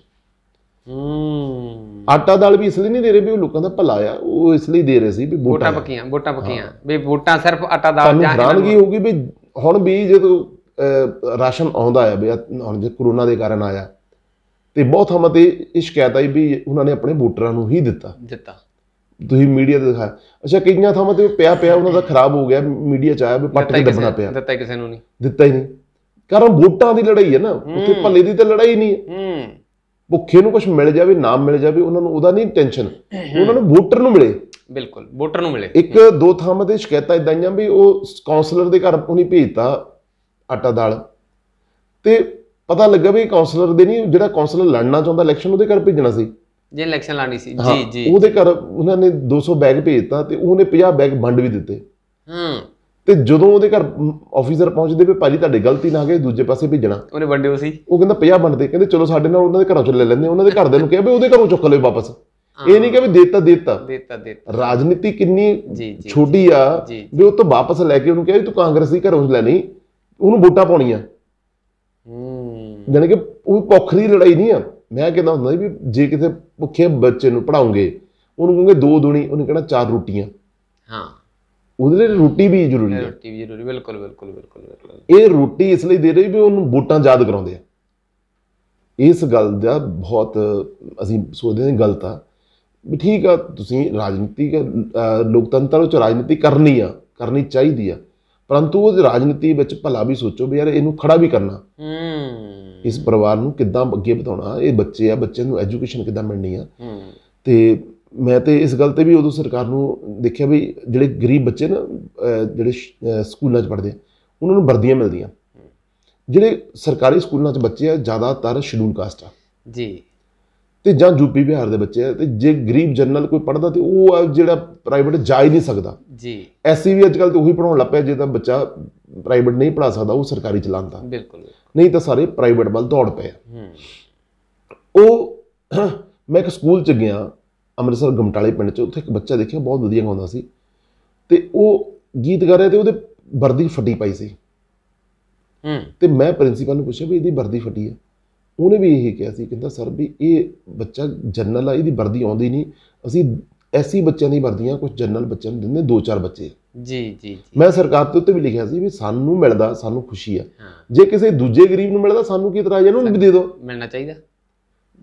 ਹੂੰ ਆਟਾ ਦਾਲ ਵੀ ਇਸ ਲਈ ਨਹੀਂ ਦੇ ਰਹੇ ਵੀ ਉਹ ਲੋਕਾਂ ਦਾ ਭਲਾ ਆ ਉਹ ਇਸ ਲਈ ਦੇ ਰਹੇ ਸੀ ਵੀ ਵੋਟਾਂ ਪੱਕੀਆਂ ਵੋਟਾਂ ਪੱਕੀਆਂ ਵੀ ਵੋਟਾਂ ਸਿਰਫ ਆਟਾ ਦਾਲ ਜਾਂ ਕੀ ਹੋਊਗੀ ਵੀ ਹੁਣ ਵੀ ਜਦੋਂ ਰਾਸ਼ਨ ਆਉਂਦਾ ਆ ਵੀ ਹੁਣ ਜੇ ਕਰੋਨਾ ਦੇ ਕਾਰਨ ਆਇਆ ਤੇ ਬਹੁਤ ਹਮਤੇ ਇਹ ਸ਼ਿਕਾਇਤ ਆਈ ਵੀ ਉਹਨਾਂ ਨੇ ਆਪਣੇ ਵੋਟਰਾਂ ਨੂੰ ਹੀ ਦਿੱਤਾ ਦਿੱਤਾ ਤੁਸੀਂ ਮੀਡੀਆ ਤੇ ਦਿਖਾਇਆ ਅੱਛਾ ਕਈਆਂ ਥਾਵਾਂ ਤੇ ਪਿਆ ਪਿਆ ਉਹਨਾਂ ਦਾ ਖਰਾਬ ਹੋ ਗਿਆ ਮੀਡੀਆ ਚ ਆਇਆ ਵੀ ਪੱਟ ਕੇ ਦੱਬਣਾ ਪਿਆ ਦਿੱਤਾ ਕਿਸੇ ਨੂੰ ਨਹੀਂ ਦਿੱਤਾ ਹੀ ਨਹੀਂ ਕਰਨ ਵੋਟਾਂ ਦੀ ਲੜਾਈ ਹੈ ਨਾ ਉੱਥੇ ਭੱਲੇ ਦੀ ਤਾਂ ਲੜਾਈ ਨਹੀਂ ਹੈ ਭੁੱਖੇ ਨੂੰ ਕੁਝ ਮਿਲ ਜਾਵੇ ਨਾਮ ਮਿਲ ਜਾਵੇ ਉਹਨਾਂ ਨੂੰ ਉਹਦਾ ਨਹੀਂ ਟੈਨਸ਼ਨ ਉਹਨਾਂ ਨੂੰ ਵੋਟਰ ਨੂੰ ਮਿਲੇ ਬਿਲਕੁਲ ਵੋਟਰ ਨੂੰ ਮਿਲੇ ਇੱਕ ਦੋ ਥਾਂ ਤੇ ਸ਼ਿਕਾਇਤਾਂ ਇਦਾਂ ਆਈਆਂ ਵੀ ਉਹ ਕਾਉਂਸਲਰ ਦੇ ਘਰ ਉਹਨੇ ਭੇਜਤਾ ਆਟਾ ਦਾਲ ਤੇ ਪਤਾ ਲੱਗਾ ਵੀ ਕਾਉਂਸਲਰ ਦੇ ਨਹੀਂ ਜਿਹੜਾ ਕਾਉਂਸਲਰ ਲੜਨਾ ਚਾਹੁੰਦਾ ਇਲੈਕਸ਼ਨ ਉਹਦੇ ਘਰ ਭੇਜਣਾ ਸੀ ਜੇ ਇਲੈਕਸ਼ਨ ਲਾਣੀ ਸੀ ਜੀ ਜੀ ਉਹਦੇ ਘਰ ਉਹਨਾਂ ਨੇ 200 ਬੈਗ ਭੇਜਤਾ ਤੇ ਉਹਨੇ 50 ਬੈਗ ਵੰਡ ਵੀ ਦਿੱਤੇ ਹੂੰ ਤੇ ਜਦੋਂ ਉਹਦੇ ਘਰ ਆਫੀਸਰ ਪਹੁੰਚਦੇ ਵੀ ਭਾਜੀ ਤੁਹਾਡੇ ਗਲਤੀ ਨਾ ਗਏ ਦੂਜੇ ਪਾਸੇ ਭੇਜਣਾ ਉਹਨੇ ਵੰਡਿਓ ਸੀ ਉਹ ਕਹਿੰਦਾ 50 ਵੰਡਦੇ ਕਹਿੰਦੇ ਚਲੋ ਸਾਡੇ ਨਾਲ ਉਹਨਾਂ ਦੇ ਘਰੋਂ ਚੋਂ ਲੈ ਲੈਂਦੇ ਉਹਨਾਂ ਦੇ ਦੇ ਨੂੰ ਕਿਹਾ ਵੀ ਉਹਦੇ ਘਰੋਂ ਚੁੱਕ ਲੈ ਵਾਪਸ ਇਹ ਨਹੀਂ ਕਿ ਵੀ ਦਿੱਤਾ ਦਿੱਤਾ ਦਿੱਤਾ ਦਿੱਤਾ ਰਾਜਨੀਤੀ ਕਿੰਨੀ ਛੋਟੀ ਆ ਵੀ ਉਹ ਤੋਂ ਵਾਪਸ ਲੈ ਕੇ ਉਹਨੂੰ ਕਿਹਾ ਵੀ ਤੂੰ ਕਾਂਗਰਸ ਦੀ ਘਰੋਂ ਨਹੀਂ ਉਹਨੂੰ ਵੋਟਾਂ ਪਾਉਣੀਆਂ ਹੂੰ ਯਾਨੀ ਕਿ ਉਹ ਪੋਖਰੀ ਲੜਾਈ ਨਹੀਂ ਆ ਮੈਂ ਕਹਿੰਦਾ ਹੁੰਦਾ ਵੀ ਜੇ ਕਿਸੇ ਭੁੱਖੇ ਬੱਚੇ ਨੂੰ ਪੜਾਉਂਗੇ ਉਹਨੂੰ ਕਹਿੰਗੇ ਦੋ ਦੁਣੀ ਉਹਨੇ ਕਹਿਣਾ ਚਾਰ ਰੋਟੀਆਂ ਹਾਂ ਉਹਦੇ ਲਈ ਰੋਟੀ ਵੀ ਜ਼ਰੂਰੀ ਹੈ ਰੋਟੀ ਵੀ ਜ਼ਰੂਰੀ ਬਿਲਕੁਲ ਬਿਲਕੁਲ ਬਿਲਕੁਲ ਇਹ ਰੋਟੀ ਇਸ ਲਈ ਦੇ ਰਹੀ ਵੀ ਉਹਨੂੰ ਬੋਟਾਂ ਯਾਦ ਕਰਾਉਂਦੇ ਆ ਇਸ ਗੱਲ ਦਾ ਬਹੁਤ ਅਸੀਂ ਸੋਚਦੇ ਹਾਂ ਗਲਤ ਆ ਵੀ ਠੀਕ ਆ ਤੁਸੀਂ ਰਾਜਨੀਤੀ ਲੋਕਤੰਤਰ ਵਿੱਚ ਰਾਜਨੀਤੀ ਕਰਨੀ ਆ ਕਰਨੀ ਚਾਹੀਦੀ ਆ ਪਰੰਤੂ ਉਹ ਰਾਜਨੀਤੀ ਵਿੱਚ ਭਲਾ ਵੀ ਸੋਚੋ ਵੀ ਯਾਰ ਇਹਨੂੰ ਖੜਾ ਵੀ ਕਰਨਾ ਹੂੰ ਇਸ ਪਰਿਵਾਰ ਨੂੰ ਕਿੱਦਾਂ ਅੱਗੇ ਵਧਾਉਣਾ ਇਹ ਬੱਚੇ ਆ ਬੱਚਿਆਂ ਨੂੰ ਐਜੂਕੇਸ਼ਨ ਕਿੱਦਾਂ ਮਿਲਣੀ ਆ ਤੇ ਮੈਂ ਤੇ ਇਸ ਗੱਲ ਤੇ ਵੀ ਉਦੋਂ ਸਰਕਾਰ ਨੂੰ ਦੇਖਿਆ ਵੀ ਜਿਹੜੇ ਗਰੀਬ ਬੱਚੇ ਨਾ ਜਿਹੜੇ ਸਕੂਲਾਂ 'ਚ ਪੜਦੇ ਉਹਨਾਂ ਨੂੰ ਵਰਦੀਆਂ ਮਿਲਦੀਆਂ ਜਿਹੜੇ ਸਰਕਾਰੀ ਸਕੂਲਾਂ 'ਚ ਬੱਚੇ ਆ ਜ਼ਿਆਦਾਤਰ ਸ਼ਡਿਊਲ ਕਾਸਟ ਆ ਜੀ ਤੇ ਜਾਂ ਜੁਪੀ ਬਿਹਾਰ ਦੇ ਬੱਚੇ ਆ ਤੇ ਜੇ ਗਰੀਬ ਜਨਰਲ ਕੋਈ ਪੜਦਾ ਤੇ ਉਹ ਜਿਹੜਾ ਪ੍ਰਾਈਵੇਟ ਜਾ ਹੀ ਨਹੀਂ ਸਕਦਾ ਜੀ ਐਸਸੀ ਵੀ ਅੱਜਕੱਲ ਤੇ ਉਹੀ ਪੜਾਉਣ ਲੱਪਿਆ ਜੇ ਤਾਂ ਬੱਚਾ ਪ੍ਰਾਈਵੇਟ ਨਹੀਂ ਪੜਾ ਸਕਦਾ ਉਹ ਸਰਕਾਰੀ ਚਲਾਉਂਦਾ ਬਿਲਕੁਲ ਨਹੀਂ ਤਾਂ ਸਾਰੇ ਪ੍ਰਾਈਵੇਟ ਵੱਲ ਦੌੜ ਪਏ ਹੂੰ ਉਹ ਮੈਂ ਇੱਕ ਸਕੂਲ ਚ ਗਿਆ ਅੰਮ੍ਰਿਤਸਰ ਗਮਟਾਲੇ ਪਿੰਡ ਚ ਉੱਥੇ ਇੱਕ ਬੱਚਾ ਦੇਖਿਆ ਬਹੁਤ ਵਧੀਆ ਗਾਉਂਦਾ ਸੀ ਤੇ ਉਹ ਗੀਤ ਗਾ ਰਿਹਾ ਤੇ ਉਹਦੇ ਵਰਦੀ ਫੱਟੀ ਪਈ ਸੀ ਹੂੰ ਤੇ ਮੈਂ ਪ੍ਰਿੰਸੀਪਲ ਨੂੰ ਪੁੱਛਿਆ ਵੀ ਇਹਦੀ ਵਰਦੀ ਫੱਟੀ ਹੈ ਉਹਨੇ ਵੀ ਇਹੀ ਕਿਹਾ ਸੀ ਕਹਿੰਦਾ ਸਰ ਵੀ ਇਹ ਬੱਚਾ ਜਨਰਲ ਆ ਇਹਦੀ ਵਰਦੀ ਆਉਂਦੀ ਨਹੀਂ ਅਸੀਂ ਐਸੀ ਬੱਚਿਆਂ ਦੀ ਵਰਦੀਆਂ ਕੁਝ ਜਨਰਲ ਬੱਚਿਆਂ ਨੂੰ ਦਿੰਦੇ ਦੋ ਚਾਰ ਬੱਚੇ ਜੀ ਜੀ ਮੈਂ ਸਰਕਾਰ ਤੋਂ ਉੱਤੇ ਵੀ ਲਿਖਿਆ ਸੀ ਵੀ ਸਾਨੂੰ ਮਿਲਦਾ ਸਾਨੂੰ ਖੁਸ਼ੀ ਆ ਜੇ ਕਿਸੇ ਦੂਜੇ ਗਰੀਬ ਨੂੰ ਮਿਲਦਾ ਸਾਨੂੰ ਕੀ ਇਤਰਾਜ਼ ਇਹਨੂੰ ਵੀ ਦੇ ਦਿਓ ਮਿਲਣਾ ਚਾਹੀਦਾ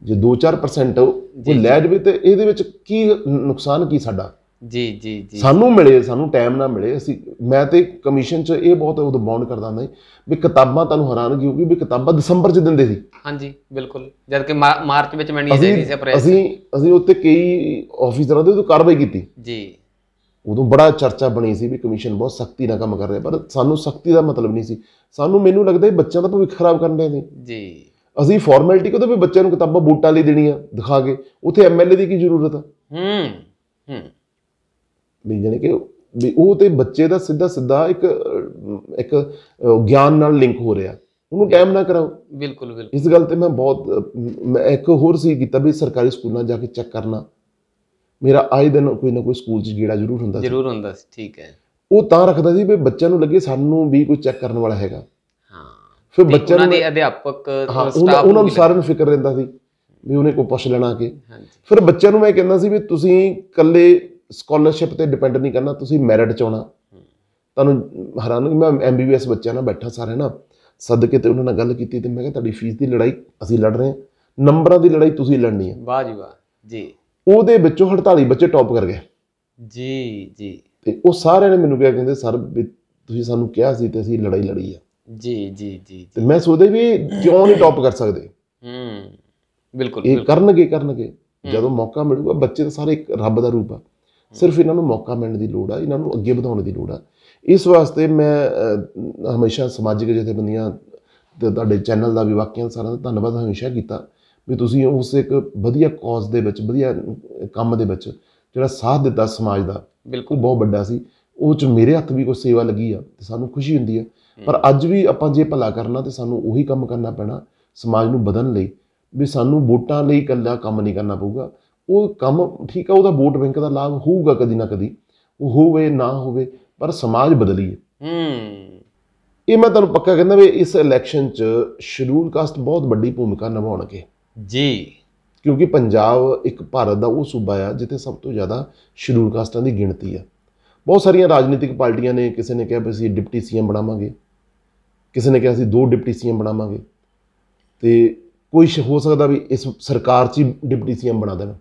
ਜੇ 2-4% ਉਹ ਲੈ ਜਵੇ ਤੇ ਇਹਦੇ ਵਿੱਚ ਕੀ ਨੁਕਸਾਨ ਕੀ ਸਾਡਾ ਜੀ ਜੀ ਜੀ ਸਾਨੂੰ ਮਿਲੇ ਸਾਨੂੰ ਟਾਈਮ ਨਾ ਮਿਲੇ ਅਸੀਂ ਮੈਂ ਤੇ ਕਮਿਸ਼ਨ 'ਚ ਇਹ ਬਹੁਤ ਉਦੋਂ ਬੌਂਡ ਕਰਦਾ ਹੁੰਦਾ ਵੀ ਕਿਤਾਬਾਂ ਤੁਹਾਨੂੰ ਹੈਰਾਨਗੀ ਕਿ ਵੀ ਕਿਤਾਬਾਂ ਦਸੰਬਰ 'ਚ ਦਿੰਦੇ ਸੀ ਹਾਂਜੀ ਬਿਲਕੁਲ ਜਦ ਕਿ ਮਾਰਚ ਵਿੱਚ ਮੰਡੀ ਜਾਂਦੀ ਸੀ ਪ੍ਰੈਸ ਅਸੀਂ ਅਸੀਂ ਉੱਤੇ ਕਈ ਆਫੀਸਰਾਂ ਦੇ ਤੋਂ ਕਾਰਵਾਈ ਕੀਤੀ ਜੀ ਉਦੋਂ ਬੜਾ ਚਰਚਾ ਬਣੀ ਸੀ ਵੀ ਕਮਿਸ਼ਨ ਬਹੁਤ ਸਖਤੀ ਨਾਲ ਕੰਮ ਕਰ ਰਿਹਾ ਪਰ ਸਾਨੂੰ ਸਖਤੀ ਦਾ ਮਤਲਬ ਨਹੀਂ ਸੀ ਸਾਨੂੰ ਮੈਨੂੰ ਲੱਗਦਾ ਇਹ ਬੱਚਿਆਂ ਦਾ ਭਵਿੱਖ ਖਰਾਬ ਕਰਨ ਦੇ ਨੇ ਜੀ ਅਸੀਂ ਫਾਰਮੈਲਿਟੀ ਤਾਂ ਵੀ ਬੱਚਿਆਂ ਨੂੰ ਕਿਤਾਬਾਂ ਬੂਟਾਂ ਲਈ ਦੇਣੀਆਂ ਦਿਖਾ ਕੇ ਉੱਥੇ ਐਮਐਲਏ ਦੀ ਕੀ ਜ਼ਰੂਰਤ ਆ ਹੂੰ ਹੂੰ ਵੀ ਜਾਨੀ ਕਿ ਵੀ ਉਹ ਤੇ ਬੱਚੇ ਦਾ ਸਿੱਧਾ ਸਿੱਧਾ ਇੱਕ ਇੱਕ ਗਿਆਨ ਨਾਲ ਲਿੰਕ ਹੋ ਰਿਹਾ ਉਹਨੂੰ ਕੈਮ ਨਾ ਕਰਾਓ ਬਿਲਕੁਲ ਬਿਲਕੁਲ ਇਸ ਗੱਲ ਤੇ ਮੈਂ ਬਹੁਤ ਮੈਂ ਇੱਕ ਹੋਰ ਸੀ ਕੀਤਾ ਵੀ ਸਰਕਾਰੀ ਸਕੂਲਾਂ ਜਾ ਕੇ ਚੈੱਕ ਕਰਨਾ ਮੇਰਾ ਆਏ ਦਿਨ ਕੋਈ ਨਾ ਕੋਈ ਸਕੂਲ 'ਚ ਗੇੜਾ ਜ਼ਰੂਰ ਹੁੰਦਾ ਸੀ ਜ਼ਰੂਰ ਹੁੰਦਾ ਸੀ ਠੀਕ ਹੈ ਉਹ ਤਾਂ ਰੱਖਦਾ ਸੀ ਵੀ ਬੱਚਿਆਂ ਨੂੰ ਲੱਗੇ ਸਾਨੂੰ ਵੀ ਕੋਈ ਚੈੱਕ ਕਰਨ ਵਾਲਾ ਹੈਗਾ ਹਾਂ ਫਿਰ ਬੱਚਿਆਂ ਨੂੰ ਦੇ ਅਧਿਆਪਕ ਸਟਾਫ ਉਹਨਾਂ ਨੂੰ ਸਾਰਿਆਂ ਨੂੰ ਫਿਕਰ ਰਹਿੰਦਾ ਸੀ ਵੀ ਉਹਨੇ ਕੋਈ ਪੁੱਛ ਲੈਣਾ ਕਿ ਫਿਰ ਬੱਚਿਆਂ ਨੂੰ ਮੈਂ ਕਹਿੰਦਾ ਸੀ ਵੀ ਤੁਸੀਂ ਇਕੱਲੇ ਸਕਾਲਰਸ਼ਿਪ ਤੇ ਡਿਪੈਂਡ ਨਹੀਂ ਕਰਨਾ ਤੁਸੀਂ ਮੈਰਿਟ ਚ ਆਉਣਾ ਤੁਹਾਨੂੰ ਹੈਰਾਨ ਮੈਂ ਐਮਬੀਬੀਐਸ ਬੱਚਾ ਨਾ ਬੈਠਾ ਸਾਰੇ ਨਾ ਸਦਕੇ ਤੇ ਉਹਨਾਂ ਨਾਲ ਗੱਲ ਕੀਤੀ ਤੇ ਮੈਂ ਕਿਹਾ ਤੁਹਾਡੀ ਫੀਸ ਦੀ ਲੜਾਈ ਅਸੀਂ ਲੜ ਰਹੇ ਹਾਂ ਨੰਬਰਾਂ ਦੀ ਲੜਾਈ ਤੁਸੀਂ ਲੜਨੀ ਹੈ ਵਾਹ ਜੀ ਵਾਹ ਜੀ ਉਹਦੇ ਵਿੱਚੋਂ 48 ਬੱਚੇ ਟੌਪ ਕਰ ਗਏ ਜੀ ਜੀ ਤੇ ਉਹ ਸਾਰਿਆਂ ਨੇ ਮੈਨੂੰ ਕਿਹਾ ਕਹਿੰਦੇ ਸਰ ਤੁਸੀਂ ਸਾਨੂੰ ਕਿਹਾ ਸੀ ਤੇ ਅਸੀਂ ਲੜਾਈ ਲੜੀ ਆ ਜੀ ਜੀ ਜੀ ਤੇ ਮੈਂ ਸੋਚਦਾ ਵੀ ਕਿਉਂ ਨਹੀਂ ਟੌਪ ਕਰ ਸਕਦੇ ਹੂੰ ਬਿਲਕੁਲ ਇਹ ਕਰਨਗੇ ਕਰਨਗੇ ਜਦੋਂ ਮੌਕਾ ਮਿਲੂਗਾ ਬੱਚੇ ਤਾਂ ਸਾਰੇ ਇੱਕ ਰੱਬ ਦਾ ਰੂਪ ਆ ਸਿਰਫ ਇਹਨਾਂ ਨੂੰ ਮੌਕਾ ਮਿਲਣ ਦੀ ਲੋੜ ਆ ਇਹਨਾਂ ਨੂੰ ਅੱਗੇ ਵਧਾਉਣ ਦੀ ਲੋੜ ਆ ਇਸ ਵਾਸਤੇ ਮੈਂ ਹਮੇਸ਼ਾ ਸਮਾਜਿਕ ਜਥੇਬੰਦੀਆਂ ਤੇ ਤੁਹਾਡੇ ਚੈਨਲ ਦਾ ਵੀ ਵਾਕਿਆ ਸਾਰਿਆਂ ਦਾ ਧੰਨਵਾਦ ਹਮੇਸ਼ਾ ਕੀਤਾ ਵੀ ਤੁਸੀਂ ਉਸ ਇੱਕ ਵਧੀਆ ਕੌਜ਼ ਦੇ ਵਿੱਚ ਵਧੀਆ ਕੰਮ ਦੇ ਵਿੱਚ ਜਿਹੜਾ ਸਾਥ ਦਿੱਤਾ ਸਮਾਜ ਦਾ ਬਿਲਕੁਲ ਬਹੁਤ ਵੱਡਾ ਸੀ ਉਹ ਚ ਮੇਰੇ ਹੱਥ ਵੀ ਕੋਈ ਸੇਵਾ ਲੱਗੀ ਆ ਤੇ ਸਾਨੂੰ ਖੁਸ਼ੀ ਹੁੰਦੀ ਆ ਪਰ ਅੱਜ ਵੀ ਆਪਾਂ ਜੇ ਭਲਾ ਕਰਨਾ ਤੇ ਸਾਨੂੰ ਉਹੀ ਕੰਮ ਕਰਨਾ ਪੈਣਾ ਸਮਾਜ ਨੂੰ ਬਦਲਣ ਲਈ ਵੀ ਸਾਨੂੰ ਵੋਟਾਂ ਲਈ ਇਕੱਲਾ ਕੰਮ ਨਹੀਂ ਕਰਨਾ ਪਊਗਾ ਉਹ ਕੰਮ ਠੀਕ ਆ ਉਹਦਾ ਵੋਟ ਬੈਂਕ ਦਾ ਲਾਭ ਹੋਊਗਾ ਕਦੀ ਨਾ ਕਦੀ ਉਹ ਹੋਵੇ ਨਾ ਹੋਵੇ ਪਰ ਸਮਾਜ ਬਦਲੀਏ ਹੂੰ ਇਹ ਮੈਂ ਤੁਹਾਨੂੰ ਪੱਕਾ ਕਹਿੰਦਾ ਵੀ ਇਸ ਇਲੈਕਸ਼ਨ 'ਚ ਸ਼ਡਿਊਲ ਕਾਸਟ ਬਹੁਤ ਵੱਡੀ ਭੂਮਿਕਾ ਨਿਭਾਉਣਗੇ ਜੀ ਕਿਉਂਕਿ ਪੰਜਾਬ ਇੱਕ ਭਾਰਤ ਦਾ ਉਹ ਸੂਬਾ ਆ ਜਿੱਥੇ ਸਭ ਤੋਂ ਜ਼ਿਆਦਾ ਸ਼ਡਿਊਲ ਕਾਸਟਾਂ ਦੀ ਗਿਣਤੀ ਆ ਬਹੁਤ ਸਾਰੀਆਂ ਰਾਜਨੀਤਿਕ ਪਾਰਟੀਆਂ ਨੇ ਕਿਸੇ ਨੇ ਕਿਹਾ ਵੀ ਅਸੀਂ ਡਿਪਟੀ ਸੀਐਮ ਬਣਾਵਾਂਗੇ ਕਿਸੇ ਨੇ ਕਿਹਾ ਅਸੀਂ ਦੋ ਡਿਪਟੀ ਸੀਐਮ ਬਣਾਵਾਂਗੇ ਤੇ ਕੋਈ ਹੋ ਸਕਦਾ ਵੀ ਇਸ ਸਰਕਾਰ 'ਚ ਡਿਪਟੀ ਸੀਐਮ ਬਣਾ ਦੇਣਾ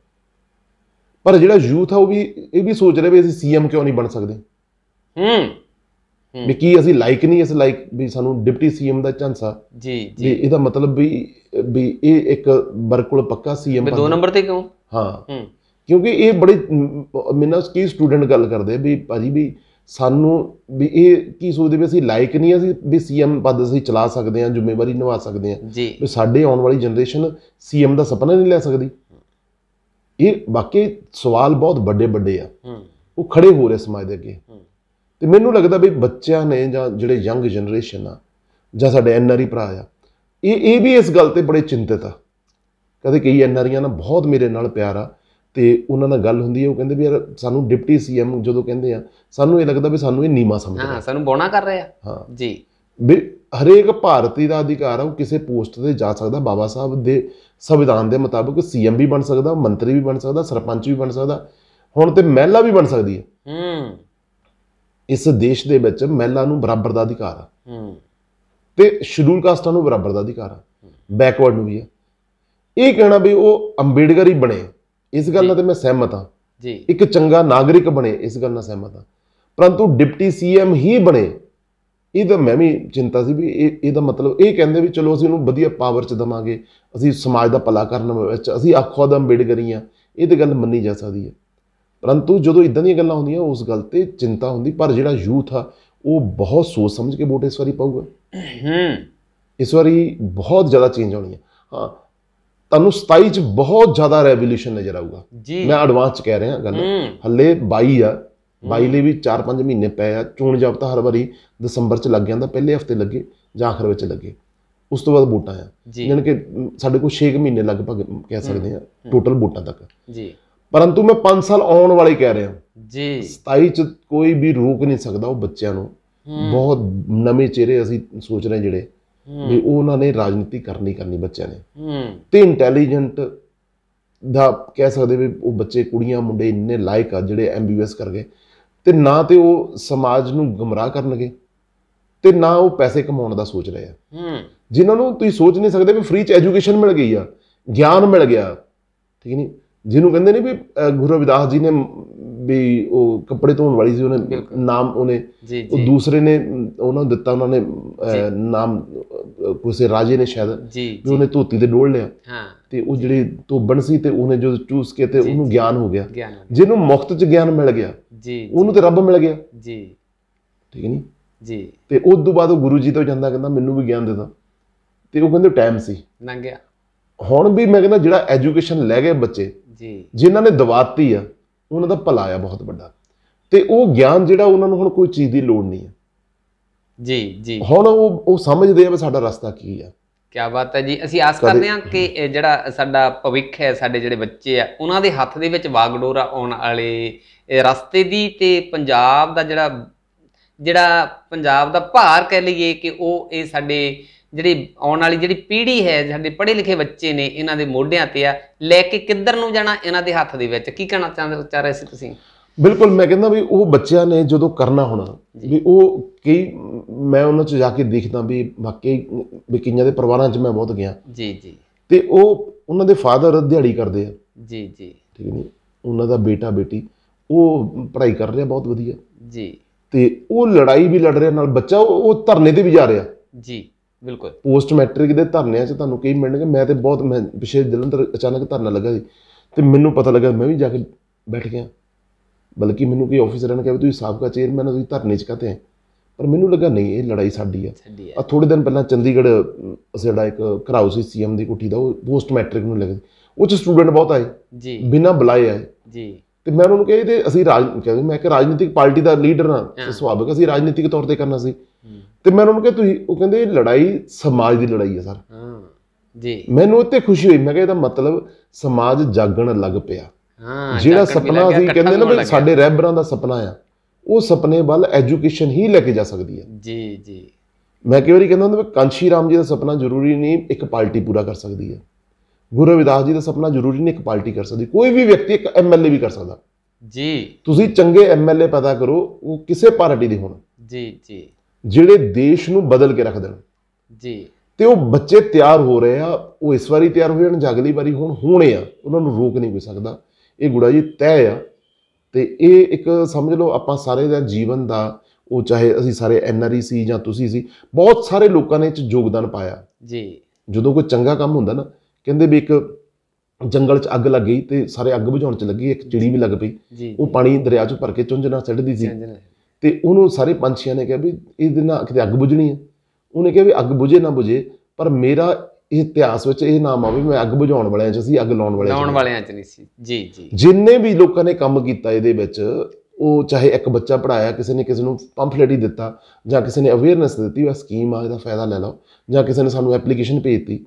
ਪਰ ਜਿਹੜਾ ਯੂਥ ਆ ਉਹ ਵੀ ਇਹ ਵੀ ਸੋਚ ਰਿਹਾ ਵੀ ਅਸੀਂ ਸੀਐਮ ਕਿਉਂ ਨਹੀਂ ਬਣ ਸਕਦੇ ਹੂੰ ਵੀ ਕੀ ਅਸੀਂ ਲਾਇਕ ਨਹੀਂ ਇਸ ਲਾਇਕ ਵੀ ਸਾਨੂੰ ਡਿਪਟੀ ਸੀਐਮ ਦਾ ਚਾਂਸਾ ਜੀ ਜੀ ਇਹਦਾ ਮਤਲਬ ਵੀ ਵੀ ਇਹ ਇੱਕ ਬਰਕੁਲ ਪੱਕਾ ਸੀਐਮ ਬਣ ਦੋ ਨੰਬਰ ਤੇ ਕਿਉਂ ਹਾਂ ਹੂੰ ਕਿਉਂਕਿ ਇਹ ਬੜੇ ਮੈਨਾਂ ਕੀ ਸਟੂਡੈਂਟ ਗੱਲ ਕਰਦੇ ਵੀ ਭਾਜੀ ਵੀ ਸਾਨੂੰ ਵੀ ਇਹ ਕੀ ਸੋਚਦੇ ਵੀ ਅਸੀਂ ਲਾਇਕ ਨਹੀਂ ਅਸੀਂ ਵੀ ਸੀਐਮ ਪਦ ਅਸੀਂ ਚਲਾ ਸਕਦੇ ਹਾਂ ਜ਼ਿੰਮੇਵਾਰੀ ਨਿਭਾ ਸਕਦੇ ਹਾਂ ਵੀ ਸਾਡੇ ਆਉਣ ਵਾਲੀ ਜਨਰੇਸ਼ਨ ਸੀਐਮ ਦਾ ਸੁਪਨਾ ਨਹੀਂ ਲੈ ਸਕਦੀ ਇਹ ਬਾਕੀ ਸਵਾਲ ਬਹੁਤ ਵੱਡੇ ਵੱਡੇ ਆ ਉਹ ਖੜੇ ਹੋ ਰਹੇ ਸਮਾਜ ਦੇ ਅੱਗੇ ਤੇ ਮੈਨੂੰ ਲੱਗਦਾ ਵੀ ਬੱਚਿਆਂ ਨੇ ਜਾਂ ਜਿਹੜੇ ਯੰਗ ਜਨਰੇਸ਼ਨ ਆ ਜਾਂ ਸਾਡੇ ਐਨਆਰਈ ਭਰਾ ਆ ਇਹ ਇਹ ਵੀ ਇਸ ਗੱਲ ਤੇ ਬੜੇ ਚਿੰਤਤ ਆ ਕਦੇ ਕਈ ਐਨਆਰਈਆਂ ਨਾਲ ਬਹੁਤ ਮੇਰੇ ਨਾਲ ਪਿਆਰ ਆ ਤੇ ਉਹਨਾਂ ਨਾਲ ਗੱਲ ਹੁੰਦੀ ਹੈ ਉਹ ਕਹਿੰਦੇ ਵੀ ਯਾਰ ਸਾਨੂੰ ਡਿਪਟੀ ਸੀਐਮ ਜਦੋਂ ਕਹਿੰਦੇ ਆ ਸਾਨੂੰ ਇਹ ਲੱਗਦਾ ਵੀ ਸਾਨੂੰ ਇਹ ਨੀਮਾ ਸਮਝਦੇ ਹਾਂ ਸਾਨੂੰ ਬੋਣਾ ਕਰ ਰਹੇ ਆ ਹਾਂ ਜੀ ਹਰੇਕ ਭਾਰਤੀ ਦਾ ਅਧਿਕਾਰ ਹੈ ਉਹ ਕਿਸੇ ਪੋਸਟ ਤੇ ਜਾ ਸਕਦਾ ਬਾਬਾ ਸਾਹਿਬ ਦੇ ਸੰਵਿਧਾਨ ਦੇ ਮੁਤਾਬਕ ਸੀਐਮ ਵੀ ਬਣ ਸਕਦਾ ਮੰਤਰੀ ਵੀ ਬਣ ਸਕਦਾ ਸਰਪੰਚ ਵੀ ਬਣ ਸਕਦਾ ਹੁਣ ਤੇ ਮਹਿਲਾ ਵੀ ਬਣ ਸਕਦੀ ਹੈ ਹੂੰ ਇਸ ਦੇਸ਼ ਦੇ ਵਿੱਚ ਮਹਿਲਾ ਨੂੰ ਬਰਾਬਰ ਦਾ ਅਧਿਕਾਰ ਹੈ ਹੂੰ ਤੇ ਸ਼ਡਿਊਲ ਕਾਸਟਾਂ ਨੂੰ ਬਰਾਬਰ ਦਾ ਅਧਿਕਾਰ ਹੈ ਬੈਕਵਰਡ ਨੂੰ ਵੀ ਹੈ ਇਹ ਕਹਿਣਾ ਵੀ ਉਹ ਅੰਬੇਡਕਰ ਹੀ ਬਣੇ ਇਸ ਗੱਲ ਨਾਲ ਤੇ ਮੈਂ ਸਹਿਮਤ ਹਾਂ ਜੀ ਇੱਕ ਚੰਗਾ ਨਾਗਰਿਕ ਬਣੇ ਇਸ ਗੱਲ ਨਾਲ ਸਹਿਮਤ ਹਾਂ ਪਰੰਤੂ ਡਿਪਟੀ ਸੀਐਮ ਹੀ ਬਣੇ ਇਹਦਾ ਮੈਂ ਵੀ ਚਿੰਤਾ ਸੀ ਵੀ ਇਹ ਇਹਦਾ ਮਤਲਬ ਇਹ ਕਹਿੰਦੇ ਵੀ ਚਲੋ ਅਸੀਂ ਉਹਨੂੰ ਵਧੀਆ ਪਾਵਰ ਚ ਦਵਾਂਗੇ ਅਸੀਂ ਸਮਾਜ ਦਾ ਭਲਾ ਕਰਨ ਵਿੱਚ ਅਸੀਂ ਆਖੋ ਦਾ ਗਰੀਆਂ ਇਹ ਤੇ ਗੱਲ ਮੰਨੀ ਜਾ ਸਕਦੀ ਹੈ ਪਰੰਤੂ ਜਦੋਂ ਇਦਾਂ ਦੀਆਂ ਗੱਲਾਂ ਹੁੰਦੀਆਂ ਉਸ ਗੱਲ ਤੇ ਚਿੰਤਾ ਹੁੰਦੀ ਪਰ ਜਿਹੜਾ ਯੂਥ ਆ ਉਹ ਬਹੁਤ ਸੋਚ ਸਮਝ ਕੇ ਵੋਟ ਇਸ ਵਾਰੀ ਪਾਊਗਾ ਹੂੰ ਇਸ ਵਾਰੀ ਬਹੁਤ ਜ਼ਿਆਦਾ ਚੇਂਜ ਆਉਣੀ ਹੈ ਹਾਂ ਤੁਹਾਨੂੰ 27 ਚ ਬਹੁਤ ਜ਼ਿਆਦਾ ਰੈਵੋਲੂਸ਼ਨ ਨਜ਼ਰ ਆਊਗਾ ਮੈਂ ਐਡਵਾਂਸ ਚ ਕਹਿ ਰਿਹਾ ਗੱਲ ਹੱਲੇ 22 ਆ 22 ਲਈ ਵੀ 4-5 ਮਹੀਨੇ ਪਏ ਆ ਚੋਣ ਜਾਬਤਾ ਹਰ ਵਾਰੀ ਦਸੰਬਰ ਚ ਲੱਗ ਜਾਂਦਾ ਪਹਿਲੇ ਹਫਤੇ ਲੱਗੇ ਜਾਂ ਆਖਰ ਵਿੱਚ ਲੱਗੇ ਉਸ ਤੋਂ ਬਾਅਦ ਬੂਟਾ ਆ ਯਾਨੀ ਕਿ ਸਾਡੇ ਕੋਲ 6 ਮਹੀਨੇ ਲਗਭਗ ਕਹਿ ਸਕਦੇ ਆ ਟੋਟਲ ਬੂਟਾ ਤੱਕ ਜੀ ਪਰੰਤੂ ਮੈਂ 5 ਸਾਲ ਆਉਣ ਵਾਲੇ ਕਹਿ ਰਿਹਾ ਜੀ 27 ਚ ਕੋਈ ਵੀ ਰੋਕ ਨਹੀਂ ਸਕਦਾ ਉਹ ਬੱਚਿਆਂ ਨੂੰ ਬਹੁਤ ਨਵੇਂ ਚਿਹਰੇ ਅਸੀਂ ਸੋਚ ਰਹੇ ਜਿਹੜੇ ਵੀ ਉਹਨਾਂ ਨੇ ਰਾਜਨੀਤੀ ਕਰਨੀ ਕਰਨੀ ਬੱਚਿਆਂ ਨੇ ਤੇ ਇੰਟੈਲੀਜੈਂਟ ਦਾ ਕਹਿ ਸਕਦੇ ਵੀ ਉਹ ਬੱਚੇ ਕੁੜੀਆਂ ਮੁੰਡੇ ਇੰਨੇ ਲਾਇਕ ਆ ਜਿਹੜੇ ਐਮਬੀਬੀਐਸ ਕਰ ਗਏ ਤੇ ਨਾ ਤੇ ਉਹ ਸਮਾਜ ਨੂੰ ਗਮਰਾਹ ਕਰਨਗੇ ਤੇ ਨਾ ਉਹ ਪੈਸੇ ਕਮਾਉਣ ਦਾ ਸੋਚ ਰਹੇ ਆ ਹੂੰ ਜਿਨ੍ਹਾਂ ਨੂੰ ਤੁਸੀਂ ਸੋਚ ਨਹੀਂ ਸਕਦੇ ਵੀ ਫ੍ਰੀ ਚ ਐਜੂਕੇਸ਼ਨ ਮਿਲ ਗਈ ਆ ਗਿਆਨ ਮਿਲ ਗਿਆ ਠੀਕ ਨਹੀਂ ਜਿਹਨੂੰ ਕਹਿੰਦੇ ਨੇ ਵੀ ਗੁਰੂ ਰਵਿਦਾਸ ਜੀ ਨੇ ਵੀ ਉਹ ਕੱਪੜੇ ਧੋਣ ਵਾਲੀ ਸੀ ਉਹਨੇ ਨਾਮ ਉਹਨੇ ਉਹ ਦੂਸਰੇ ਨੇ ਉਹਨਾਂ ਨੂੰ ਦਿੱਤਾ ਉਹਨਾਂ ਨੇ ਨਾਮ ਕਿਸੇ ਰਾਜੇ ਨੇ ਸ਼ਾਇਦ ਵੀ ਉਹਨੇ ਧੋਤੀ ਤੇ ਡੋਲ ਲਿਆ ਹਾਂ ਤੇ ਉਹ ਜਿਹੜੇ ਧੋਬਣ ਸੀ ਤੇ ਉਹਨੇ ਜੋ ਚੂਸ ਕੇ ਤੇ ਉਹਨੂੰ ਗਿਆਨ ਹੋ ਗਿਆ ਜਿਹਨੂੰ ਮੁਕਤ ਚ ਗਿਆਨ ਮਿਲ ਗਿਆ ਜੀ ਉਹਨੂੰ ਤੇ ਰੱਬ ਮਿਲ ਗਿਆ ਜੀ ਠੀਕ ਨਹੀਂ ਜੀ ਤੇ ਉਸ ਤੋਂ ਬਾਅਦ ਉਹ ਗੁਰੂ ਜੀ ਤੋਂ ਜਾਂਦਾ ਕਹਿੰਦਾ ਮੈਨੂੰ ਵੀ ਗਿਆਨ ਦੇ ਦੋ ਤੇ ਉਹ ਕਹਿੰਦੇ ਟਾਈਮ ਸੀ ਲੰਘ ਗਿਆ ਹੁਣ ਵੀ ਮੈਂ ਕਹਿੰਦਾ ਜਿਹੜਾ ਐਜੂਕੇਸ਼ਨ ਲੈ ਗਏ ਬੱਚੇ ਜੀ ਜਿਨ੍ਹਾਂ ਨੇ ਦਵਾਤੀ ਆ ਉਹਨਾਂ ਦਾ ਭਲਾ ਆ ਬਹੁਤ ਵੱਡਾ ਤੇ ਉਹ ਗਿਆਨ ਜਿਹੜਾ ਉਹਨਾਂ ਨੂੰ ਹੁਣ ਕੋਈ ਚੀਜ਼ ਦੀ ਲੋੜ ਨਹੀਂ ਆ ਜੀ ਜੀ ਹੁਣ ਉਹ ਉਹ ਸਮਝਦੇ ਆ ਵੀ ਸਾਡਾ ਰਸਤਾ ਕੀ ਆ ਕੀ ਬਾਤ ਹੈ ਜੀ ਅਸੀਂ ਆਸ ਕਰਦੇ ਹਾਂ ਕਿ ਜਿਹੜਾ ਸਾਡਾ ਭਵਿੱਖ ਹੈ ਸਾਡੇ ਜਿਹੜੇ ਬੱਚੇ ਆ ਉਹਨਾਂ ਦੇ ਹੱਥ ਦੇ ਵਿੱਚ ਵਾਗਡੋਰਾ ਆਉਣ ਵਾਲੇ ਰਸਤੇ ਦੀ ਤੇ ਪੰਜਾਬ ਦਾ ਜਿਹੜਾ ਜਿਹੜਾ ਪੰਜਾਬ ਦਾ ਭਾਰ ਕਹਿ ਲਈਏ ਕਿ ਉਹ ਇਹ ਸਾਡੇ ਜਿਹੜੀ ਆਉਣ ਵਾਲੀ ਜਿਹੜੀ ਪੀੜ੍ਹੀ ਹੈ ਸਾਡੇ ਪੜ੍ਹੇ ਲਿਖੇ ਬੱਚੇ ਨੇ ਇਹਨਾਂ ਦੇ ਮੋਢਿਆਂ ਤੇ ਆ ਲੈ ਕੇ ਕਿੱਧਰ ਨੂੰ ਜਾਣਾ ਇਹਨਾਂ ਦੇ ਹੱਥ ਦੇ ਵਿੱਚ ਕੀ ਕਹਿਣਾ ਚਾਹੁੰਦੇ ਚਾਹ ਰਹੇ ਸੀ ਤੁਸੀਂ ਬਿਲਕੁਲ ਮੈਂ ਕਹਿੰਦਾ ਵੀ ਉਹ ਬੱਚਿਆਂ ਨੇ ਜਦੋਂ ਕਰਨਾ ਹੋਣਾ ਵੀ ਉਹ ਕਈ ਮੈਂ ਉਹਨਾਂ 'ਚ ਜਾ ਕੇ ਦੇਖਦਾ ਵੀ ਵਾਕਈ ਵੀ ਕਈਆਂ ਦੇ ਪਰਿਵਾਰਾਂ 'ਚ ਮੈਂ ਬਹੁਤ ਗਿਆ ਜੀ ਜੀ ਤੇ ਉਹ ਉਹਨਾਂ ਦੇ ਫਾਦਰ ਦਿਹਾੜੀ ਕਰਦੇ ਆ ਜੀ ਜੀ ਠੀਕ ਨਹੀਂ ਉਹਨਾਂ ਦਾ ਬੇਟਾ ਬੇਟੀ ਉਹ ਪੜ੍ਹਾਈ ਕਰ ਰਿਹਾ ਬਹੁਤ ਵਧੀਆ ਜੀ ਤੇ ਉਹ ਲੜਾਈ ਵੀ ਲੜ ਰਿਹਾ ਨਾਲ ਬੱਚਾ ਉਹ ਧਰਨੇ ਤੇ ਵੀ ਜਾ ਰਿਹਾ ਜੀ ਬਿਲਕੁਲ ਪੋਸਟ ਮੈਟ੍ਰਿਕ ਦੇ ਧਰਨਿਆਂ 'ਚ ਤੁਹਾਨੂੰ ਕਈ ਮਿਲਣਗੇ ਮੈਂ ਤੇ ਬਹੁਤ ਮੈਂ ਪਿਛੇ ਜਲੰਧਰ ਅਚਾਨਕ ਧਰਨਾ ਲੱਗਾ ਸੀ ਤੇ ਮੈਨੂੰ ਪਤਾ ਲੱਗਾ ਮੈਂ ਵੀ ਜਾ ਕੇ ਬੈਠ ਗਿਆ ਬਲਕਿ ਮੈਨੂੰ ਕੋਈ ਆਫੀਸਰਾਂ ਨੇ ਕਿਹਾ ਤੁਸੀਂ ਸਾਬਕਾ ਚੇਅਰਮੈਨ ਹੋ ਤੁਸੀਂ ਧਰਨੇ 'ਚ ਕਹਤੇ ਪਰ ਮੈਨੂੰ ਲੱਗਾ ਨਹੀਂ ਇਹ ਲੜਾਈ ਸਾਡੀ ਆ ਆ ਥੋੜੇ ਦਿਨ ਪਹਿਲਾਂ ਚੰਡੀਗੜ੍ਹ ਅਸੇੜਾ ਇੱਕ ਘਰਾਉ ਸੀ ਸੀਐਮ ਦੀ ਕੁੱਟੀ ਦਾ ਉਹ ਪੋਸਟ ਮੈਟ੍ਰਿਕ ਨੂੰ ਲੱਗੇ ਉਹ ਚ ਸਟੂਡੈਂਟ ਬਹੁਤ ਆਏ ਜੀ ਬਿਨਾ ਬੁਲਾਏ ਆਏ ਜੀ ਤੇ ਮੈਂ ਉਹਨਾਂ ਨੂੰ ਕਿਹਾ ਤੇ ਅਸੀਂ ਰਾਜ ਕਹਿੰਦੇ ਮੈਂ ਕਿ ਰਾਜਨੀਤਿਕ ਪਾਰਟੀ ਦਾ ਲੀਡਰ ਹਾਂ ਸੁਭਾਵਿਕ ਅਸੀਂ ਰਾਜਨੀਤਿਕ ਤੌਰ ਤੇ ਕਰਨਾ ਸੀ ਤੇ ਮੈਂ ਉਹਨਾਂ ਨੂੰ ਕਿਹਾ ਤੁਸੀਂ ਉਹ ਕਹਿੰਦੇ ਲੜਾਈ ਸਮਾਜ ਦੀ ਲੜਾਈ ਹੈ ਸਰ ਹਾਂ ਜੀ ਮੈਨੂੰ ਉੱਤੇ ਖੁਸ਼ੀ ਹੋਈ ਮੈਂ ਕਿਹਾ ਇਹਦਾ ਮਤਲਬ ਸਮਾਜ ਜਾਗਣ ਲੱਗ ਪਿਆ ਜਿਹੜਾ ਸੁਪਨਾ ਸੀ ਕਹਿੰਦੇ ਨਾ ਵੀ ਸਾਡੇ ਰਹਿਬਰਾਂ ਦਾ ਸੁਪਨਾ ਆ ਉਹ ਸੁਪਨੇ ਵੱਲ ਐਜੂਕੇਸ਼ਨ ਹੀ ਲੈ ਕੇ ਜਾ ਸਕਦੀ ਹੈ ਜੀ ਜੀ ਮੈਂ ਕਈ ਵਾਰੀ ਕਹਿੰਦਾ ਹਾਂ ਕਿ ਕਾਂਸ਼ੀ ਰਾਮ ਜੀ ਦਾ ਸੁਪਨਾ ਜ਼ਰੂਰੀ ਨਹੀਂ ਇੱਕ ਪਾਰਟੀ ਪੂਰਾ ਕਰ ਸਕਦੀ ਹੈ ਗੁਰੂ ਰਵਿਦਾਸ ਜੀ ਦਾ ਸੁਪਨਾ ਜ਼ਰੂਰੀ ਨਹੀਂ ਇੱਕ ਪਾਰਟੀ ਕਰ ਸਕਦੀ ਕੋਈ ਵੀ ਵਿਅਕਤੀ ਇੱਕ ਐਮਐਲਏ ਵੀ ਕਰ ਸਕਦਾ ਜੀ ਤੁਸੀਂ ਚੰਗੇ ਐਮਐਲਏ ਪਤਾ ਕਰੋ ਉਹ ਕਿਸੇ ਪਾਰਟੀ ਦੇ ਹੋਣ ਜੀ ਜੀ ਜਿਹੜੇ ਦੇਸ਼ ਨੂੰ ਬਦਲ ਕੇ ਰੱਖ ਦੇਣ ਜੀ ਤੇ ਉਹ ਬੱਚੇ ਤਿਆਰ ਹੋ ਰਹੇ ਆ ਉਹ ਇਸ ਵਾਰੀ ਤਿਆਰ ਹੋ ਜਾਣ ਜਗਲੀ ਵਾਰੀ ਹੁਣ ਹੋਣੇ ਆ ਉਹਨਾਂ ਨੂੰ ਰੋਕ ਨਹੀਂ ਕੋਈ ਸਕਦਾ ਇਹ ਗੁੜਾ ਜੀ ਤੈਅ ਆ ਤੇ ਇਹ ਇੱਕ ਸਮਝ ਲਓ ਆਪਾਂ ਸਾਰੇ ਦਾ ਜੀਵਨ ਦਾ ਉਹ ਚਾਹੇ ਅਸੀਂ ਸਾਰੇ ਐਨਆਰਈ ਸੀ ਜਾਂ ਤੁਸੀਂ ਸੀ ਬਹੁਤ ਸਾਰੇ ਲੋਕਾਂ ਨੇ ਇਹ ਚ ਯੋਗਦਾਨ ਪਾਇਆ ਜੀ ਜਦੋਂ ਕੋਈ ਚੰਗਾ ਕੰਮ ਹੁੰਦਾ ਨਾ ਕਹਿੰਦੇ ਵੀ ਇੱਕ ਜੰਗਲ 'ਚ ਅੱਗ ਲੱਗ ਗਈ ਤੇ ਸਾਰੇ ਅੱਗ ਬੁਝਾਉਣ 'ਚ ਲੱਗੀ ਇੱਕ ਚਿੜੀ ਵੀ ਲੱਗ ਪਈ ਉਹ ਪਾਣੀ ਦਰਿਆ 'ਚ ਭਰ ਕੇ ਚੁੰਝਣਾ ਸੜਦੀ ਸੀ ਤੇ ਉਹਨੂੰ ਸਾਰੇ ਪੰਛੀਆਂ ਨੇ ਕਿਹਾ ਵੀ ਇਹਦੇ ਨਾਲ ਕਿਤੇ ਅੱਗ ਬੁਝਣੀ ਹੈ ਉਹਨੇ ਕਿਹਾ ਵੀ ਅੱਗ ਬੁਝੇ ਨਾ ਬੁਝੇ ਪਰ ਮੇਰਾ ਇਹ ਇਤਿਹਾਸ ਵਿੱਚ ਇਹ ਨਾਮ ਆ ਵੀ ਮੈਂ ਅੱਗ ਬੁਝਾਉਣ ਵਾਲਿਆਂ 'ਚ ਸੀ ਅੱਗ ਲਾਉਣ ਵਾਲਿਆਂ 'ਚ ਲਾਉਣ ਵਾਲਿਆਂ 'ਚ ਨਹੀਂ ਸੀ ਜੀ ਜੀ ਜਿੰਨੇ ਵੀ ਲੋਕਾਂ ਨੇ ਕੰਮ ਕੀਤਾ ਇਹਦੇ ਵਿੱਚ ਉਹ ਚਾਹੇ ਇੱਕ ਬੱਚਾ ਪੜਾਇਆ ਕਿਸੇ ਨੇ ਕਿਸੇ ਨੂੰ ਪੰਫਲੇਟ ਹੀ ਦਿੱਤਾ ਜਾਂ ਕਿਸੇ ਨੇ ਅਵੇਅਰਨੈਸ ਦਿੱਤੀ ਉਹ ਸਕੀਮ ਆ ਇਹਦਾ ਫਾਇਦਾ ਲੈ ਲਓ ਜਾਂ ਕਿਸੇ ਨੇ ਸਾਨੂੰ ਐਪਲੀਕੇਸ਼ਨ ਭੇਜਤੀ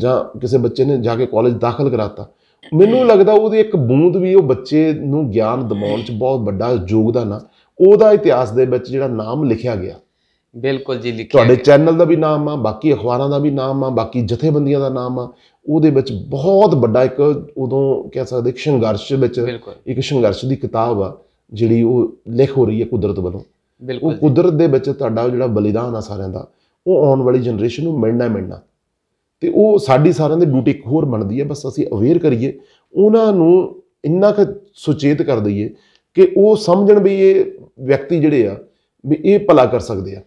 ਜਾਂ ਕਿਸੇ ਬੱਚੇ ਨੇ ਜਾ ਕੇ ਕਾਲਜ ਦਾਖਲ ਕਰਾਤਾ ਮੈਨੂੰ ਲੱਗਦਾ ਉਹਦੀ ਇੱਕ ਬੂੰਦ ਵੀ ਉਹ ਬੱਚੇ ਨੂੰ ਗਿਆਨ ਦਿਵਾਉਣ 'ਚ ਬਹੁਤ ਵੱਡਾ ਯੋਗਦਾਨ ਆ ਉਹਦਾ ਇਤਿਹਾਸ ਦੇ ਵਿੱਚ ਜਿਹੜਾ ਨਾਮ ਲਿਖਿਆ ਗਿਆ ਬਿਲਕੁਲ ਜੀ ਲਿਖਿਆ ਤੁਹਾਡੇ ਚੈਨਲ ਦਾ ਵੀ ਨਾਮ ਆ ਬਾਕੀ ਅਖਬਾਰਾਂ ਦਾ ਵੀ ਨਾਮ ਆ ਬਾਕੀ ਜਥੇਬੰਦੀਆਂ ਦਾ ਨਾਮ ਆ ਉਹਦੇ ਵਿੱਚ ਬਹੁਤ ਵੱਡਾ ਇੱਕ ਉਦੋਂ ਕਹਿ ਸਕਦੇ ਇੱਕ ਸੰਘਰਸ਼ ਵਿੱਚ ਇੱਕ ਸੰਘਰਸ਼ ਦੀ ਕਿਤਾਬ ਆ ਜਿਹੜੀ ਉਹ ਲਿਖ ਹੋ ਰਹੀ ਹੈ ਕੁਦਰਤ ਵੱਲੋਂ ਉਹ ਕੁਦਰਤ ਦੇ ਵਿੱਚ ਤੁਹਾਡਾ ਜਿਹੜਾ ਬਲੀਦਾਨ ਆ ਸਾਰਿਆਂ ਦਾ ਉਹ ਆਉਣ ਵਾਲੀ ਜਨਰੇਸ਼ਨ ਨੂੰ ਮਿਲਣਾ ਮਿਲਣਾ ਤੇ ਉਹ ਸਾਡੀ ਸਾਰਿਆਂ ਦੀ ਡਿਊਟੀ ਇੱਕ ਹੋਰ ਬਣਦੀ ਹੈ ਬਸ ਅਸੀਂ ਅਵੇਅਰ ਕਰੀਏ ਉਹਨਾਂ ਨੂੰ ਇੰਨਾ ਕੁ ਸੁਚੇਤ ਕਰ ਦਈਏ ਕਿ ਉਹ ਸਮਝਣ ਵੀ ਇਹ ਵਿਅਕਤੀ ਜਿਹੜੇ ਆ ਵੀ ਇਹ ਭਲਾ ਕਰ ਸਕਦੇ ਆ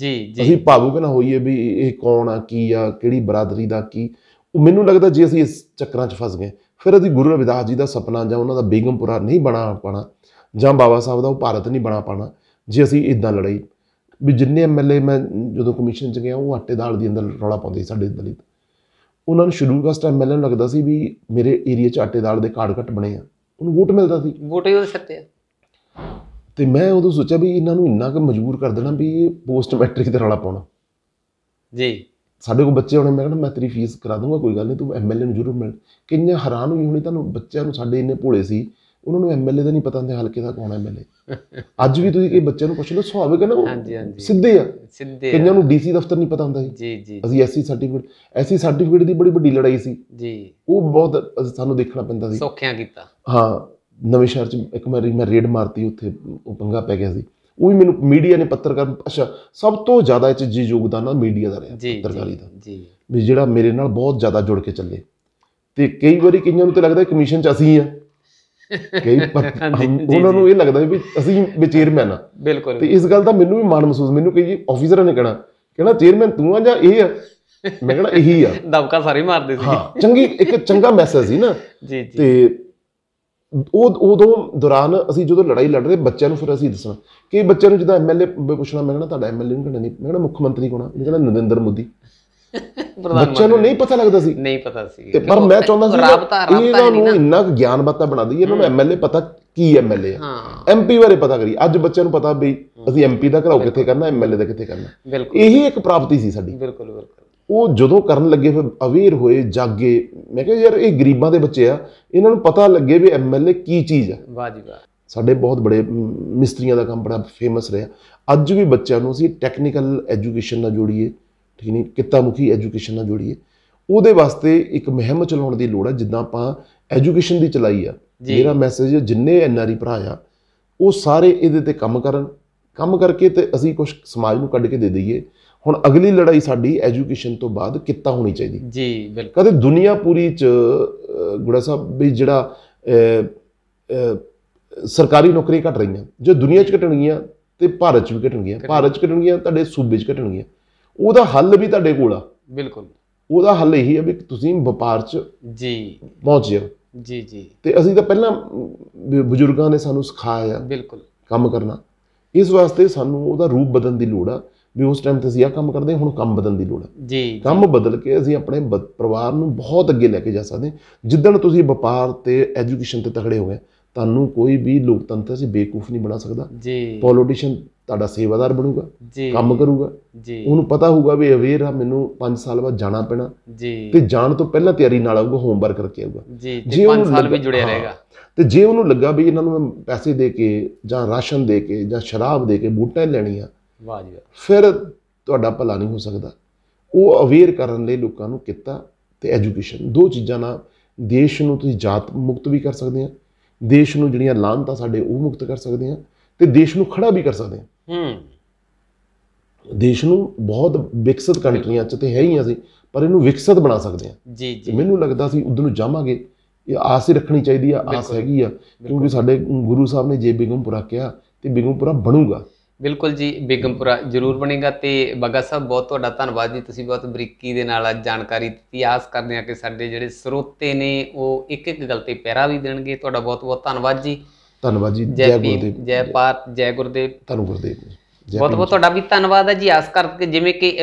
ਜੀ ਜੀ ਅਸੀਂ ਭਾਵੁਕ ਨਾ ਹੋਈਏ ਵੀ ਇਹ ਕੌਣ ਆ ਕੀ ਆ ਕਿਹੜੀ ਬਰਾਦਰੀ ਦਾ ਕੀ ਉਹ ਮੈਨੂੰ ਲੱਗਦਾ ਜੇ ਅਸੀਂ ਇਸ ਚੱਕਰਾਂ 'ਚ ਫਸ ਗਏ ਫਿਰ ਅਸੀਂ ਗੁਰੂ ਰਵਿਦਾਸ ਜੀ ਦਾ ਸੁਪਨਾ ਜਾਂ ਉਹਨਾਂ ਦਾ ਬੇਗਮਪੁਰਾ ਨਹੀਂ ਬਣਾ ਪਾਣਾ ਜਾਂ ਬਾਬਾ ਸਾਹਿਬ ਦਾ ਉਹ ਭਾਰਤ ਨਹੀਂ ਬਣਾ ਪਾਣਾ ਜੇ ਅਸੀਂ ਇਦਾਂ ਲੜਾਈ ਵੀ ਜਿੰਨੇ ਐਮਐਲਏ ਮੈਂ ਜਦੋਂ ਕਮਿਸ਼ਨ 'ਚ ਗਿਆ ਉਹ ਆਟੇ ਦਾਲ ਦੀ ਅੰਦਰ ਰੌਲਾ ਪਾਉਂਦੇ ਸਾਡੇ ਦਲਿਤ ਉਹਨਾਂ ਨੂੰ ਸ਼ੁਰੂ ਕਾਸਟ ਐਮਐਲਏ ਨੂੰ ਲੱਗਦਾ ਸੀ ਵੀ ਮੇਰੇ ਏਰੀਆ 'ਚ ਆਟੇ ਦਾਲ ਦੇ ਕਾਰਡ ਘੱਟ ਬਣੇ ਆ ਉਹਨੂੰ ਵੋਟ ਮਿਲਦਾ ਸੀ ਵੋਟ ਹੀ ਉਹਦੇ ਸੱਤੇ ਆ ਤੇ ਮੈਂ ਉਦੋਂ ਸੋਚਿਆ ਵੀ ਇਹਨਾਂ ਨੂੰ ਇੰਨਾ ਕਿ ਮਜਬੂਰ ਕਰ ਦੇਣਾ ਵੀ ਇਹ ਪੋਸਟ ਮੈਟ੍ਰਿਕ ਤੇ ਰੌਲਾ ਪਾਉਣਾ ਜੀ ਸਾਡੇ ਕੋ ਬੱਚੇ ਹੋਣੇ ਮੈਂ ਕਹਿੰਦਾ ਮੈਂ ਤੇਰੀ ਫੀਸ ਕਰਾ ਦੂੰਗਾ ਕੋਈ ਗੱਲ ਨਹੀਂ ਤੂੰ ਐਮਐਲਏ ਨੂੰ ਜ਼ਰੂਰ ਮਿਲ ਕਿੰਨੇ ਹੈਰਾਨ ਹੋਈ ਹੋਣੀ ਤੁਹਾਨੂੰ ਬੱਚਿਆਂ ਨੂੰ ਸਾਡੇ ਇੰਨੇ ਭੋਲੇ ਸੀ ਉਹਨਾਂ ਨੂੰ ਐਮਐਲਏ ਦਾ ਨਹੀਂ ਪਤਾ ਹੁੰਦਾ ਹਲਕੇ ਦਾ ਕੌਣ ਐਮਐਲਏ *laughs* ਅੱਜ ਵੀ ਤੁਸੀਂ ਇਹ ਬੱਚਿਆਂ ਨੂੰ ਪੁੱਛ ਲਓ ਸੁਭਾਵਿਕ ਹੈ ਨਾ ਹਾਂਜੀ ਹਾਂਜੀ ਸਿੱਧੇ ਆ ਸਿੱਧੇ ਕਿੰਨਾਂ ਨੂੰ ਡੀਸੀ ਦਫ਼ਤਰ ਨਹੀਂ ਪਤਾ ਹੁੰਦਾ ਜੀ ਜੀ ਅਸੀਂ ਐਸਸੀ ਸਰਟੀਫਿਕੇਟ ਐਸਸੀ ਸਰਟੀਫਿਕੇਟ ਦੀ ਬੜੀ ਵੱਡੀ ਲੜਾਈ ਸੀ ਜੀ ਉਹ ਬਹੁਤ ਸਾਨੂੰ ਦੇਖਣਾ ਪੈਂਦਾ ਸੀ ਸੌਖਿਆਂ ਕੀਤਾ ਹਾਂ ਨਵੇਂ ਸ਼ਹਿਰ ਚ ਇੱਕ ਵਾਰੀ ਮੈਂ ਰੇਡ ਮਾਰਤੀ ਉੱਥੇ ਉਹ ਪੰਗਾ ਪੈ ਗਿਆ ਸੀ ਉਹ ਵੀ ਮੈਨੂੰ ਮੀਡੀਆ ਨੇ ਪੱਤਰਕਾਰ ਅੱਛਾ ਸਭ ਤੋਂ ਜ਼ਿਆਦਾ ਇਹ ਚ ਜੀ ਯੋਗਦਾਨ ਆ ਮੀਡੀਆ ਦਾ ਰਿਹਾ ਪੱਤਰਕਾਰੀ ਦਾ ਜੀ ਵੀ ਜਿਹੜਾ ਮੇਰੇ ਨਾਲ ਬਹੁਤ ਜ਼ਿਆਦਾ ਜੁੜ ਕੇ ਚੱਲੇ ਤੇ ਕਈ ਵਾਰੀ ਕਿੰਨਾਂ ਨੂੰ ਤੇ ਲੱਗਦਾ ਕਮਿਸ਼ਨ ਚ ਅਸੀਂ ਆ ਕਈ *laughs* ਉਹਨਾਂ ਨੂੰ ਇਹ ਲੱਗਦਾ ਵੀ ਅਸੀਂ ਚੇਅਰਮੈਨ ਆ ਬਿਲਕੁਲ ਤੇ ਇਸ ਗੱਲ ਦਾ ਮੈਨੂੰ ਵੀ ਮਾਣ ਮਹਿਸੂਸ ਮੈਨੂੰ ਕਈ ਆਫੀਸਰਾਂ ਨੇ ਕਹਣਾ ਕਹਿਣਾ ਚੇਅਰਮੈਨ ਤੂੰ ਆ ਜਾਂ ਇਹ ਆ ਮੈਂ ਕਹਿਣਾ ਇਹੀ ਆ ਦਬਕਾ ਸਾਰੇ ਮਾਰਦੇ ਸੀ ਹਾਂ ਚੰਗੀ ਇੱਕ ਚੰਗਾ ਮੈਸੇਜ ਸੀ ਨਾ ਜੀ ਜੀ ਤੇ ਉਹ ਉਦੋਂ ਦੌਰਾਨ ਅਸੀਂ ਜਦੋਂ ਲੜਾਈ ਲੜ ਰਹੇ ਬੱਚਿਆਂ ਨੂੰ ਫਿਰ ਅਸੀਂ ਦੱਸਣਾ ਕਿ ਬੱਚਿਆਂ ਨੂੰ ਜਦੋਂ ਐਮਐਲਏ ਪੁੱਛਣਾ ਮੈਂ ਕਹਿੰਦਾ ਤੁਹਾਡਾ ਐਮਐਲਏ ਨੂੰ ਕਹਿੰਦਾ ਨਹੀਂ ਮੈਂ ਕਹਿੰਦਾ ਮੁੱਖ ਮੰਤਰੀ ਕੋਣਾ ਇਹ ਕਹਿੰਦਾ ਨਰਿੰਦਰ ਮੋਦੀ ਬੱਚਿਆਂ ਨੂੰ ਨਹੀਂ ਪਤਾ ਲੱਗਦਾ ਸੀ ਨਹੀਂ ਪਤਾ ਸੀ ਤੇ ਪਰ ਮੈਂ ਚਾਹੁੰਦਾ ਸੀ ਇਹਨਾਂ ਨੂੰ ਇੰਨਾ ਗਿਆਨ ਬਾਤਾਂ ਬਣਾ ਦਈਏ ਇਹਨਾਂ ਨੂੰ ਐਮਐਲਏ ਪਤਾ ਕੀ ਐਮਐਲਏ ਹਾਂ ਐਮਪੀ ਬਾਰੇ ਪਤਾ ਕਰੀ ਅੱਜ ਬੱਚਿਆਂ ਨੂੰ ਪਤਾ ਬਈ ਅਸੀਂ ਐਮਪੀ ਦਾ ਘਰਾਓ ਕਿੱਥੇ ਕਰਨਾ ਐਮਐਲਏ ਦਾ ਕਿੱਥੇ ਕਰਨਾ ਇਹੀ ਇੱਕ ਪ੍ਰਾਪਤੀ ਸੀ ਸਾਡੀ ਬਿਲਕੁਲ ਬਿਲਕੁਲ ਉਹ ਜਦੋਂ ਕਰਨ ਲੱਗੇ ਫਿਰ ਅਵੇਅਰ ਹੋਏ ਜਾਗੇ ਮੈਂ ਕਿਹਾ ਯਾਰ ਇਹ ਗਰੀਬਾਂ ਦੇ ਬੱਚੇ ਆ ਇਹਨਾਂ ਨੂੰ ਪਤਾ ਲੱਗੇ ਵੀ ਐਮਐਲਏ ਕੀ ਚੀਜ਼ ਆ ਵਾਹ ਜੀ ਵਾਹ ਸਾਡੇ ਬਹੁਤ ਬੜੇ ਮਿਸਤਰੀਆਂ ਦਾ ਕੰਮ ਬੜਾ ਫੇਮਸ ਰਿਹਾ ਅੱਜ ਵੀ ਬੱਚਿਆਂ ਨੂੰ ਅਸੀਂ ਟੈਕਨੀਕਲ ਐਜੂਕੇਸ਼ਨ ਨਾਲ ਜੋੜੀਏ ਠੀਕ ਨਹੀਂ ਮੁਖੀ ਐਜੂਕੇਸ਼ਨ ਨਾਲ ਜੋੜੀਏ ਉਹਦੇ ਵਾਸਤੇ ਇੱਕ ਮਹਿਮ ਚਲਾਉਣ ਦੀ ਲੋੜ ਆ ਜਿੱਦਾਂ ਆਪਾਂ ਐਜੂਕੇਸ਼ਨ ਦੀ ਚਲਾਈ ਆ ਮੇਰਾ ਮੈਸੇਜ ਜਿੰਨੇ ਐਨਆਰਈ ਭਰਾ ਆ ਉਹ ਸਾਰੇ ਇਹਦੇ ਤੇ ਕੰਮ ਕਰਨ ਕੰਮ ਕਰਕੇ ਤੇ ਅਸੀਂ ਕੁਝ ਸਮਾਜ ਨੂੰ ਕੱਢ ਕੇ ਦੇ ਦਈਏ ਹੁਣ ਅਗਲੀ ਲੜਾਈ ਸਾਡੀ ਐਜੂਕੇਸ਼ਨ ਤੋਂ ਬਾਅਦ ਕਿੱਤਾ ਹੋਣੀ ਚਾਹੀਦੀ ਜੀ ਬਿਲਕੁਲ ਕਦੇ ਦੁਨੀਆ ਪੂਰੀ ਚ ਗੁੜਾ ਸਾਹਿਬ ਵੀ ਜਿਹੜਾ ਸਰਕਾਰੀ ਨੌਕਰੀਆਂ ਘਟ ਰਹੀਆਂ ਜੇ ਦੁਨੀਆ 'ਚ ਘਟਣਗੀਆਂ ਤੇ ਭਾਰਤ 'ਚ ਵੀ ਘਟਣਗੀਆਂ ਭਾਰਤ 'ਚ ਘਟਣਗੀਆਂ ਤੁਹਾਡੇ ਸੂਬੇ 'ਚ ਘਟਣਗੀਆਂ ਉਹਦਾ ਹੱਲ ਵੀ ਤੁਹਾਡੇ ਕੋਲ ਆ ਬਿਲਕੁਲ ਉਹਦਾ ਹੱਲ ਇਹੀ ਹੈ ਵੀ ਤੁਸੀਂ ਵਪਾਰ 'ਚ ਜੀ ਪਹੁੰਚ ਜਾਓ ਜੀ ਜੀ ਤੇ ਅਸੀਂ ਤਾਂ ਪਹਿਲਾਂ ਬਜ਼ੁਰਗਾਂ ਨੇ ਸਾਨੂੰ ਸਿਖਾਇਆ ਬਿਲਕੁਲ ਕੰਮ ਕਰਨਾ ਇਸ ਵਾਸਤੇ ਸਾਨੂੰ ਉਹਦਾ ਰੂਪ ਬਦਲਣ ਦੀ ਲੋੜ ਆ ਵੀ ਉਸ ਟਾਈਮ ਤੇ ਅਸੀਂ ਆ ਕੰਮ ਕਰਦੇ ਹੁਣ ਕੰਮ ਬਦਲਣ ਦੀ ਲੋੜ ਹੈ ਜੀ ਕੰਮ ਬਦਲ ਕੇ ਅਸੀਂ ਆਪਣੇ ਪਰਿਵਾਰ ਨੂੰ ਬਹੁਤ ਅੱਗੇ ਲੈ ਕੇ ਜਾ ਸਕਦੇ ਜਿੱਦਣ ਤੁਸੀਂ ਵਪਾਰ ਤੇ ਐਜੂਕੇਸ਼ਨ ਤੇ ਤਖੜੇ ਹੋ ਗਏ ਤੁਹਾਨੂੰ ਕੋਈ ਵੀ ਲੋਕਤੰਤਰ ਸੀ ਬੇਕੂਫ ਨਹੀਂ ਬਣਾ ਸਕਦਾ ਜੀ ਪੋਲੀਟੀਸ਼ੀਅਨ ਤੁਹਾਡਾ ਸੇਵਾਦਾਰ ਬਣੂਗਾ ਜੀ ਕੰਮ ਕਰੂਗਾ ਜੀ ਉਹਨੂੰ ਪਤਾ ਹੋਊਗਾ ਵੀ ਅਵੇਅਰ ਆ ਮੈਨੂੰ 5 ਸਾਲ ਬਾਅਦ ਜਾਣਾ ਪੈਣਾ ਜੀ ਤੇ ਜਾਣ ਤੋਂ ਪਹਿਲਾਂ ਤਿਆਰੀ ਨਾਲ ਆਊਗਾ ਹੋਮਵਰਕ ਕਰਕੇ ਆਊਗਾ ਜੀ 5 ਸਾਲ ਵੀ ਜੁੜਿਆ ਰਹੇਗਾ ਤੇ ਜੇ ਉਹਨੂੰ ਲੱਗਾ ਵੀ ਇਹਨਾਂ ਨੂੰ ਮੈਂ ਪੈਸੇ ਦੇ ਕੇ ਜਾਂ ਰਾਸ਼ਨ ਦੇ ਕੇ ਜਾਂ ਸ਼ਰਾਬ ਦੇ ਕੇ ਬੂਟਾ ਲੈਣੀ ਆ ਵਾਹ ਜੀ ਫਿਰ ਤੁਹਾਡਾ ਭਲਾ ਨਹੀਂ ਹੋ ਸਕਦਾ ਉਹ ਅਵੇਅਰ ਕਰਨ ਲਈ ਲੋਕਾਂ ਨੂੰ ਕੀਤਾ ਤੇ ਐਜੂਕੇਸ਼ਨ ਦੋ ਚੀਜ਼ਾਂ ਨਾਲ ਦੇਸ਼ ਨੂੰ ਤੁਸੀਂ ਜਾਤ ਮੁਕਤ ਵੀ ਕਰ ਸਕਦੇ ਆ ਦੇਸ਼ ਨੂੰ ਜਿਹੜੀਆਂ ਲਾਂਤਾਂ ਸਾਡੇ ਉਹ ਮੁਕਤ ਕਰ ਸਕਦੇ ਆ ਤੇ ਦੇਸ਼ ਨੂੰ ਖੜਾ ਵੀ ਕਰ ਸਕਦੇ ਆ ਹੂੰ ਦੇਸ਼ ਨੂੰ ਬਹੁਤ ਵਿਕਸਿਤ ਕੰਟਰੀਆਂ ਚ ਤੇ ਹੈ ਹੀ ਅਸੀਂ ਪਰ ਇਹਨੂੰ ਵਿਕਸਿਤ ਬਣਾ ਸਕਦੇ ਆ ਜੀ ਜੀ ਮੈਨੂੰ ਲੱਗਦਾ ਸੀ ਉਦੋਂ ਨੂੰ ਜਾਵਾਂਗੇ ਇਹ ਆਸ ਹੀ ਰੱਖਣੀ ਚਾਹੀਦੀ ਆ ਆਸ ਹੈਗੀ ਆ ਕਿਉਂਕਿ ਸਾਡੇ ਗੁਰੂ ਸਾਹਿਬ ਨੇ ਜੇ ਬਿਗਮਪੁਰਾ ਕਿਹਾ ਤੇ ਬਿਗਮਪੁਰਾ ਬਣੂਗਾ ਬਿਲਕੁਲ ਜੀ ਬੇਗਮਪੁਰਾ ਜ਼ਰੂਰ ਬਣੇਗਾ ਤੇ ਬਗਾ ਸਾਹਿਬ ਬਹੁਤ ਤੁਹਾਡਾ ਧੰਨਵਾਦ ਜੀ ਤੁਸੀਂ ਬਹੁਤ ਬਰੀਕੀ ਦੇ ਨਾਲ ਜਾਣਕਾਰੀ ਦਿੱਤੀ ਆਸ ਕਰਦੇ ਹਾਂ ਕਿ ਸਾਡੇ ਜਿਹੜੇ ਸਰੋਤੇ ਨੇ ਉਹ ਇੱਕ ਇੱਕ ਗੱਲ ਤੇ ਪੈਰਾ ਵੀ ਦੇਣਗੇ ਤੁਹਾਡਾ ਬਹੁਤ ਬਹੁਤ ਧੰਨਵਾਦ ਜੀ ਧੰਨਵਾਦ ਜੀ ਜੈ ਗੁਰਦੇਵ ਜੈ ਪਾਰਤ ਜੈ ਗੁਰਦੇਵ ਤੁਹਾਨੂੰ ਗੁਰਦੇਵ ਬਹੁਤ ਬਹੁਤ ਤੁਹਾਡਾ ਵੀ ਧੰਨਵਾਦ ਹੈ ਜੀ ਆਸ ਕਰਕੇ ਜਿਵੇਂ ਕਿ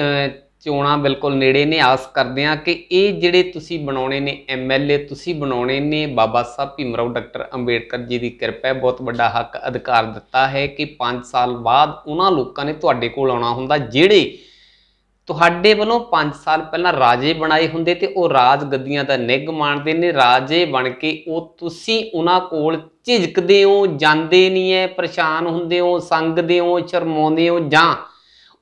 ਚੋਣਾਂ ਬਿਲਕੁਲ ਨੇੜੇ ਨੇ ਆਸ ਕਰਦੇ ਆ ਕਿ ਇਹ ਜਿਹੜੇ ਤੁਸੀਂ ਬਣਾਉਣੇ ਨੇ ਐਮਐਲਏ ਤੁਸੀਂ ਬਣਾਉਣੇ ਨੇ ਬਾਬਾ ਸਾਹਿਬ ਭੀਮਰਾਓ ਡਾਕਟਰ ਅੰਬੇਡਕਰ ਜੀ ਦੀ ਕਿਰਪਾ ਬਹੁਤ ਵੱਡਾ ਹੱਕ ਅਧਿਕਾਰ ਦਿੱਤਾ ਹੈ ਕਿ 5 ਸਾਲ ਬਾਅਦ ਉਹਨਾਂ ਲੋਕਾਂ ਨੇ ਤੁਹਾਡੇ ਕੋਲ ਆਉਣਾ ਹੁੰਦਾ ਜਿਹੜੇ ਤੁਹਾਡੇ ਵੱਲੋਂ 5 ਸਾਲ ਪਹਿਲਾਂ ਰਾਜੇ ਬਣਾਏ ਹੁੰਦੇ ਤੇ ਉਹ ਰਾਜ ਗੱਦੀਆਂ ਦਾ ਨਿੱਗ ਮਾਣਦੇ ਨੇ ਰਾਜੇ ਬਣ ਕੇ ਉਹ ਤੁਸੀਂ ਉਹਨਾਂ ਕੋਲ ਝਿਜਕਦੇ ਹੋ ਜਾਂਦੇ ਨਹੀਂ ਐ ਪਰੇਸ਼ਾਨ ਹੁੰਦੇ ਹੋ ਸੰਗਦੇ ਹੋ ਸ਼ਰਮਾਉਂਦੇ ਹੋ ਜਾਂ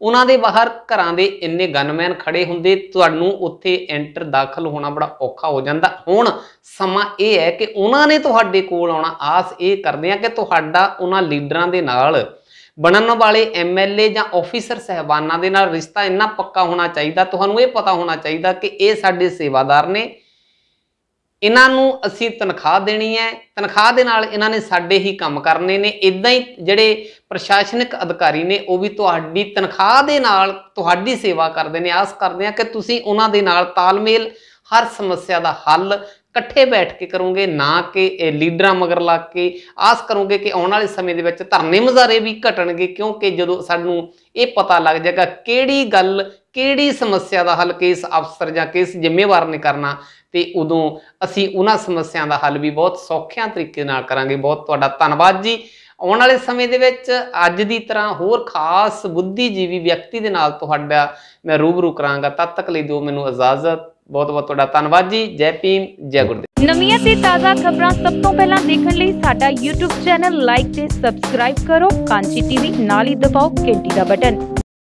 ਉਹਨਾਂ ਦੇ ਬਾਹਰ ਘਰਾਂ ਦੇ ਇੰਨੇ ਗਨਮੈਨ ਖੜੇ ਹੁੰਦੇ ਤੁਹਾਨੂੰ ਉੱਥੇ ਐਂਟਰ ਦਾਖਲ ਹੋਣਾ ਬੜਾ ਔਖਾ ਹੋ ਜਾਂਦਾ ਹੁਣ ਸਮਾਂ ਇਹ ਹੈ ਕਿ ਉਹਨਾਂ ਨੇ ਤੁਹਾਡੇ ਕੋਲ ਆਉਣਾ ਆਸ ਇਹ ਕਰਦੇ ਆ ਕਿ ਤੁਹਾਡਾ ਉਹਨਾਂ ਲੀਡਰਾਂ ਦੇ ਨਾਲ ਬਣਨ ਵਾਲੇ ਐਮਐਲਏ ਜਾਂ ਆਫੀਸਰ ਸਹਿਬਾਨਾਂ ਦੇ ਨਾਲ ਰਿਸ਼ਤਾ ਇੰਨਾ ਪੱਕਾ ਹੋਣਾ ਚਾਹੀਦਾ ਤੁਹਾਨੂੰ ਇਹ ਪਤਾ ਹੋਣਾ ਚਾਹੀਦਾ ਕਿ ਇਹ ਸਾਡੇ ਸੇਵਾਦਾਰ ਨੇ ਇਹਨਾਂ ਨੂੰ ਅਸੀਂ ਤਨਖਾਹ ਦੇਣੀ ਹੈ ਤਨਖਾਹ ਦੇ ਨਾਲ ਇਹਨਾਂ ਨੇ ਸਾਡੇ ਹੀ ਕੰਮ ਕਰਨੇ ਨੇ ਇਦਾਂ ਹੀ ਜਿਹੜੇ ਪ੍ਰਸ਼ਾਸਨਿਕ ਅਧਿਕਾਰੀ ਨੇ ਉਹ ਵੀ ਤੁਹਾਡੀ ਤਨਖਾਹ ਦੇ ਨਾਲ ਤੁਹਾਡੀ ਸੇਵਾ ਕਰਦੇ ਨੇ ਆਸ ਕਰਦੇ ਆ ਕਿ ਤੁਸੀਂ ਉਹਨਾਂ ਦੇ ਨਾਲ ਤਾਲਮੇਲ ਹਰ ਸਮੱਸਿਆ ਦਾ ਹੱਲ ਇਕੱਠੇ ਬੈਠ ਕੇ ਕਰੋਗੇ ਨਾ ਕਿ ਲੀਡਰਾਂ ਮਗਰ ਲੱਗ ਕੇ ਆਸ ਕਰੋਗੇ ਕਿ ਆਉਣ ਵਾਲੇ ਸਮੇਂ ਦੇ ਵਿੱਚ ਧਰਨੇ ਮਜ਼ਾਰੇ ਵੀ ਘਟਣਗੇ ਕਿਉਂਕਿ ਜਦੋਂ ਸਾਨੂੰ ਇਹ ਪਤਾ ਲੱਗ ਜਾਏਗਾ ਕਿਹੜੀ ਗੱਲ ਕਿਹੜੀ ਸਮੱਸਿਆ ਦਾ ਹੱਲ ਕਿਸ ਅਫਸਰ ਜਾਂ ਕਿਸ ਜ਼ਿੰਮੇਵਾਰ ਨੇ ਕਰਨਾ ਤੇ ਉਦੋਂ ਅਸੀਂ ਉਹਨਾਂ ਸਮੱਸਿਆ ਦਾ ਹੱਲ ਵੀ ਬਹੁਤ ਸੌਖਿਆਂ ਤਰੀਕੇ ਨਾਲ ਕਰਾਂਗੇ ਬਹੁਤ ਤੁਹਾਡਾ ਧੰਨਵਾਦ ਜੀ ਆਉਣ ਵਾਲੇ ਸਮੇਂ ਦੇ ਵਿੱਚ ਅੱਜ ਦੀ ਤਰ੍ਹਾਂ ਹੋਰ ਖਾਸ ਬੁੱਧੀਜੀਵੀ ਵਿਅਕਤੀ ਦੇ ਨਾਲ ਤੁਹਾਡਾ ਮੈਂ ਰੂਬਰੂ ਕਰਾਂਗਾ ਤਦ ਤੱਕ ਲਈ ਦਿਓ ਮੈਨੂੰ ਇਜਾਜ਼ਤ ਬਹੁਤ ਬਹੁਤ ਤੁਹਾਡਾ ਧੰਨਵਾਦ ਜੀ ਜੈ ਭੀਮ ਜੈ ਗੁਰਦੇਵ ਨਵੀਆਂ ਤੇ ਤਾਜ਼ਾ ਖਬਰਾਂ ਸਭ ਤੋਂ ਪਹਿਲਾਂ ਦੇਖਣ ਲਈ ਸਾਡਾ YouTube ਚੈਨਲ ਲਾਈਕ ਤੇ ਸਬਸਕ੍ਰਾਈਬ ਕਰੋ ਕਾਂਚੀ ਟੀਵੀ ਨਾਲ ਹੀ ਦਬਾਓ ਘੰਟੀ ਦਾ ਬਟਨ